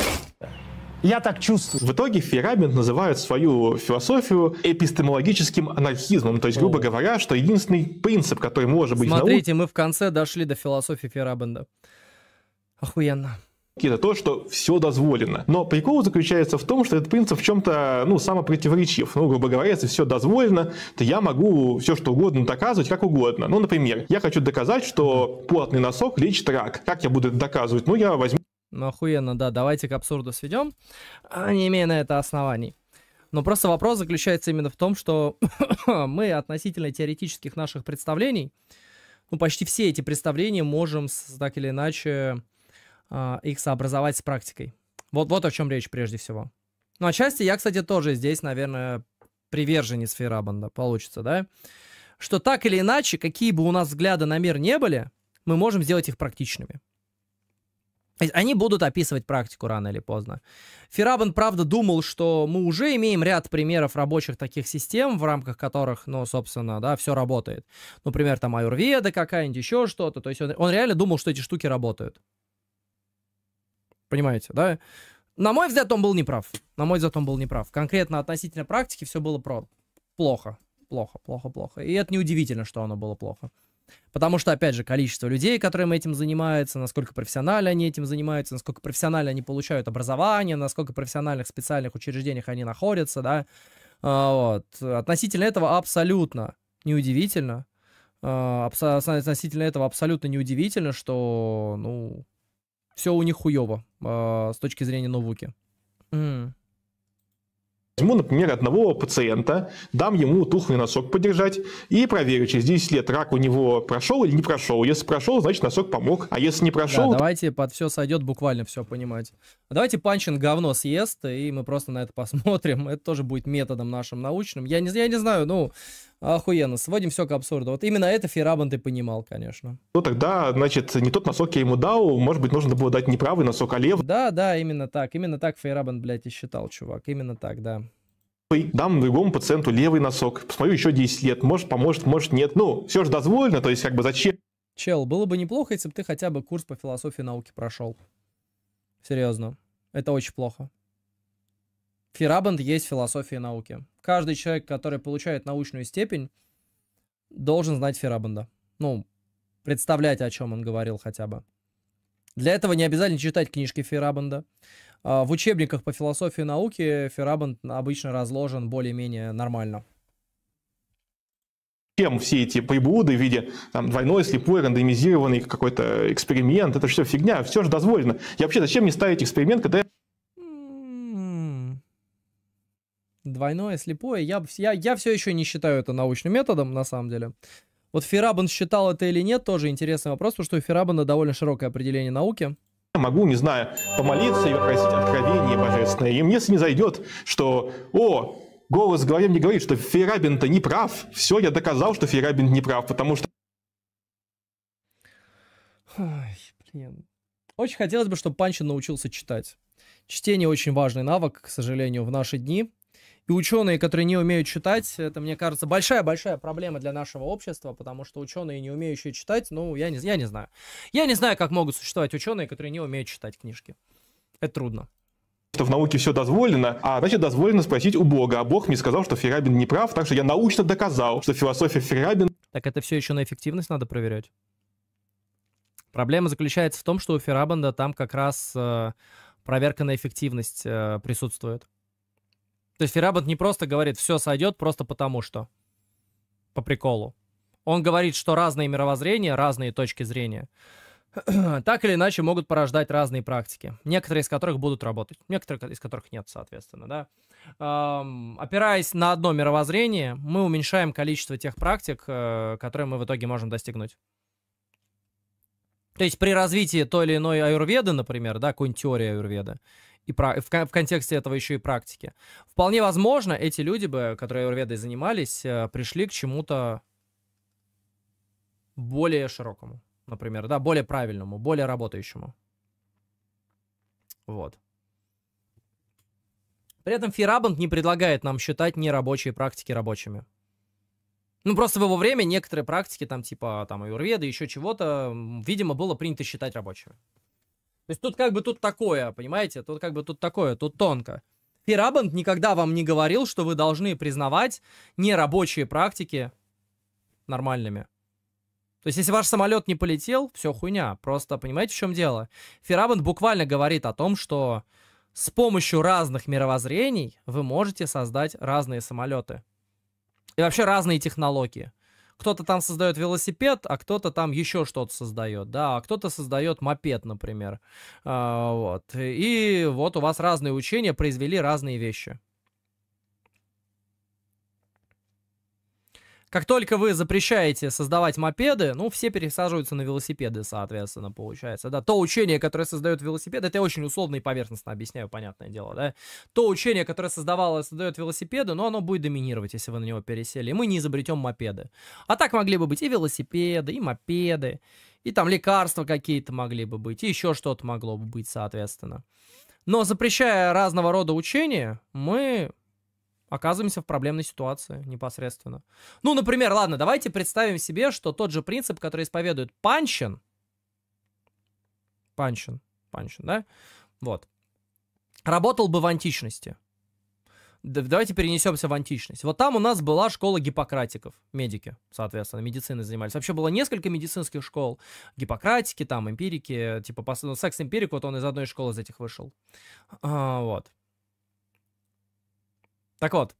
[SPEAKER 2] я так чувствую. В итоге Ферабин называет свою философию эпистемологическим анархизмом, то есть, грубо О. говоря, что единственный принцип, который может быть Смотрите,
[SPEAKER 1] наук... мы в конце дошли до философии Ферабенда. Охуенно
[SPEAKER 2] это то, что все дозволено. Но прикол заключается в том, что этот принцип в чем-то, ну, самопротиворечив. Ну, грубо говоря, если все дозволено, то я могу все что угодно доказывать, как угодно. Ну, например, я хочу доказать, что плотный носок лечит рак. Как я буду это доказывать? Ну, я возьму...
[SPEAKER 1] Ну, охуенно, да, давайте к абсурду сведем, а, не имея на это оснований. Но просто вопрос заключается именно в том, что мы относительно теоретических наших представлений, ну, почти все эти представления можем так или иначе а, их сообразовать с практикой. Вот, вот о чем речь прежде всего. Ну, отчасти я, кстати, тоже здесь, наверное, приверженец Фейрабанда получится, да? Что так или иначе, какие бы у нас взгляды на мир не были, мы можем сделать их практичными. Они будут описывать практику рано или поздно. Фирабан правда, думал, что мы уже имеем ряд примеров рабочих таких систем, в рамках которых, ну, собственно, да, все работает. Например, там аюрведа какая-нибудь, еще что-то. То есть он, он реально думал, что эти штуки работают. Понимаете, да? На мой взгляд, он был неправ. На мой взгляд, он был неправ. Конкретно относительно практики все было про... плохо. Плохо, плохо, плохо. И это неудивительно, что оно было плохо. Потому что, опять же, количество людей, которым этим занимаются, насколько профессионально они этим занимаются, насколько профессионально они получают образование, насколько профессиональных специальных учреждениях они находятся, да. А, вот. Относительно этого абсолютно неудивительно. А, относительно этого абсолютно неудивительно, что, ну, все у них хуево э, а, с точки зрения науки.
[SPEAKER 2] Mm. Возьму, например, одного пациента, дам ему тухлый носок подержать и проверю, через 10 лет рак у него прошел или не прошел. Если прошел, значит носок помог, а если не прошел... Да, то...
[SPEAKER 1] давайте под все сойдет буквально все понимать. Давайте Панчин говно съест, и мы просто на это посмотрим. Это тоже будет методом нашим научным. Я не, я не знаю, ну... Но Охуенно, сводим все к абсурду. Вот именно это Ферабан ты понимал, конечно.
[SPEAKER 2] Ну тогда, значит, не тот носок я ему дал, может быть, нужно было дать не правый носок, а левый. Да, да, именно так, именно
[SPEAKER 1] так Ферабан, блядь, и считал, чувак, именно так, да.
[SPEAKER 2] Дам другому пациенту левый носок, посмотрю еще 10 лет, может поможет, может нет. Ну, все же дозволено, то есть как бы зачем? Чел, было бы
[SPEAKER 1] неплохо, если бы ты хотя бы курс по философии науки прошел. Серьезно, это очень плохо. Ферабанд есть философия науки. Каждый человек, который получает научную степень, должен знать Ферабанда. Ну, представлять, о чем он говорил хотя бы. Для этого не обязательно читать книжки Ферабанда. А, в учебниках по философии науки Ферабанд обычно разложен более-менее нормально
[SPEAKER 2] чем все эти прибуды в виде там, двойной, слепой, рандомизированный какой-то эксперимент, это все фигня, все же дозволено. Я вообще, зачем мне ставить эксперимент, когда
[SPEAKER 1] Двойное, слепое. Я, я, я все еще не считаю это научным методом, на самом деле. Вот Ферабан считал это или нет, тоже интересный вопрос, потому что у Ферабана довольно широкое определение науки
[SPEAKER 2] могу, не знаю, помолиться и попросить откровение божественное. И мне не зайдет, что «О, голос в голове мне говорит, что Ферабин-то не прав. Все, я доказал, что Ферабин не прав, потому что...»
[SPEAKER 1] Ой, блин. Очень хотелось бы, чтобы Панчин научился читать. Чтение очень важный навык, к сожалению, в наши дни. И ученые, которые не умеют читать, это, мне кажется, большая-большая проблема для нашего общества, потому что ученые, не умеющие читать, ну, я не, я не знаю. Я не знаю, как могут существовать ученые, которые не умеют читать книжки. Это трудно
[SPEAKER 2] что в науке все дозволено, а значит дозволено спросить у Бога. А Бог мне сказал, что Ферабин не прав, так что я научно доказал, что философия Ферабин...
[SPEAKER 1] Так это все еще на эффективность надо проверять. Проблема заключается в том, что у Ферабанда там как раз э, проверка на эффективность э, присутствует. То есть Феработ не просто говорит, все сойдет просто потому что. По приколу. Он говорит, что разные мировоззрения, разные точки зрения, так или иначе могут порождать разные практики, некоторые из которых будут работать, некоторые из которых нет, соответственно, да. Эм, опираясь на одно мировоззрение, мы уменьшаем количество тех практик, э, которые мы в итоге можем достигнуть. То есть при развитии той или иной аюрведы, например, да, какой-нибудь теории аюрведы, и в, в контексте этого еще и практики. Вполне возможно, эти люди бы, которые аюрведой занимались, э, пришли к чему-то более широкому, например, да, более правильному, более работающему. Вот. При этом фирабанд не предлагает нам считать нерабочие практики рабочими. Ну, просто в его время некоторые практики, там, типа, там, аюрведы, еще чего-то, видимо, было принято считать рабочими. То есть тут как бы тут такое, понимаете? Тут как бы тут такое, тут тонко. Ферабанд никогда вам не говорил, что вы должны признавать нерабочие практики нормальными. То есть, если ваш самолет не полетел, все хуйня. Просто понимаете, в чем дело? Ферабанд буквально говорит о том, что с помощью разных мировоззрений вы можете создать разные самолеты. И вообще разные технологии кто-то там создает велосипед, а кто-то там еще что-то создает, да, а кто-то создает мопед, например. А, вот. И вот у вас разные учения произвели разные вещи. Как только вы запрещаете создавать мопеды, ну, все пересаживаются на велосипеды, соответственно, получается, да. То учение, которое создает велосипед, это я очень условно и поверхностно объясняю, понятное дело, да. То учение, которое создавало, создает велосипеды, но оно будет доминировать, если вы на него пересели, и мы не изобретем мопеды. А так могли бы быть и велосипеды, и мопеды, и там лекарства какие-то могли бы быть, и еще что-то могло бы быть, соответственно. Но запрещая разного рода учения, мы оказываемся в проблемной ситуации непосредственно. Ну, например, ладно, давайте представим себе, что тот же принцип, который исповедует Панчин, Панчин, Панчин, да, вот, работал бы в античности. Давайте перенесемся в античность. Вот там у нас была школа гиппократиков, медики, соответственно, медициной занимались. Вообще было несколько медицинских школ. Гиппократики, там, эмпирики, типа, ну, секс-эмпирик, вот он из одной школы из этих вышел. А, вот. Так вот,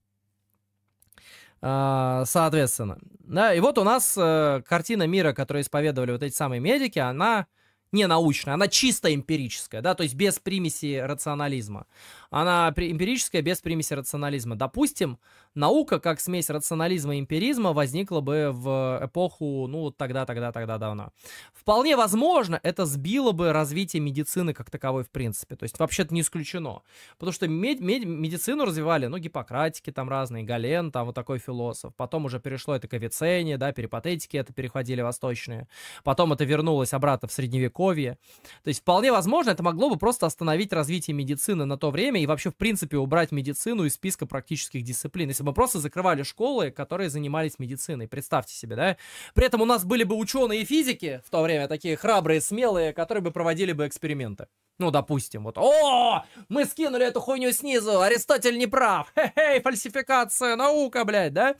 [SPEAKER 1] а, соответственно. Да, и вот у нас э, картина мира, которую исповедовали вот эти самые медики, она не научная, она чисто эмпирическая, да, то есть без примеси рационализма она эмпирическая без примеси рационализма. Допустим, наука как смесь рационализма и эмпиризма возникла бы в эпоху, ну, тогда, тогда, тогда давно. Вполне возможно, это сбило бы развитие медицины как таковой в принципе. То есть вообще-то не исключено. Потому что мед, мед, медицину развивали, ну, гиппократики там разные, Гален там вот такой философ. Потом уже перешло это к Авиценне, да, перипатетики это переходили восточные. Потом это вернулось обратно в средневековье. То есть вполне возможно, это могло бы просто остановить развитие медицины на то время, экономии и вообще, в принципе, убрать медицину из списка практических дисциплин. Если бы мы просто закрывали школы, которые занимались медициной, представьте себе, да? При этом у нас были бы ученые и физики в то время, такие храбрые, смелые, которые бы проводили бы эксперименты. Ну, допустим, вот, о, мы скинули эту хуйню снизу, Аристотель не прав, хе фальсификация, наука, блядь, да?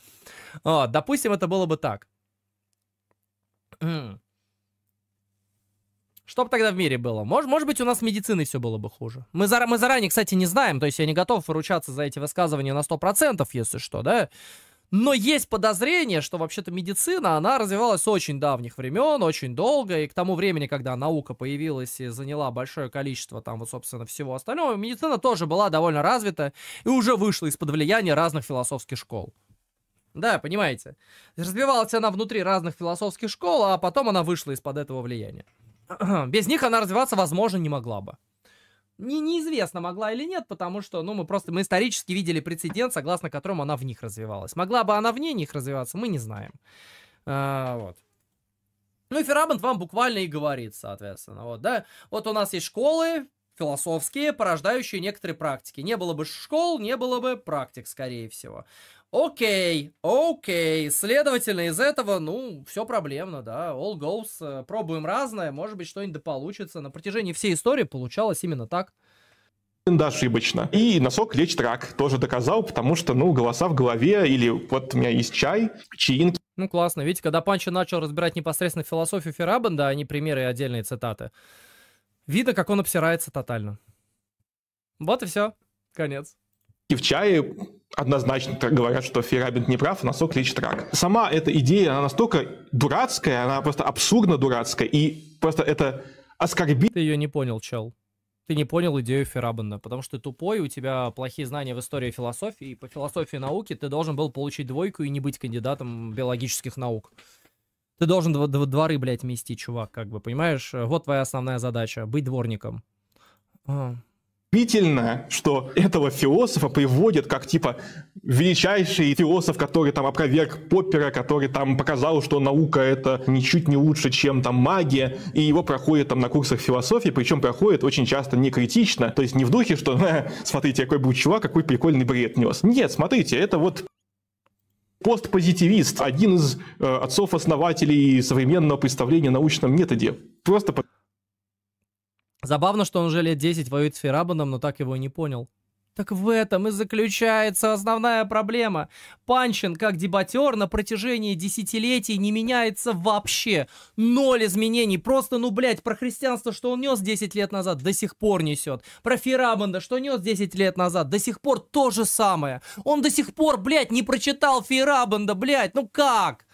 [SPEAKER 1] О, а, допустим, это было бы так. Что бы тогда в мире было? Может, может быть, у нас с медициной все было бы хуже. Мы, зар мы заранее, кстати, не знаем, то есть я не готов выручаться за эти высказывания на 100%, если что, да? Но есть подозрение, что вообще-то медицина, она развивалась с очень давних времен, очень долго, и к тому времени, когда наука появилась и заняла большое количество там вот, собственно, всего остального, медицина тоже была довольно развита и уже вышла из-под влияния разных философских школ. Да, понимаете. Развивалась она внутри разных философских школ, а потом она вышла из-под этого влияния. без них она развиваться, возможно, не могла бы. Не, неизвестно, могла или нет, потому что, ну, мы просто, мы исторически видели прецедент, согласно которому она в них развивалась. Могла бы она вне них развиваться, мы не знаем. А, вот. Ну, и Ферабант вам буквально и говорит, соответственно, вот, да. Вот у нас есть школы философские, порождающие некоторые практики. Не было бы школ, не было бы практик, скорее всего. Окей, окей. Следовательно, из этого, ну, все проблемно, да. All goes. Э, пробуем разное. Может быть, что-нибудь да получится. На протяжении всей истории получалось именно так
[SPEAKER 2] ошибочно. И носок лечит рак тоже доказал, потому что, ну, голоса в голове, или вот у меня есть чай, чаинки.
[SPEAKER 1] Ну, классно. Видите, когда Панчо начал разбирать непосредственно философию Ферабенда, а не примеры и отдельные цитаты, видно, как он обсирается тотально. Вот и все.
[SPEAKER 2] Конец. И в чае однозначно говорят, что Ферабин не прав, на сок лечит рак. Сама эта идея, она настолько дурацкая, она просто абсурдно дурацкая, и просто это
[SPEAKER 1] оскорбит... Ты ее не понял, чел. Ты не понял идею Ферабина, потому что ты тупой, у тебя плохие знания в истории философии, и по философии науки ты должен был получить двойку и не быть кандидатом биологических наук. Ты должен дв дв дворы, блядь, мести, чувак, как бы, понимаешь? Вот твоя основная задача, быть дворником. А
[SPEAKER 2] удивительно, что этого философа приводят как, типа, величайший философ, который там опроверг Поппера, который там показал, что наука это ничуть не лучше, чем там магия, и его проходят там на курсах философии, причем проходит очень часто не критично, то есть не в духе, что смотрите, какой был чувак, какой прикольный бред нес. Нет, смотрите, это вот постпозитивист, один из э, отцов-основателей современного представления о научном методе. Просто
[SPEAKER 1] Забавно, что он уже лет 10 воюет с Ферабаном, но так его и не понял. Так в этом и заключается основная проблема. Панчин, как дебатер, на протяжении десятилетий не меняется вообще. Ноль изменений. Просто, ну, блядь, про христианство, что он нес 10 лет назад, до сих пор несет. Про Ферабанда, что нес 10 лет назад, до сих пор то же самое. Он до сих пор, блядь, не прочитал Ферабанда, блядь, ну как?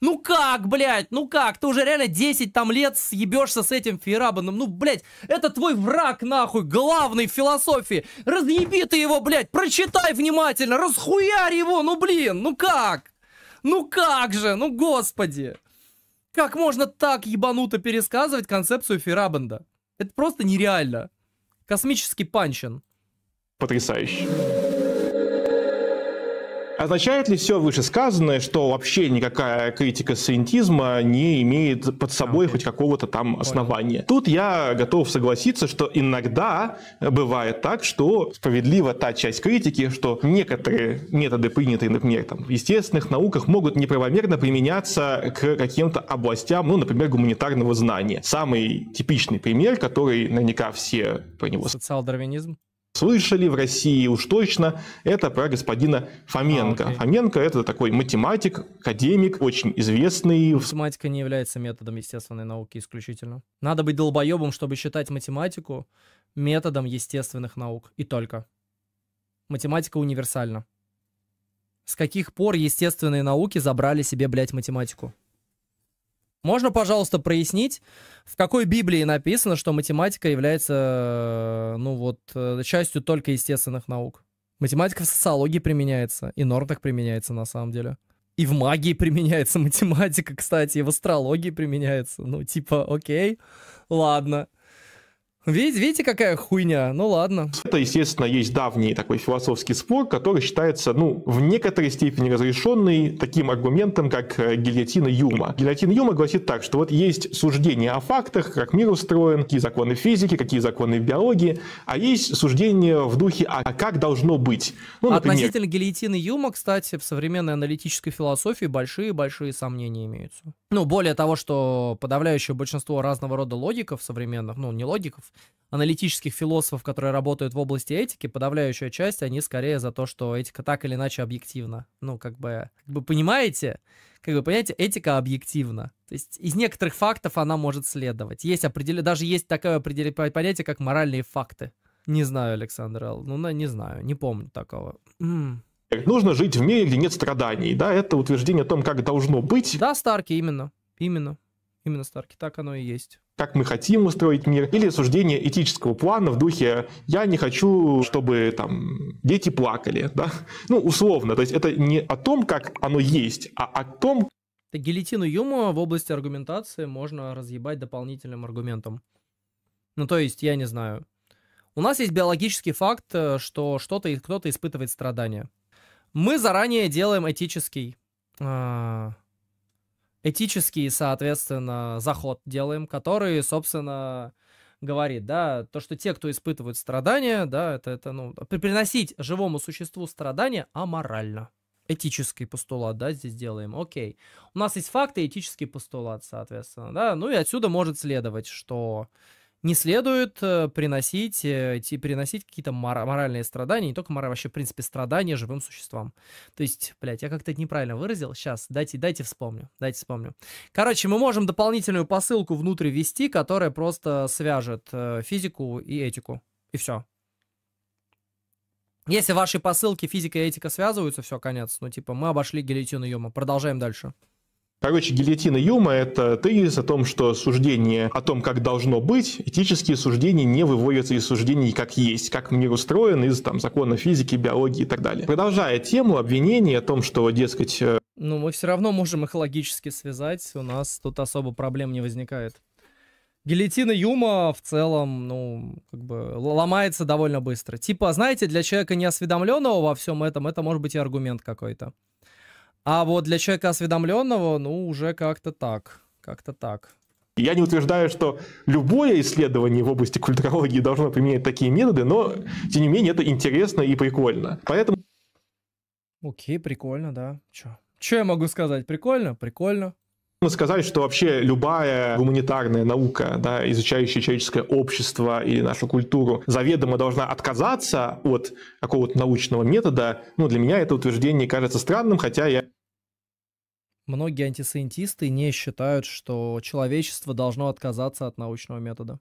[SPEAKER 1] Ну как, блядь, ну как? Ты уже реально 10 там лет съебешься с этим Фейрабаном. Ну, блядь, это твой враг, нахуй, главный в философии. Разъеби ты его, блядь, прочитай внимательно, расхуярь его, ну блин, ну как? Ну как же, ну господи. Как можно так ебануто пересказывать концепцию Ферабенда? Это просто нереально. Космический панчен.
[SPEAKER 2] Потрясающе. Означает ли все вышесказанное, что вообще никакая критика сиентизма не имеет под собой хоть какого-то там основания? Тут я готов согласиться, что иногда бывает так, что справедлива та часть критики, что некоторые методы, принятые, например, там, в естественных науках, могут неправомерно применяться к каким-то областям, ну, например, гуманитарного знания. Самый типичный пример, который наверняка все про него...
[SPEAKER 1] Социал-дарвинизм?
[SPEAKER 2] слышали в России уж точно, это про господина Фоменко. А, okay. Фоменко это такой математик, академик, очень известный.
[SPEAKER 1] Математика не является методом естественной науки исключительно. Надо быть долбоебом, чтобы считать математику методом естественных наук. И только. Математика универсальна. С каких пор естественные науки забрали себе, блядь, математику? Можно, пожалуйста, прояснить, в какой Библии написано, что математика является, э, ну вот, э, частью только естественных наук? Математика в социологии применяется, и нортах применяется на самом деле. И в магии применяется математика, кстати, и в астрологии применяется. Ну, типа, окей, ладно. Видите, видите, какая хуйня? Ну ладно.
[SPEAKER 2] Это, естественно, есть давний такой философский спор, который считается, ну, в некоторой степени разрешенный таким аргументом, как э, гильотина Юма. Гильотина Юма гласит так, что вот есть суждение о фактах, как мир устроен, какие законы физики, какие законы биологии, а есть суждение в духе а, «а как должно быть?». Ну, например... Относительно
[SPEAKER 1] гильотины Юма, кстати, в современной аналитической философии большие-большие сомнения имеются.
[SPEAKER 2] Ну, более того, что
[SPEAKER 1] подавляющее большинство разного рода логиков современных, ну, не логиков, аналитических философов, которые работают в области этики, подавляющая часть, они скорее за то, что этика так или иначе объективна. Ну, как бы, как бы понимаете, как бы понимаете, этика объективна. То есть из некоторых фактов она может следовать. Есть определ... Даже есть такое определ... понятие, как моральные факты. Не знаю, Александр Ал. Ну, не знаю, не помню такого. М-м.
[SPEAKER 2] Нужно жить в мире, где нет страданий. Да, это утверждение о том, как должно
[SPEAKER 1] быть. Да, Старки, именно. Именно. Именно Старки. Так оно и есть
[SPEAKER 2] как мы хотим устроить мир, или суждение этического плана в духе «я не хочу, чтобы там дети плакали», да? Ну, условно, то есть это не о том, как оно есть, а о том...
[SPEAKER 1] Это гильотину Юма в области аргументации можно разъебать дополнительным аргументом. Ну, то есть, я не знаю. У нас есть биологический факт, э, что что-то кто-то испытывает страдания. Мы заранее делаем этический, э, этический, соответственно, заход делаем, который, собственно, говорит, да, то, что те, кто испытывают страдания, да, это, это ну, приносить живому существу страдания аморально. Этический постулат, да, здесь делаем, окей. У нас есть факты, этический постулат, соответственно, да, ну и отсюда может следовать, что не следует э, приносить, э, приносить какие-то моральные страдания, не только моральные, вообще, в принципе, страдания живым существам. То есть, блядь, я как-то неправильно выразил. Сейчас, дайте, дайте вспомню, дайте вспомню. Короче, мы можем дополнительную посылку внутрь ввести, которая просто свяжет э, физику и этику. И все. Если ваши посылки физика и этика связываются, все, конец. Ну, типа, мы обошли гильотину Йома. Продолжаем дальше.
[SPEAKER 2] Короче, гильотина Юма – это тезис о том, что суждение о том, как должно быть, этические суждения не выводятся из суждений как есть, как мир устроен, из там, закона физики, биологии и так далее. Продолжая тему обвинений о том, что, дескать... Э,
[SPEAKER 1] ну, мы все равно можем их логически связать, у нас тут особо проблем не возникает. Гильотина Юма в целом, ну, как бы ломается довольно быстро. Типа, знаете, для человека неосведомленного во всем этом, это может быть и аргумент какой-то. А вот для человека осведомленного, ну, уже как-то так. Как-то так.
[SPEAKER 2] Я не утверждаю, что любое исследование в области культурологии должно применять такие методы, но, тем не менее, это интересно и прикольно. Поэтому...
[SPEAKER 1] Окей, прикольно, да. Чё? Чё я могу сказать? Прикольно? Прикольно.
[SPEAKER 2] Мы сказали, что вообще любая гуманитарная наука, да, изучающая человеческое общество или нашу культуру, заведомо должна отказаться от какого-то научного метода. Ну, для меня это утверждение кажется странным, хотя я
[SPEAKER 1] Многие антисciентисты не считают, что человечество должно отказаться от научного метода.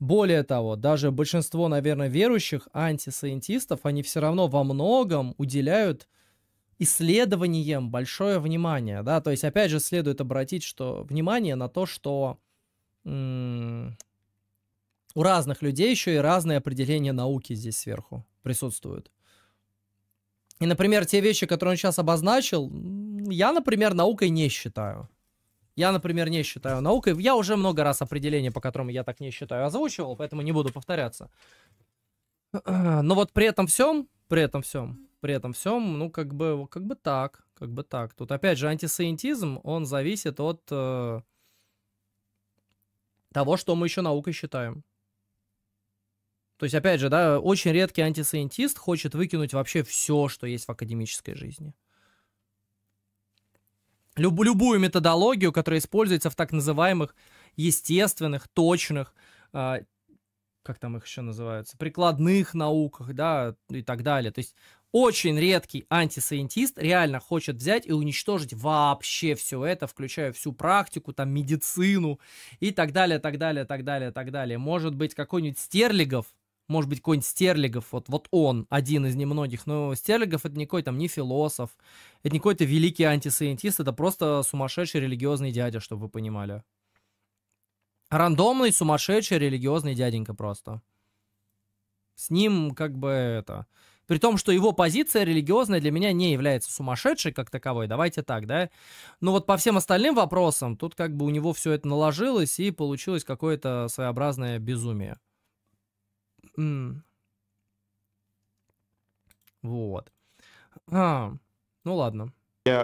[SPEAKER 1] Более того, даже большинство, наверное, верующих антисциентистов, они все равно во многом уделяют исследованием большое внимание, да, то есть опять же следует обратить что внимание на то, что м- у разных людей еще и разные определения науки здесь сверху присутствуют. И, например, те вещи, которые он сейчас обозначил, я, например, наукой не считаю. Я, например, не считаю наукой. Я уже много раз определения, по которым я так не считаю, озвучивал, поэтому не буду повторяться. Но вот при этом всем, при этом всем, при этом всем, ну, как бы, как бы так, как бы так. Тут, опять же, антисциентизм, он зависит от э, того, что мы еще наукой считаем. То есть, опять же, да, очень редкий антисциентист хочет выкинуть вообще все, что есть в академической жизни. Люб- любую методологию, которая используется в так называемых естественных, точных, э, как там их еще называются, прикладных науках, да, и так далее. То есть очень редкий антисайентист реально хочет взять и уничтожить вообще все это, включая всю практику, там, медицину и так далее, так далее, так далее, так далее. Может быть, какой-нибудь Стерлигов, может быть, какой-нибудь Стерлигов, вот, вот он, один из немногих, но Стерлигов это не какой там не философ, это не какой-то великий антисайентист, это просто сумасшедший религиозный дядя, чтобы вы понимали. Рандомный сумасшедший религиозный дяденька просто. С ним как бы это... При том, что его позиция религиозная для меня не является сумасшедшей как таковой, давайте так, да. Но вот по всем остальным вопросам, тут как бы у него все это наложилось и получилось какое-то своеобразное безумие. Вот. А, ну ладно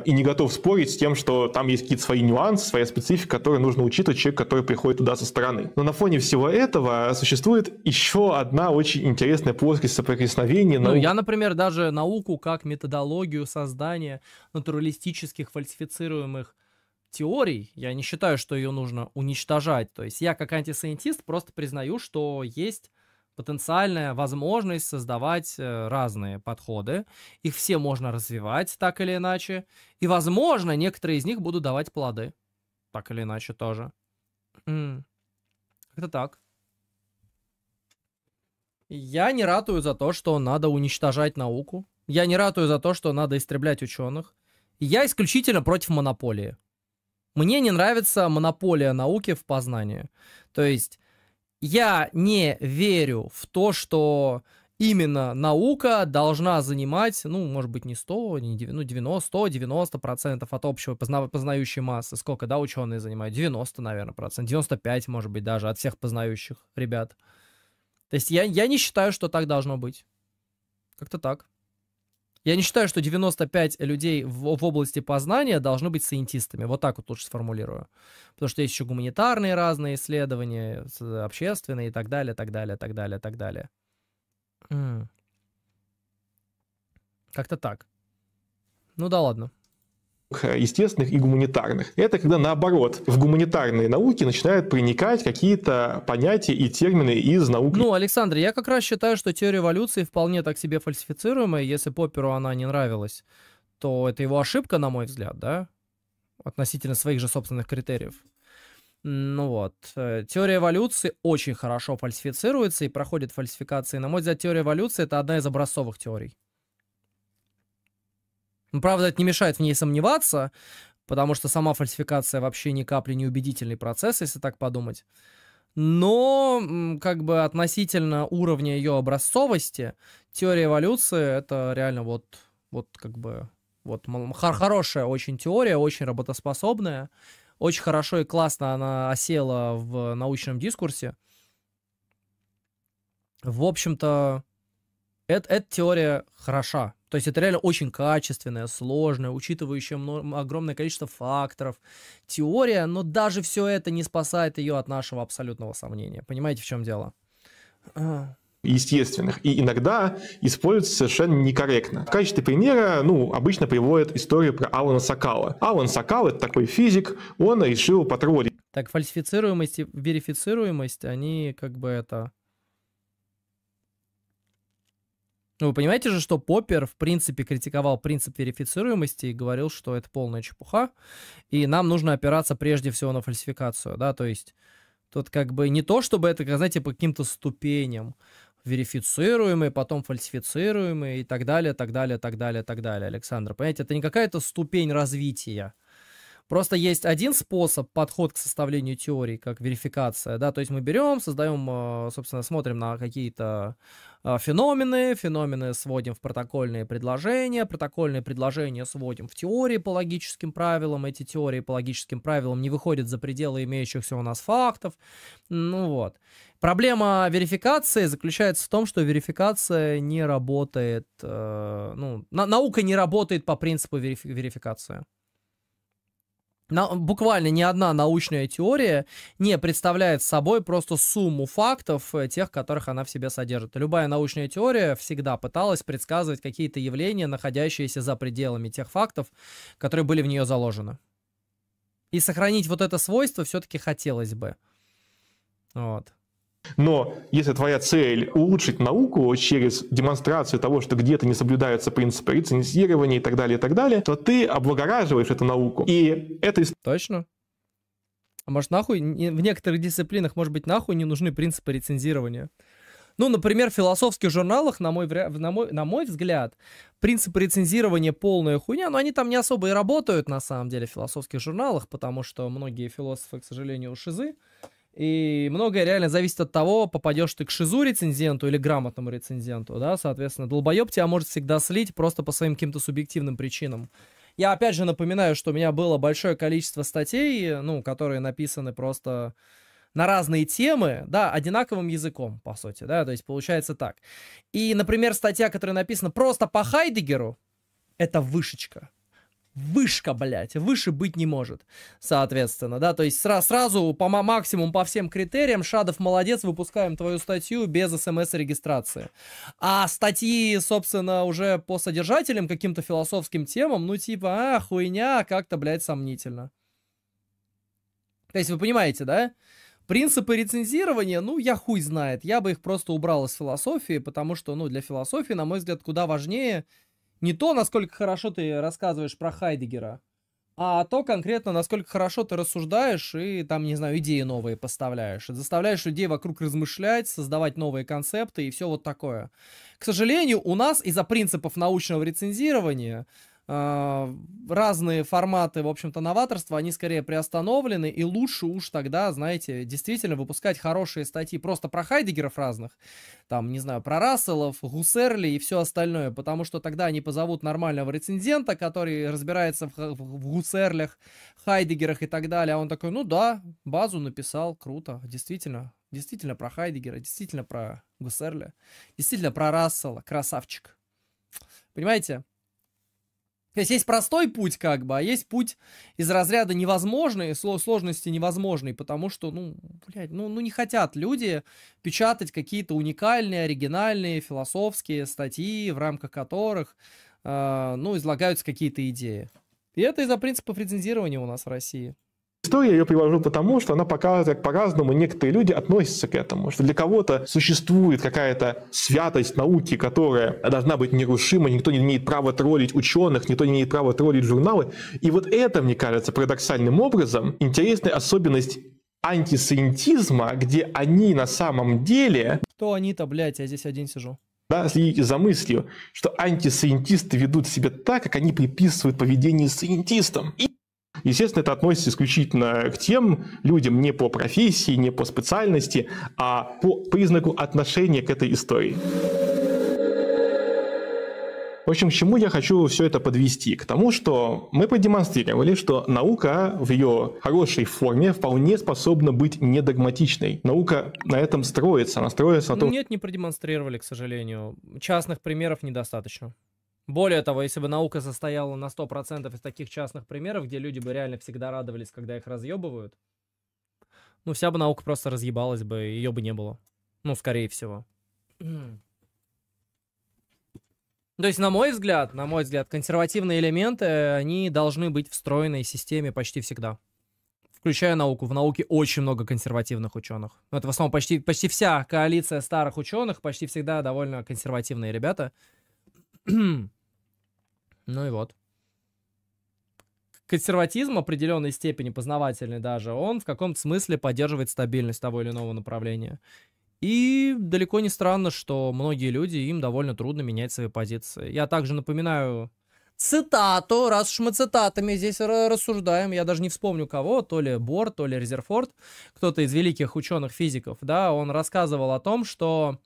[SPEAKER 2] и не готов спорить с тем, что там есть какие-то свои нюансы, своя специфика, которые нужно учитывать человек, который приходит туда со стороны. Но на фоне всего этого существует еще одна очень интересная плоскость соприкосновения. Ну, я,
[SPEAKER 1] например, даже науку как методологию создания натуралистических фальсифицируемых теорий, я не считаю, что ее нужно уничтожать. То есть я как антисайентист просто признаю, что есть потенциальная возможность создавать э, разные подходы. Их все можно развивать так или иначе. И, возможно, некоторые из них будут давать плоды. Так или иначе тоже. Это так. Я не ратую за то, что надо уничтожать науку. Я не ратую за то, что надо истреблять ученых. Я исключительно против монополии. Мне не нравится монополия науки в познании. То есть я не верю в то, что именно наука должна занимать, ну, может быть, не 100, не 90, ну, 90, 100, 90 процентов от общего позна, познающей массы. Сколько, да, ученые занимают? 90, наверное, процентов. 95, может быть, даже от всех познающих ребят. То есть я, я не считаю, что так должно быть. Как-то так. Я не считаю, что 95 людей в, в области познания должны быть сcientistами. Вот так вот лучше сформулирую. Потому что есть еще гуманитарные разные исследования, общественные и так далее, так далее, так далее, так далее. Как-то так. Ну да ладно
[SPEAKER 2] естественных и гуманитарных. Это когда наоборот, в гуманитарные науки начинают проникать какие-то понятия и термины из наук.
[SPEAKER 1] Ну, Александр, я как раз считаю, что теория эволюции вполне так себе фальсифицируемая, если Попперу она не нравилась, то это его ошибка, на мой взгляд, да, относительно своих же собственных критериев. Ну вот, э, теория эволюции очень хорошо фальсифицируется и проходит фальсификации. На мой взгляд, теория эволюции — это одна из образцовых теорий. Но, ну, правда, это не мешает в ней сомневаться, потому что сама фальсификация вообще ни капли не убедительный процесс, если так подумать. Но как бы относительно уровня ее образцовости, теория эволюции это реально вот, вот как бы вот хор хорошая очень теория, очень работоспособная. Очень хорошо и классно она осела в научном дискурсе. В общем-то, это, эта теория хороша. То есть это реально очень качественная, сложная, учитывающая много, огромное количество факторов теория, но даже все это не спасает ее от нашего абсолютного сомнения. Понимаете, в чем дело?
[SPEAKER 2] естественных. И иногда используется совершенно некорректно. В качестве примера, ну, обычно приводят историю про Алана Сакала. Алан Сакал — это такой физик, он решил потроллить.
[SPEAKER 1] Так, фальсифицируемость и верифицируемость, они как бы это Ну, вы понимаете же, что Поппер, в принципе, критиковал принцип верифицируемости и говорил, что это полная чепуха, и нам нужно опираться прежде всего на фальсификацию, да, то есть тут как бы не то, чтобы это, знаете, по каким-то ступеням, верифицируемые, потом фальсифицируемые и так далее, так далее, так далее, так далее, Александр. Понимаете, это не какая-то ступень развития. Просто есть один способ, подход к составлению теории, как верификация, да, то есть мы берем, создаем, а, собственно, смотрим на какие-то а, феномены, феномены сводим в протокольные предложения, протокольные предложения сводим в теории по логическим правилам, эти теории по логическим правилам не выходят за пределы имеющихся у нас фактов, ну вот. Проблема верификации заключается в том, что верификация не работает, э, ну, наука не работает по принципу вериф, верификации на, буквально ни одна научная теория не представляет собой просто сумму фактов, э, тех, которых она в себе содержит. Любая научная теория всегда пыталась предсказывать какие-то явления, находящиеся за пределами тех фактов, которые были в нее заложены. И сохранить вот это свойство все-таки хотелось бы.
[SPEAKER 2] Вот. Но если твоя цель улучшить науку через демонстрацию того, что где-то не соблюдаются принципы рецензирования и так далее, и так далее, то ты облагораживаешь эту науку. И это... Точно.
[SPEAKER 1] А может нахуй, в некоторых дисциплинах, может быть, нахуй не нужны принципы рецензирования. Ну, например, в философских журналах, на мой, на мой, на мой взгляд, принципы рецензирования полная хуйня, но они там не особо и работают, на самом деле, в философских журналах, потому что многие философы, к сожалению, шизы. И многое реально зависит от того, попадешь ты к шизу рецензенту или грамотному рецензенту, да, соответственно, долбоеб тебя может всегда слить просто по своим каким-то субъективным причинам. Я опять же напоминаю, что у меня было большое количество статей, ну, которые написаны просто на разные темы, да, одинаковым языком, по сути, да, то есть получается так. И, например, статья, которая написана просто по Хайдегеру, это вышечка вышка, блядь, выше быть не может, соответственно, да, то есть сра- сразу по максимум по всем критериям, Шадов молодец, выпускаем твою статью без смс-регистрации. А статьи, собственно, уже по содержателям, каким-то философским темам, ну типа, а, хуйня, как-то, блядь, сомнительно. То есть вы понимаете, да? Принципы рецензирования, ну, я хуй знает. Я бы их просто убрал из философии, потому что, ну, для философии, на мой взгляд, куда важнее не то, насколько хорошо ты рассказываешь про Хайдегера, а то конкретно, насколько хорошо ты рассуждаешь и там, не знаю, идеи новые поставляешь. заставляешь людей вокруг размышлять, создавать новые концепты и все вот такое. К сожалению, у нас из-за принципов научного рецензирования а, разные форматы, в общем-то, новаторства, они скорее приостановлены, и лучше уж тогда, знаете, действительно выпускать хорошие статьи просто про Хайдегеров разных, там, не знаю, про Расселов, Гусерли и все остальное, потому что тогда они позовут нормального рецензента, который разбирается в, в Гусерлях, Хайдегерах и так далее, а он такой, ну да, базу написал, круто, действительно, действительно про Хайдегера, действительно про Гусерля, действительно про Рассела, красавчик. Понимаете? То есть есть простой путь, как бы, а есть путь из разряда невозможный, сложности невозможной, потому что, ну, блядь, ну, ну не хотят люди печатать какие-то уникальные, оригинальные, философские статьи, в рамках которых, э, ну, излагаются какие-то идеи. И это из-за принципа рецензирования у нас в России
[SPEAKER 2] историю я ее привожу потому, что она показывает, как по-разному некоторые люди относятся к этому. Что для кого-то существует какая-то святость науки, которая должна быть нерушима, никто не имеет права троллить ученых, никто не имеет права троллить журналы. И вот это, мне кажется, парадоксальным образом интересная особенность антисциентизма, где они на самом деле...
[SPEAKER 1] Кто они-то, блядь, я здесь один сижу
[SPEAKER 2] да, следите за мыслью, что антисциентисты ведут себя так, как они приписывают поведение сциентистам. И Естественно, это относится исключительно к тем людям не по профессии, не по специальности, а по признаку отношения к этой истории. В общем, к чему я хочу все это подвести? К тому, что мы продемонстрировали, что наука в ее хорошей форме вполне способна быть недогматичной. Наука на этом строится, она строится на том... Нет,
[SPEAKER 1] не продемонстрировали, к сожалению. Частных примеров недостаточно. Более того, если бы наука состояла на 100% из таких частных примеров, где люди бы реально всегда радовались, когда их разъебывают, ну, вся бы наука просто разъебалась бы, ее бы не было. Ну, скорее всего. То есть, на мой взгляд, на мой взгляд, консервативные элементы, они должны быть встроены в системе почти всегда. Включая науку. В науке очень много консервативных ученых. Но это в основном почти, почти вся коалиция старых ученых, почти всегда довольно консервативные ребята. ну и вот. Консерватизм определенной степени, познавательный даже, он в каком-то смысле поддерживает стабильность того или иного направления. И далеко не странно, что многие люди, им довольно трудно менять свои позиции. Я также напоминаю цитату, раз уж мы цитатами здесь рассуждаем, я даже не вспомню кого, то ли Бор, то ли Резерфорд, кто-то из великих ученых-физиков, да, он рассказывал о том, что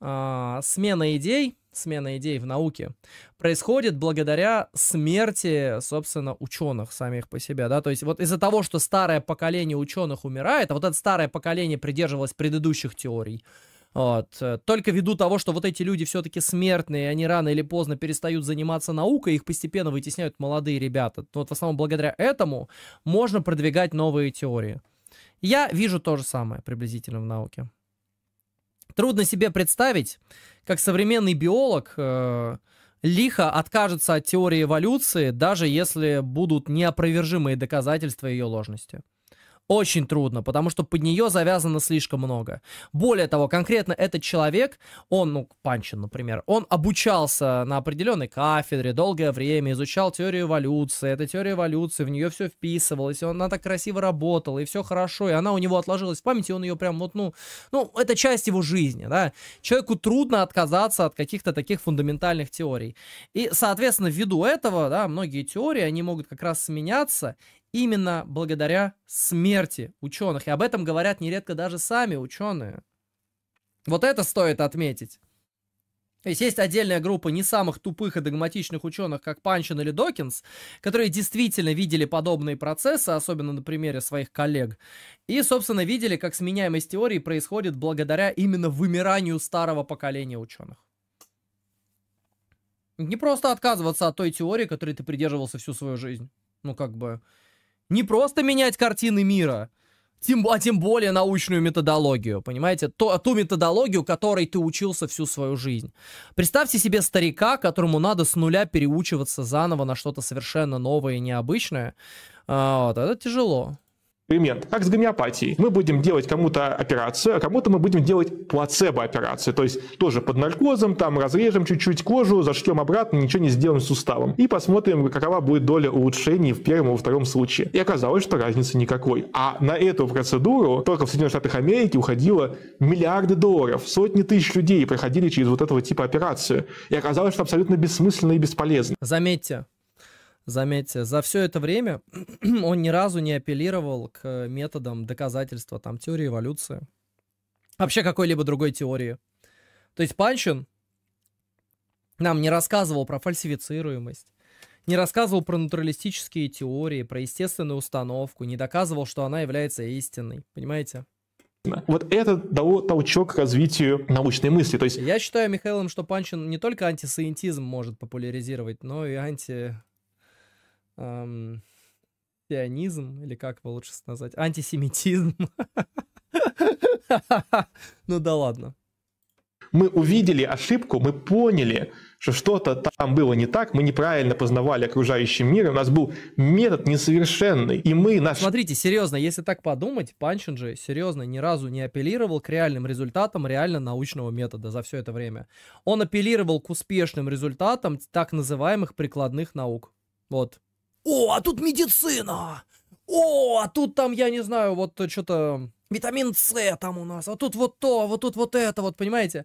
[SPEAKER 1] э, смена идей смена идей в науке, происходит благодаря смерти, собственно, ученых самих по себе, да, то есть вот из-за того, что старое поколение ученых умирает, а вот это старое поколение придерживалось предыдущих теорий, вот. Э, только ввиду того, что вот эти люди все-таки смертные, они рано или поздно перестают заниматься наукой, их постепенно вытесняют молодые ребята. Вот в основном благодаря этому можно продвигать новые теории. Я вижу то же самое приблизительно в науке. Трудно себе представить, как современный биолог э, лихо откажется от теории эволюции, даже если будут неопровержимые доказательства ее ложности очень трудно, потому что под нее завязано слишком много. Более того, конкретно этот человек, он, ну, Панчин, например, он обучался на определенной кафедре долгое время, изучал теорию эволюции. Эта теория эволюции, в нее все вписывалось, и она так красиво работала, и все хорошо, и она у него отложилась в памяти, он ее прям вот, ну, ну, это часть его жизни, да. Человеку трудно отказаться от каких-то таких фундаментальных теорий. И, соответственно, ввиду этого, да, многие теории, они могут как раз сменяться, именно благодаря смерти ученых. И об этом говорят нередко даже сами ученые. Вот это стоит отметить. То есть есть отдельная группа не самых тупых и догматичных ученых, как Панчин или Докинс, которые действительно видели подобные процессы, особенно на примере своих коллег, и, собственно, видели, как сменяемость теории происходит благодаря именно вымиранию старого поколения ученых. Не просто отказываться от той теории, которой ты придерживался всю свою жизнь. Ну, как бы, не просто менять картины мира, тем, а тем более научную методологию, понимаете? То, ту методологию, которой ты учился всю свою жизнь. Представьте себе старика, которому надо с нуля переучиваться заново на что-то совершенно новое и необычное. А, вот, это тяжело
[SPEAKER 2] эксперимент, как с гомеопатией. Мы будем делать кому-то операцию, а кому-то мы будем делать плацебо-операцию. То есть тоже под наркозом, там разрежем чуть-чуть кожу, зашьем обратно, ничего не сделаем с суставом. И посмотрим, какова будет доля улучшений в первом и во втором случае. И оказалось, что разницы никакой. А на эту процедуру только в Соединенных Штатах Америки уходило миллиарды долларов. Сотни тысяч людей проходили через вот этого типа операцию. И оказалось, что абсолютно бессмысленно и бесполезно.
[SPEAKER 1] Заметьте, Заметьте, за все это время он ни разу не апеллировал к э, методам доказательства там, теории эволюции. Вообще какой-либо другой теории. То есть Панчин нам не рассказывал про фальсифицируемость, не рассказывал про натуралистические теории, про естественную установку, не доказывал, что она является истинной. Понимаете?
[SPEAKER 2] Вот это дало толчок к развитию научной мысли. То есть... Я
[SPEAKER 1] считаю, Михаилом, что Панчин не только антисциентизм может популяризировать, но и анти эм, пионизм, или как его лучше назвать, антисемитизм.
[SPEAKER 2] Ну да ладно. Мы увидели ошибку, мы поняли, что что-то там было не так, мы неправильно познавали окружающий мир, у нас был метод несовершенный, и мы... Наш...
[SPEAKER 1] Смотрите, серьезно, если так подумать, Панчин же серьезно ни разу не апеллировал к реальным результатам реально научного метода за все это время. Он апеллировал к успешным результатам так называемых прикладных наук. Вот, о, а тут медицина! О, а тут там, я не знаю, вот э, что-то... Витамин С там у нас, а тут вот то, а вот тут вот это, вот понимаете?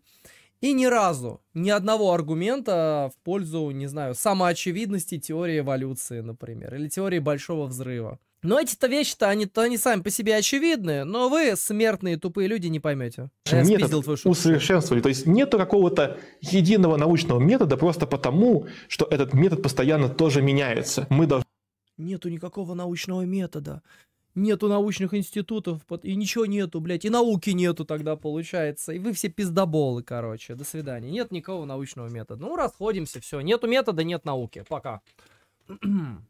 [SPEAKER 1] И ни разу, ни одного аргумента в пользу, не знаю, самоочевидности теории эволюции, например, или теории большого взрыва. Но эти-то вещи-то, они-то они сами по себе очевидны, но вы, смертные тупые люди, не поймете. Я
[SPEAKER 2] твою усовершенствовали. То есть нету какого-то единого научного метода просто потому, что этот метод постоянно тоже меняется. Мы должны
[SPEAKER 1] Нету никакого научного метода. Нету научных институтов, и ничего нету, блядь, и науки нету тогда, получается. И вы все пиздоболы, короче. До свидания. Нет никакого научного метода. Ну, расходимся, все. Нету метода, нет науки. Пока.